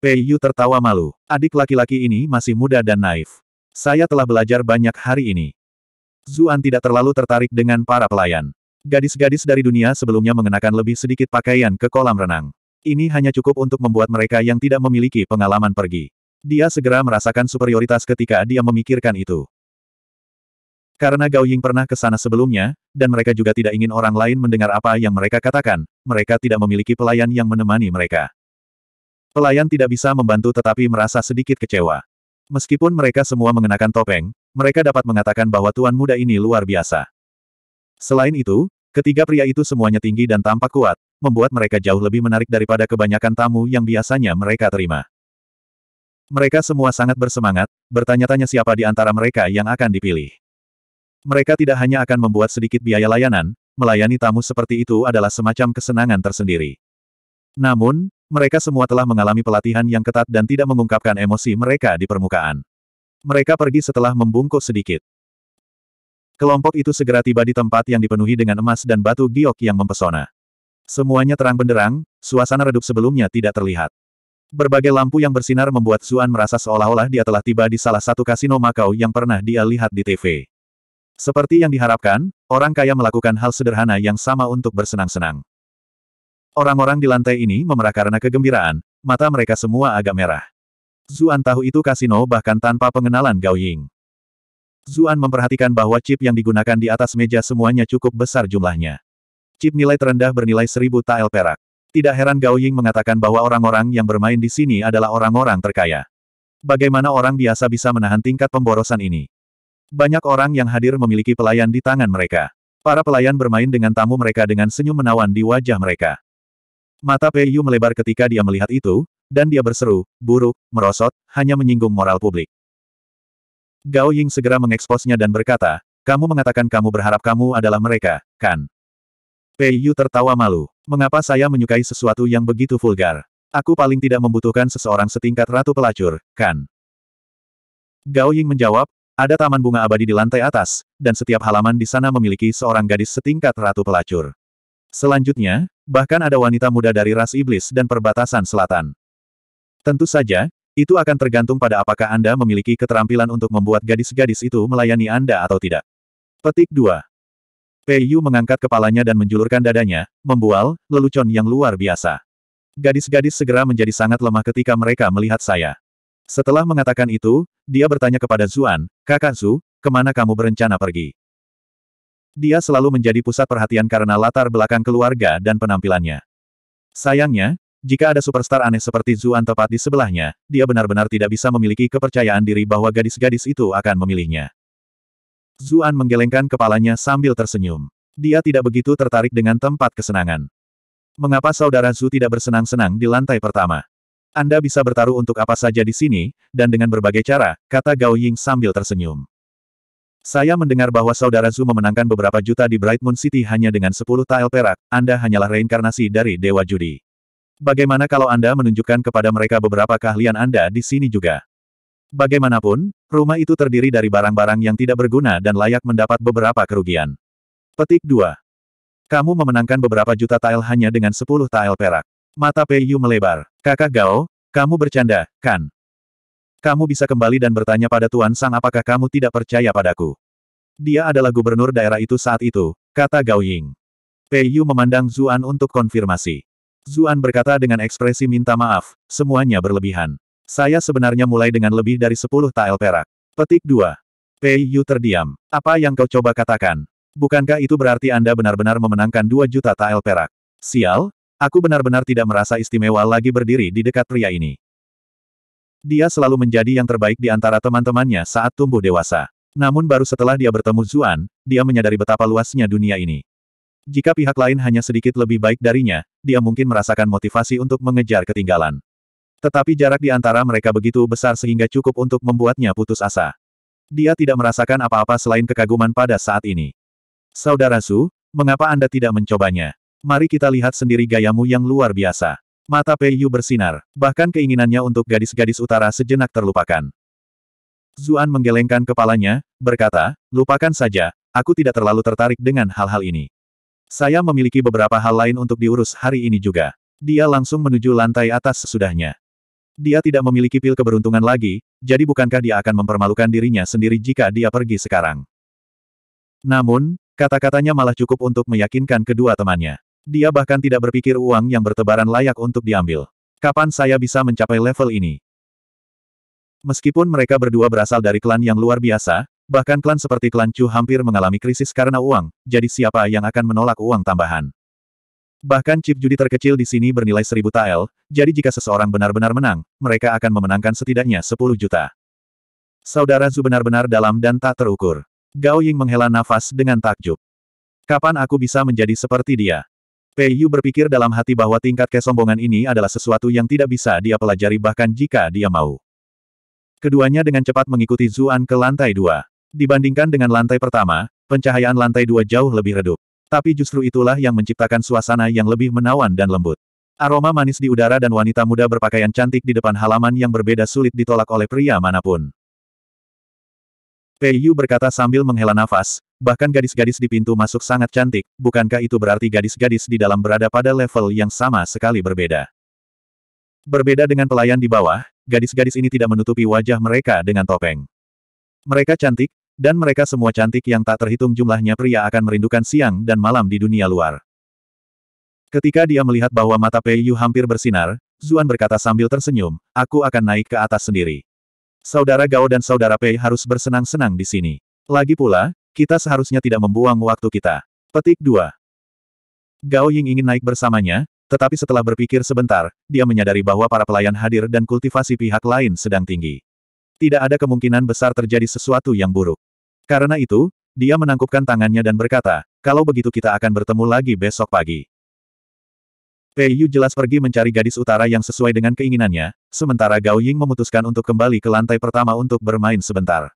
[SPEAKER 1] Pei Yu tertawa malu. Adik laki-laki ini masih muda dan naif. Saya telah belajar banyak hari ini. Zuan tidak terlalu tertarik dengan para pelayan. Gadis-gadis dari dunia sebelumnya mengenakan lebih sedikit pakaian ke kolam renang. Ini hanya cukup untuk membuat mereka yang tidak memiliki pengalaman pergi. Dia segera merasakan superioritas ketika dia memikirkan itu. Karena Gao Ying pernah ke sana sebelumnya, dan mereka juga tidak ingin orang lain mendengar apa yang mereka katakan, mereka tidak memiliki pelayan yang menemani mereka. Pelayan tidak bisa membantu tetapi merasa sedikit kecewa. Meskipun mereka semua mengenakan topeng, mereka dapat mengatakan bahwa tuan muda ini luar biasa. Selain itu, ketiga pria itu semuanya tinggi dan tampak kuat, membuat mereka jauh lebih menarik daripada kebanyakan tamu yang biasanya mereka terima. Mereka semua sangat bersemangat, bertanya-tanya siapa di antara mereka yang akan dipilih. Mereka tidak hanya akan membuat sedikit biaya layanan, melayani tamu seperti itu adalah semacam kesenangan tersendiri. Namun, mereka semua telah mengalami pelatihan yang ketat dan tidak mengungkapkan emosi mereka di permukaan. Mereka pergi setelah membungkuk sedikit. Kelompok itu segera tiba di tempat yang dipenuhi dengan emas dan batu giok yang mempesona. Semuanya terang benderang, suasana redup sebelumnya tidak terlihat. Berbagai lampu yang bersinar membuat Zuan merasa seolah-olah dia telah tiba di salah satu kasino Makau yang pernah dia lihat di TV. Seperti yang diharapkan, orang kaya melakukan hal sederhana yang sama untuk bersenang-senang. Orang-orang di lantai ini memerah karena kegembiraan, mata mereka semua agak merah. Zuan tahu itu kasino bahkan tanpa pengenalan Gao Ying. Zuan memperhatikan bahwa chip yang digunakan di atas meja semuanya cukup besar jumlahnya. Chip nilai terendah bernilai seribu tael perak. Tidak heran Gao Ying mengatakan bahwa orang-orang yang bermain di sini adalah orang-orang terkaya. Bagaimana orang biasa bisa menahan tingkat pemborosan ini? Banyak orang yang hadir memiliki pelayan di tangan mereka. Para pelayan bermain dengan tamu mereka dengan senyum menawan di wajah mereka. Mata Pei Yu melebar ketika dia melihat itu, dan dia berseru, buruk, merosot, hanya menyinggung moral publik. Gao Ying segera mengeksposnya dan berkata, kamu mengatakan kamu berharap kamu adalah mereka, kan? Pei Yu tertawa malu. Mengapa saya menyukai sesuatu yang begitu vulgar? Aku paling tidak membutuhkan seseorang setingkat ratu pelacur, kan? Gao Ying menjawab, ada taman bunga abadi di lantai atas, dan setiap halaman di sana memiliki seorang gadis setingkat ratu pelacur. Selanjutnya, bahkan ada wanita muda dari ras iblis dan perbatasan selatan. Tentu saja, itu akan tergantung pada apakah Anda memiliki keterampilan untuk membuat gadis-gadis itu melayani Anda atau tidak. Petik 2. Pei Yu mengangkat kepalanya dan menjulurkan dadanya, membual, lelucon yang luar biasa. Gadis-gadis segera menjadi sangat lemah ketika mereka melihat saya. Setelah mengatakan itu, dia bertanya kepada Zuan, kakak Zu, kemana kamu berencana pergi? Dia selalu menjadi pusat perhatian karena latar belakang keluarga dan penampilannya. Sayangnya, jika ada superstar aneh seperti Zuan tepat di sebelahnya, dia benar-benar tidak bisa memiliki kepercayaan diri bahwa gadis-gadis itu akan memilihnya. Zuan menggelengkan kepalanya sambil tersenyum. Dia tidak begitu tertarik dengan tempat kesenangan. Mengapa saudara Zu tidak bersenang-senang di lantai pertama? Anda bisa bertaruh untuk apa saja di sini, dan dengan berbagai cara, kata Gao Ying sambil tersenyum. Saya mendengar bahwa saudara Zhu memenangkan beberapa juta di Bright Moon City hanya dengan 10 tile perak, Anda hanyalah reinkarnasi dari Dewa Judi. Bagaimana kalau Anda menunjukkan kepada mereka beberapa keahlian Anda di sini juga? Bagaimanapun, rumah itu terdiri dari barang-barang yang tidak berguna dan layak mendapat beberapa kerugian. Petik 2. Kamu memenangkan beberapa juta tile hanya dengan 10 tile perak. Mata Pei Yu melebar. Kakak Gao, kamu bercanda, kan? Kamu bisa kembali dan bertanya pada Tuan Sang apakah kamu tidak percaya padaku. Dia adalah gubernur daerah itu saat itu, kata Gao Ying. Pei Yu memandang Zuan untuk konfirmasi. Zuan berkata dengan ekspresi minta maaf, semuanya berlebihan. Saya sebenarnya mulai dengan lebih dari 10 tael perak. Petik 2. Pei Yu terdiam. Apa yang kau coba katakan? Bukankah itu berarti Anda benar-benar memenangkan 2 juta tael perak? Sial, aku benar-benar tidak merasa istimewa lagi berdiri di dekat pria ini. Dia selalu menjadi yang terbaik di antara teman-temannya saat tumbuh dewasa. Namun baru setelah dia bertemu Zuan, dia menyadari betapa luasnya dunia ini. Jika pihak lain hanya sedikit lebih baik darinya, dia mungkin merasakan motivasi untuk mengejar ketinggalan. Tetapi jarak di antara mereka begitu besar sehingga cukup untuk membuatnya putus asa. Dia tidak merasakan apa-apa selain kekaguman pada saat ini. Saudara Su, mengapa Anda tidak mencobanya? Mari kita lihat sendiri gayamu yang luar biasa. Mata Pei Yu bersinar, bahkan keinginannya untuk gadis-gadis utara sejenak terlupakan. Zuan menggelengkan kepalanya, berkata, lupakan saja, aku tidak terlalu tertarik dengan hal-hal ini. Saya memiliki beberapa hal lain untuk diurus hari ini juga. Dia langsung menuju lantai atas sesudahnya. Dia tidak memiliki pil keberuntungan lagi, jadi bukankah dia akan mempermalukan dirinya sendiri jika dia pergi sekarang? Namun, kata-katanya malah cukup untuk meyakinkan kedua temannya. Dia bahkan tidak berpikir uang yang bertebaran layak untuk diambil. Kapan saya bisa mencapai level ini? Meskipun mereka berdua berasal dari klan yang luar biasa, bahkan klan seperti klan Chu hampir mengalami krisis karena uang, jadi siapa yang akan menolak uang tambahan? Bahkan chip judi terkecil di sini bernilai seribu tael, jadi jika seseorang benar-benar menang, mereka akan memenangkan setidaknya 10 juta. Saudara Zu benar-benar dalam dan tak terukur. Gao Ying menghela nafas dengan takjub. Kapan aku bisa menjadi seperti dia? Pei Yu berpikir dalam hati bahwa tingkat kesombongan ini adalah sesuatu yang tidak bisa dia pelajari bahkan jika dia mau. Keduanya dengan cepat mengikuti Zuan ke lantai dua. Dibandingkan dengan lantai pertama, pencahayaan lantai dua jauh lebih redup. Tapi justru itulah yang menciptakan suasana yang lebih menawan dan lembut. Aroma manis di udara dan wanita muda berpakaian cantik di depan halaman yang berbeda sulit ditolak oleh pria manapun. Pei Yu berkata sambil menghela nafas, Bahkan gadis-gadis di pintu masuk sangat cantik, bukankah itu berarti gadis-gadis di dalam berada pada level yang sama sekali berbeda? Berbeda dengan pelayan di bawah, gadis-gadis ini tidak menutupi wajah mereka dengan topeng. Mereka cantik, dan mereka semua cantik yang tak terhitung jumlahnya pria akan merindukan siang dan malam di dunia luar. Ketika dia melihat bahwa mata Pei Yu hampir bersinar, Zuan berkata sambil tersenyum, aku akan naik ke atas sendiri. Saudara Gao dan saudara Pei harus bersenang-senang di sini. Lagi pula, kita seharusnya tidak membuang waktu kita. Petik 2. Gao Ying ingin naik bersamanya, tetapi setelah berpikir sebentar, dia menyadari bahwa para pelayan hadir dan kultivasi pihak lain sedang tinggi. Tidak ada kemungkinan besar terjadi sesuatu yang buruk. Karena itu, dia menangkupkan tangannya dan berkata, kalau begitu kita akan bertemu lagi besok pagi. Pei Yu jelas pergi mencari gadis utara yang sesuai dengan keinginannya, sementara Gao Ying memutuskan untuk kembali ke lantai pertama untuk bermain sebentar.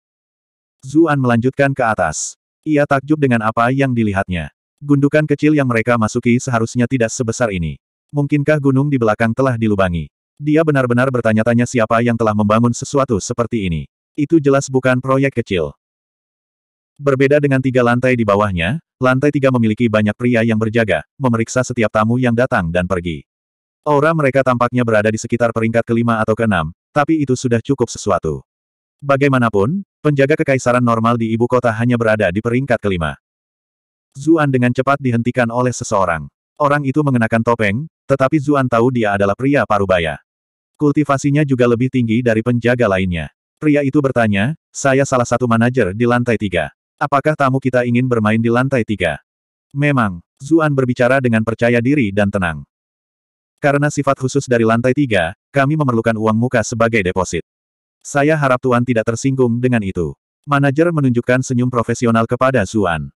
[SPEAKER 1] Zuan melanjutkan ke atas. Ia takjub dengan apa yang dilihatnya. Gundukan kecil yang mereka masuki seharusnya tidak sebesar ini. Mungkinkah gunung di belakang telah dilubangi? Dia benar-benar bertanya-tanya siapa yang telah membangun sesuatu seperti ini. Itu jelas bukan proyek kecil. Berbeda dengan tiga lantai di bawahnya, lantai tiga memiliki banyak pria yang berjaga, memeriksa setiap tamu yang datang dan pergi. Aura mereka tampaknya berada di sekitar peringkat kelima atau keenam, tapi itu sudah cukup sesuatu. Bagaimanapun, penjaga kekaisaran normal di ibu kota hanya berada di peringkat kelima. Zuan dengan cepat dihentikan oleh seseorang. Orang itu mengenakan topeng, tetapi Zuan tahu dia adalah pria parubaya. Kultivasinya juga lebih tinggi dari penjaga lainnya. Pria itu bertanya, saya salah satu manajer di lantai tiga. Apakah tamu kita ingin bermain di lantai tiga? Memang, Zuan berbicara dengan percaya diri dan tenang. Karena sifat khusus dari lantai tiga, kami memerlukan uang muka sebagai deposit. Saya harap Tuan tidak tersinggung dengan itu. Manajer menunjukkan senyum profesional kepada Zuan.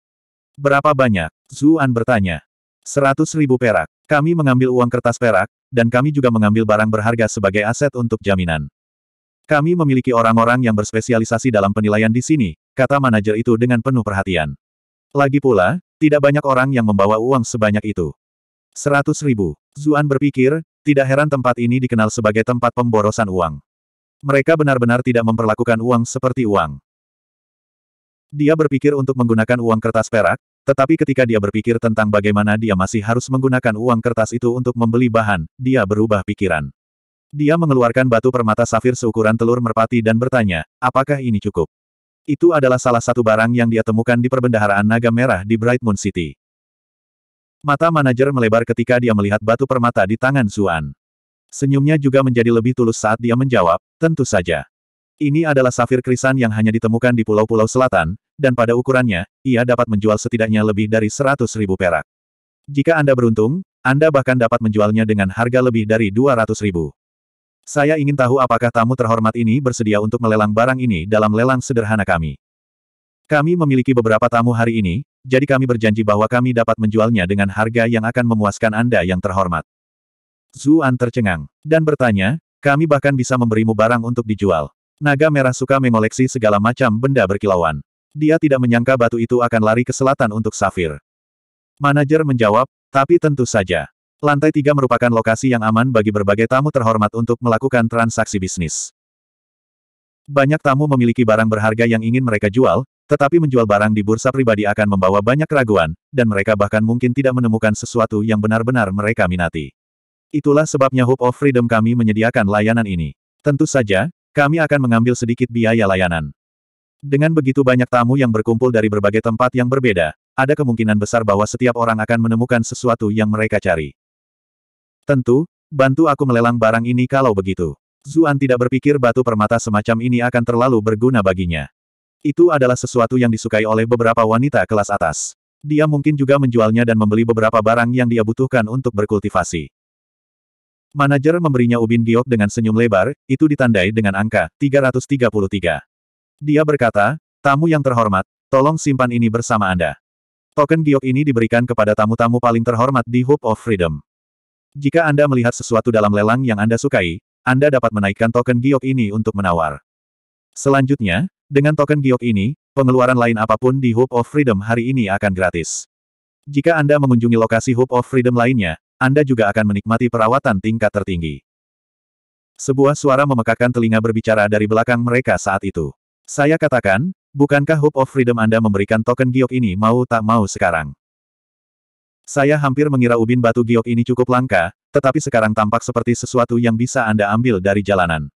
[SPEAKER 1] Berapa banyak? Zuan bertanya. Seratus ribu perak. Kami mengambil uang kertas perak, dan kami juga mengambil barang berharga sebagai aset untuk jaminan. Kami memiliki orang-orang yang berspesialisasi dalam penilaian di sini, kata manajer itu dengan penuh perhatian. Lagi pula, tidak banyak orang yang membawa uang sebanyak itu. Seratus ribu. Zuan berpikir, tidak heran tempat ini dikenal sebagai tempat pemborosan uang. Mereka benar-benar tidak memperlakukan uang seperti uang. Dia berpikir untuk menggunakan uang kertas perak, tetapi ketika dia berpikir tentang bagaimana dia masih harus menggunakan uang kertas itu untuk membeli bahan, dia berubah pikiran. Dia mengeluarkan batu permata safir seukuran telur merpati dan bertanya, apakah ini cukup? Itu adalah salah satu barang yang dia temukan di perbendaharaan naga merah di Bright Moon City. Mata manajer melebar ketika dia melihat batu permata di tangan Zuan. Senyumnya juga menjadi lebih tulus saat dia menjawab, tentu saja. Ini adalah safir krisan yang hanya ditemukan di pulau-pulau selatan, dan pada ukurannya, ia dapat menjual setidaknya lebih dari 100 ribu perak. Jika Anda beruntung, Anda bahkan dapat menjualnya dengan harga lebih dari 200 ribu. Saya ingin tahu apakah tamu terhormat ini bersedia untuk melelang barang ini dalam lelang sederhana kami. Kami memiliki beberapa tamu hari ini, jadi kami berjanji bahwa kami dapat menjualnya dengan harga yang akan memuaskan Anda yang terhormat. Zuan tercengang. Dan bertanya, kami bahkan bisa memberimu barang untuk dijual. Naga merah suka mengoleksi segala macam benda berkilauan. Dia tidak menyangka batu itu akan lari ke selatan untuk safir. Manajer menjawab, tapi tentu saja. Lantai tiga merupakan lokasi yang aman bagi berbagai tamu terhormat untuk melakukan transaksi bisnis. Banyak tamu memiliki barang berharga yang ingin mereka jual, tetapi menjual barang di bursa pribadi akan membawa banyak keraguan, dan mereka bahkan mungkin tidak menemukan sesuatu yang benar-benar mereka minati. Itulah sebabnya Hope of Freedom kami menyediakan layanan ini. Tentu saja, kami akan mengambil sedikit biaya layanan. Dengan begitu banyak tamu yang berkumpul dari berbagai tempat yang berbeda, ada kemungkinan besar bahwa setiap orang akan menemukan sesuatu yang mereka cari. Tentu, bantu aku melelang barang ini kalau begitu. Zuan tidak berpikir batu permata semacam ini akan terlalu berguna baginya. Itu adalah sesuatu yang disukai oleh beberapa wanita kelas atas. Dia mungkin juga menjualnya dan membeli beberapa barang yang dia butuhkan untuk berkultivasi. Manajer memberinya ubin giok dengan senyum lebar, itu ditandai dengan angka 333. Dia berkata, tamu yang terhormat, tolong simpan ini bersama Anda. Token giok ini diberikan kepada tamu-tamu paling terhormat di Hope of Freedom. Jika Anda melihat sesuatu dalam lelang yang Anda sukai, Anda dapat menaikkan token giok ini untuk menawar. Selanjutnya, dengan token giok ini, pengeluaran lain apapun di Hope of Freedom hari ini akan gratis. Jika Anda mengunjungi lokasi Hope of Freedom lainnya, anda juga akan menikmati perawatan tingkat tertinggi. Sebuah suara memekakan telinga berbicara dari belakang mereka saat itu. Saya katakan, bukankah Hope of Freedom Anda memberikan token giok ini mau tak mau sekarang? Saya hampir mengira ubin batu giok ini cukup langka, tetapi sekarang tampak seperti sesuatu yang bisa Anda ambil dari jalanan.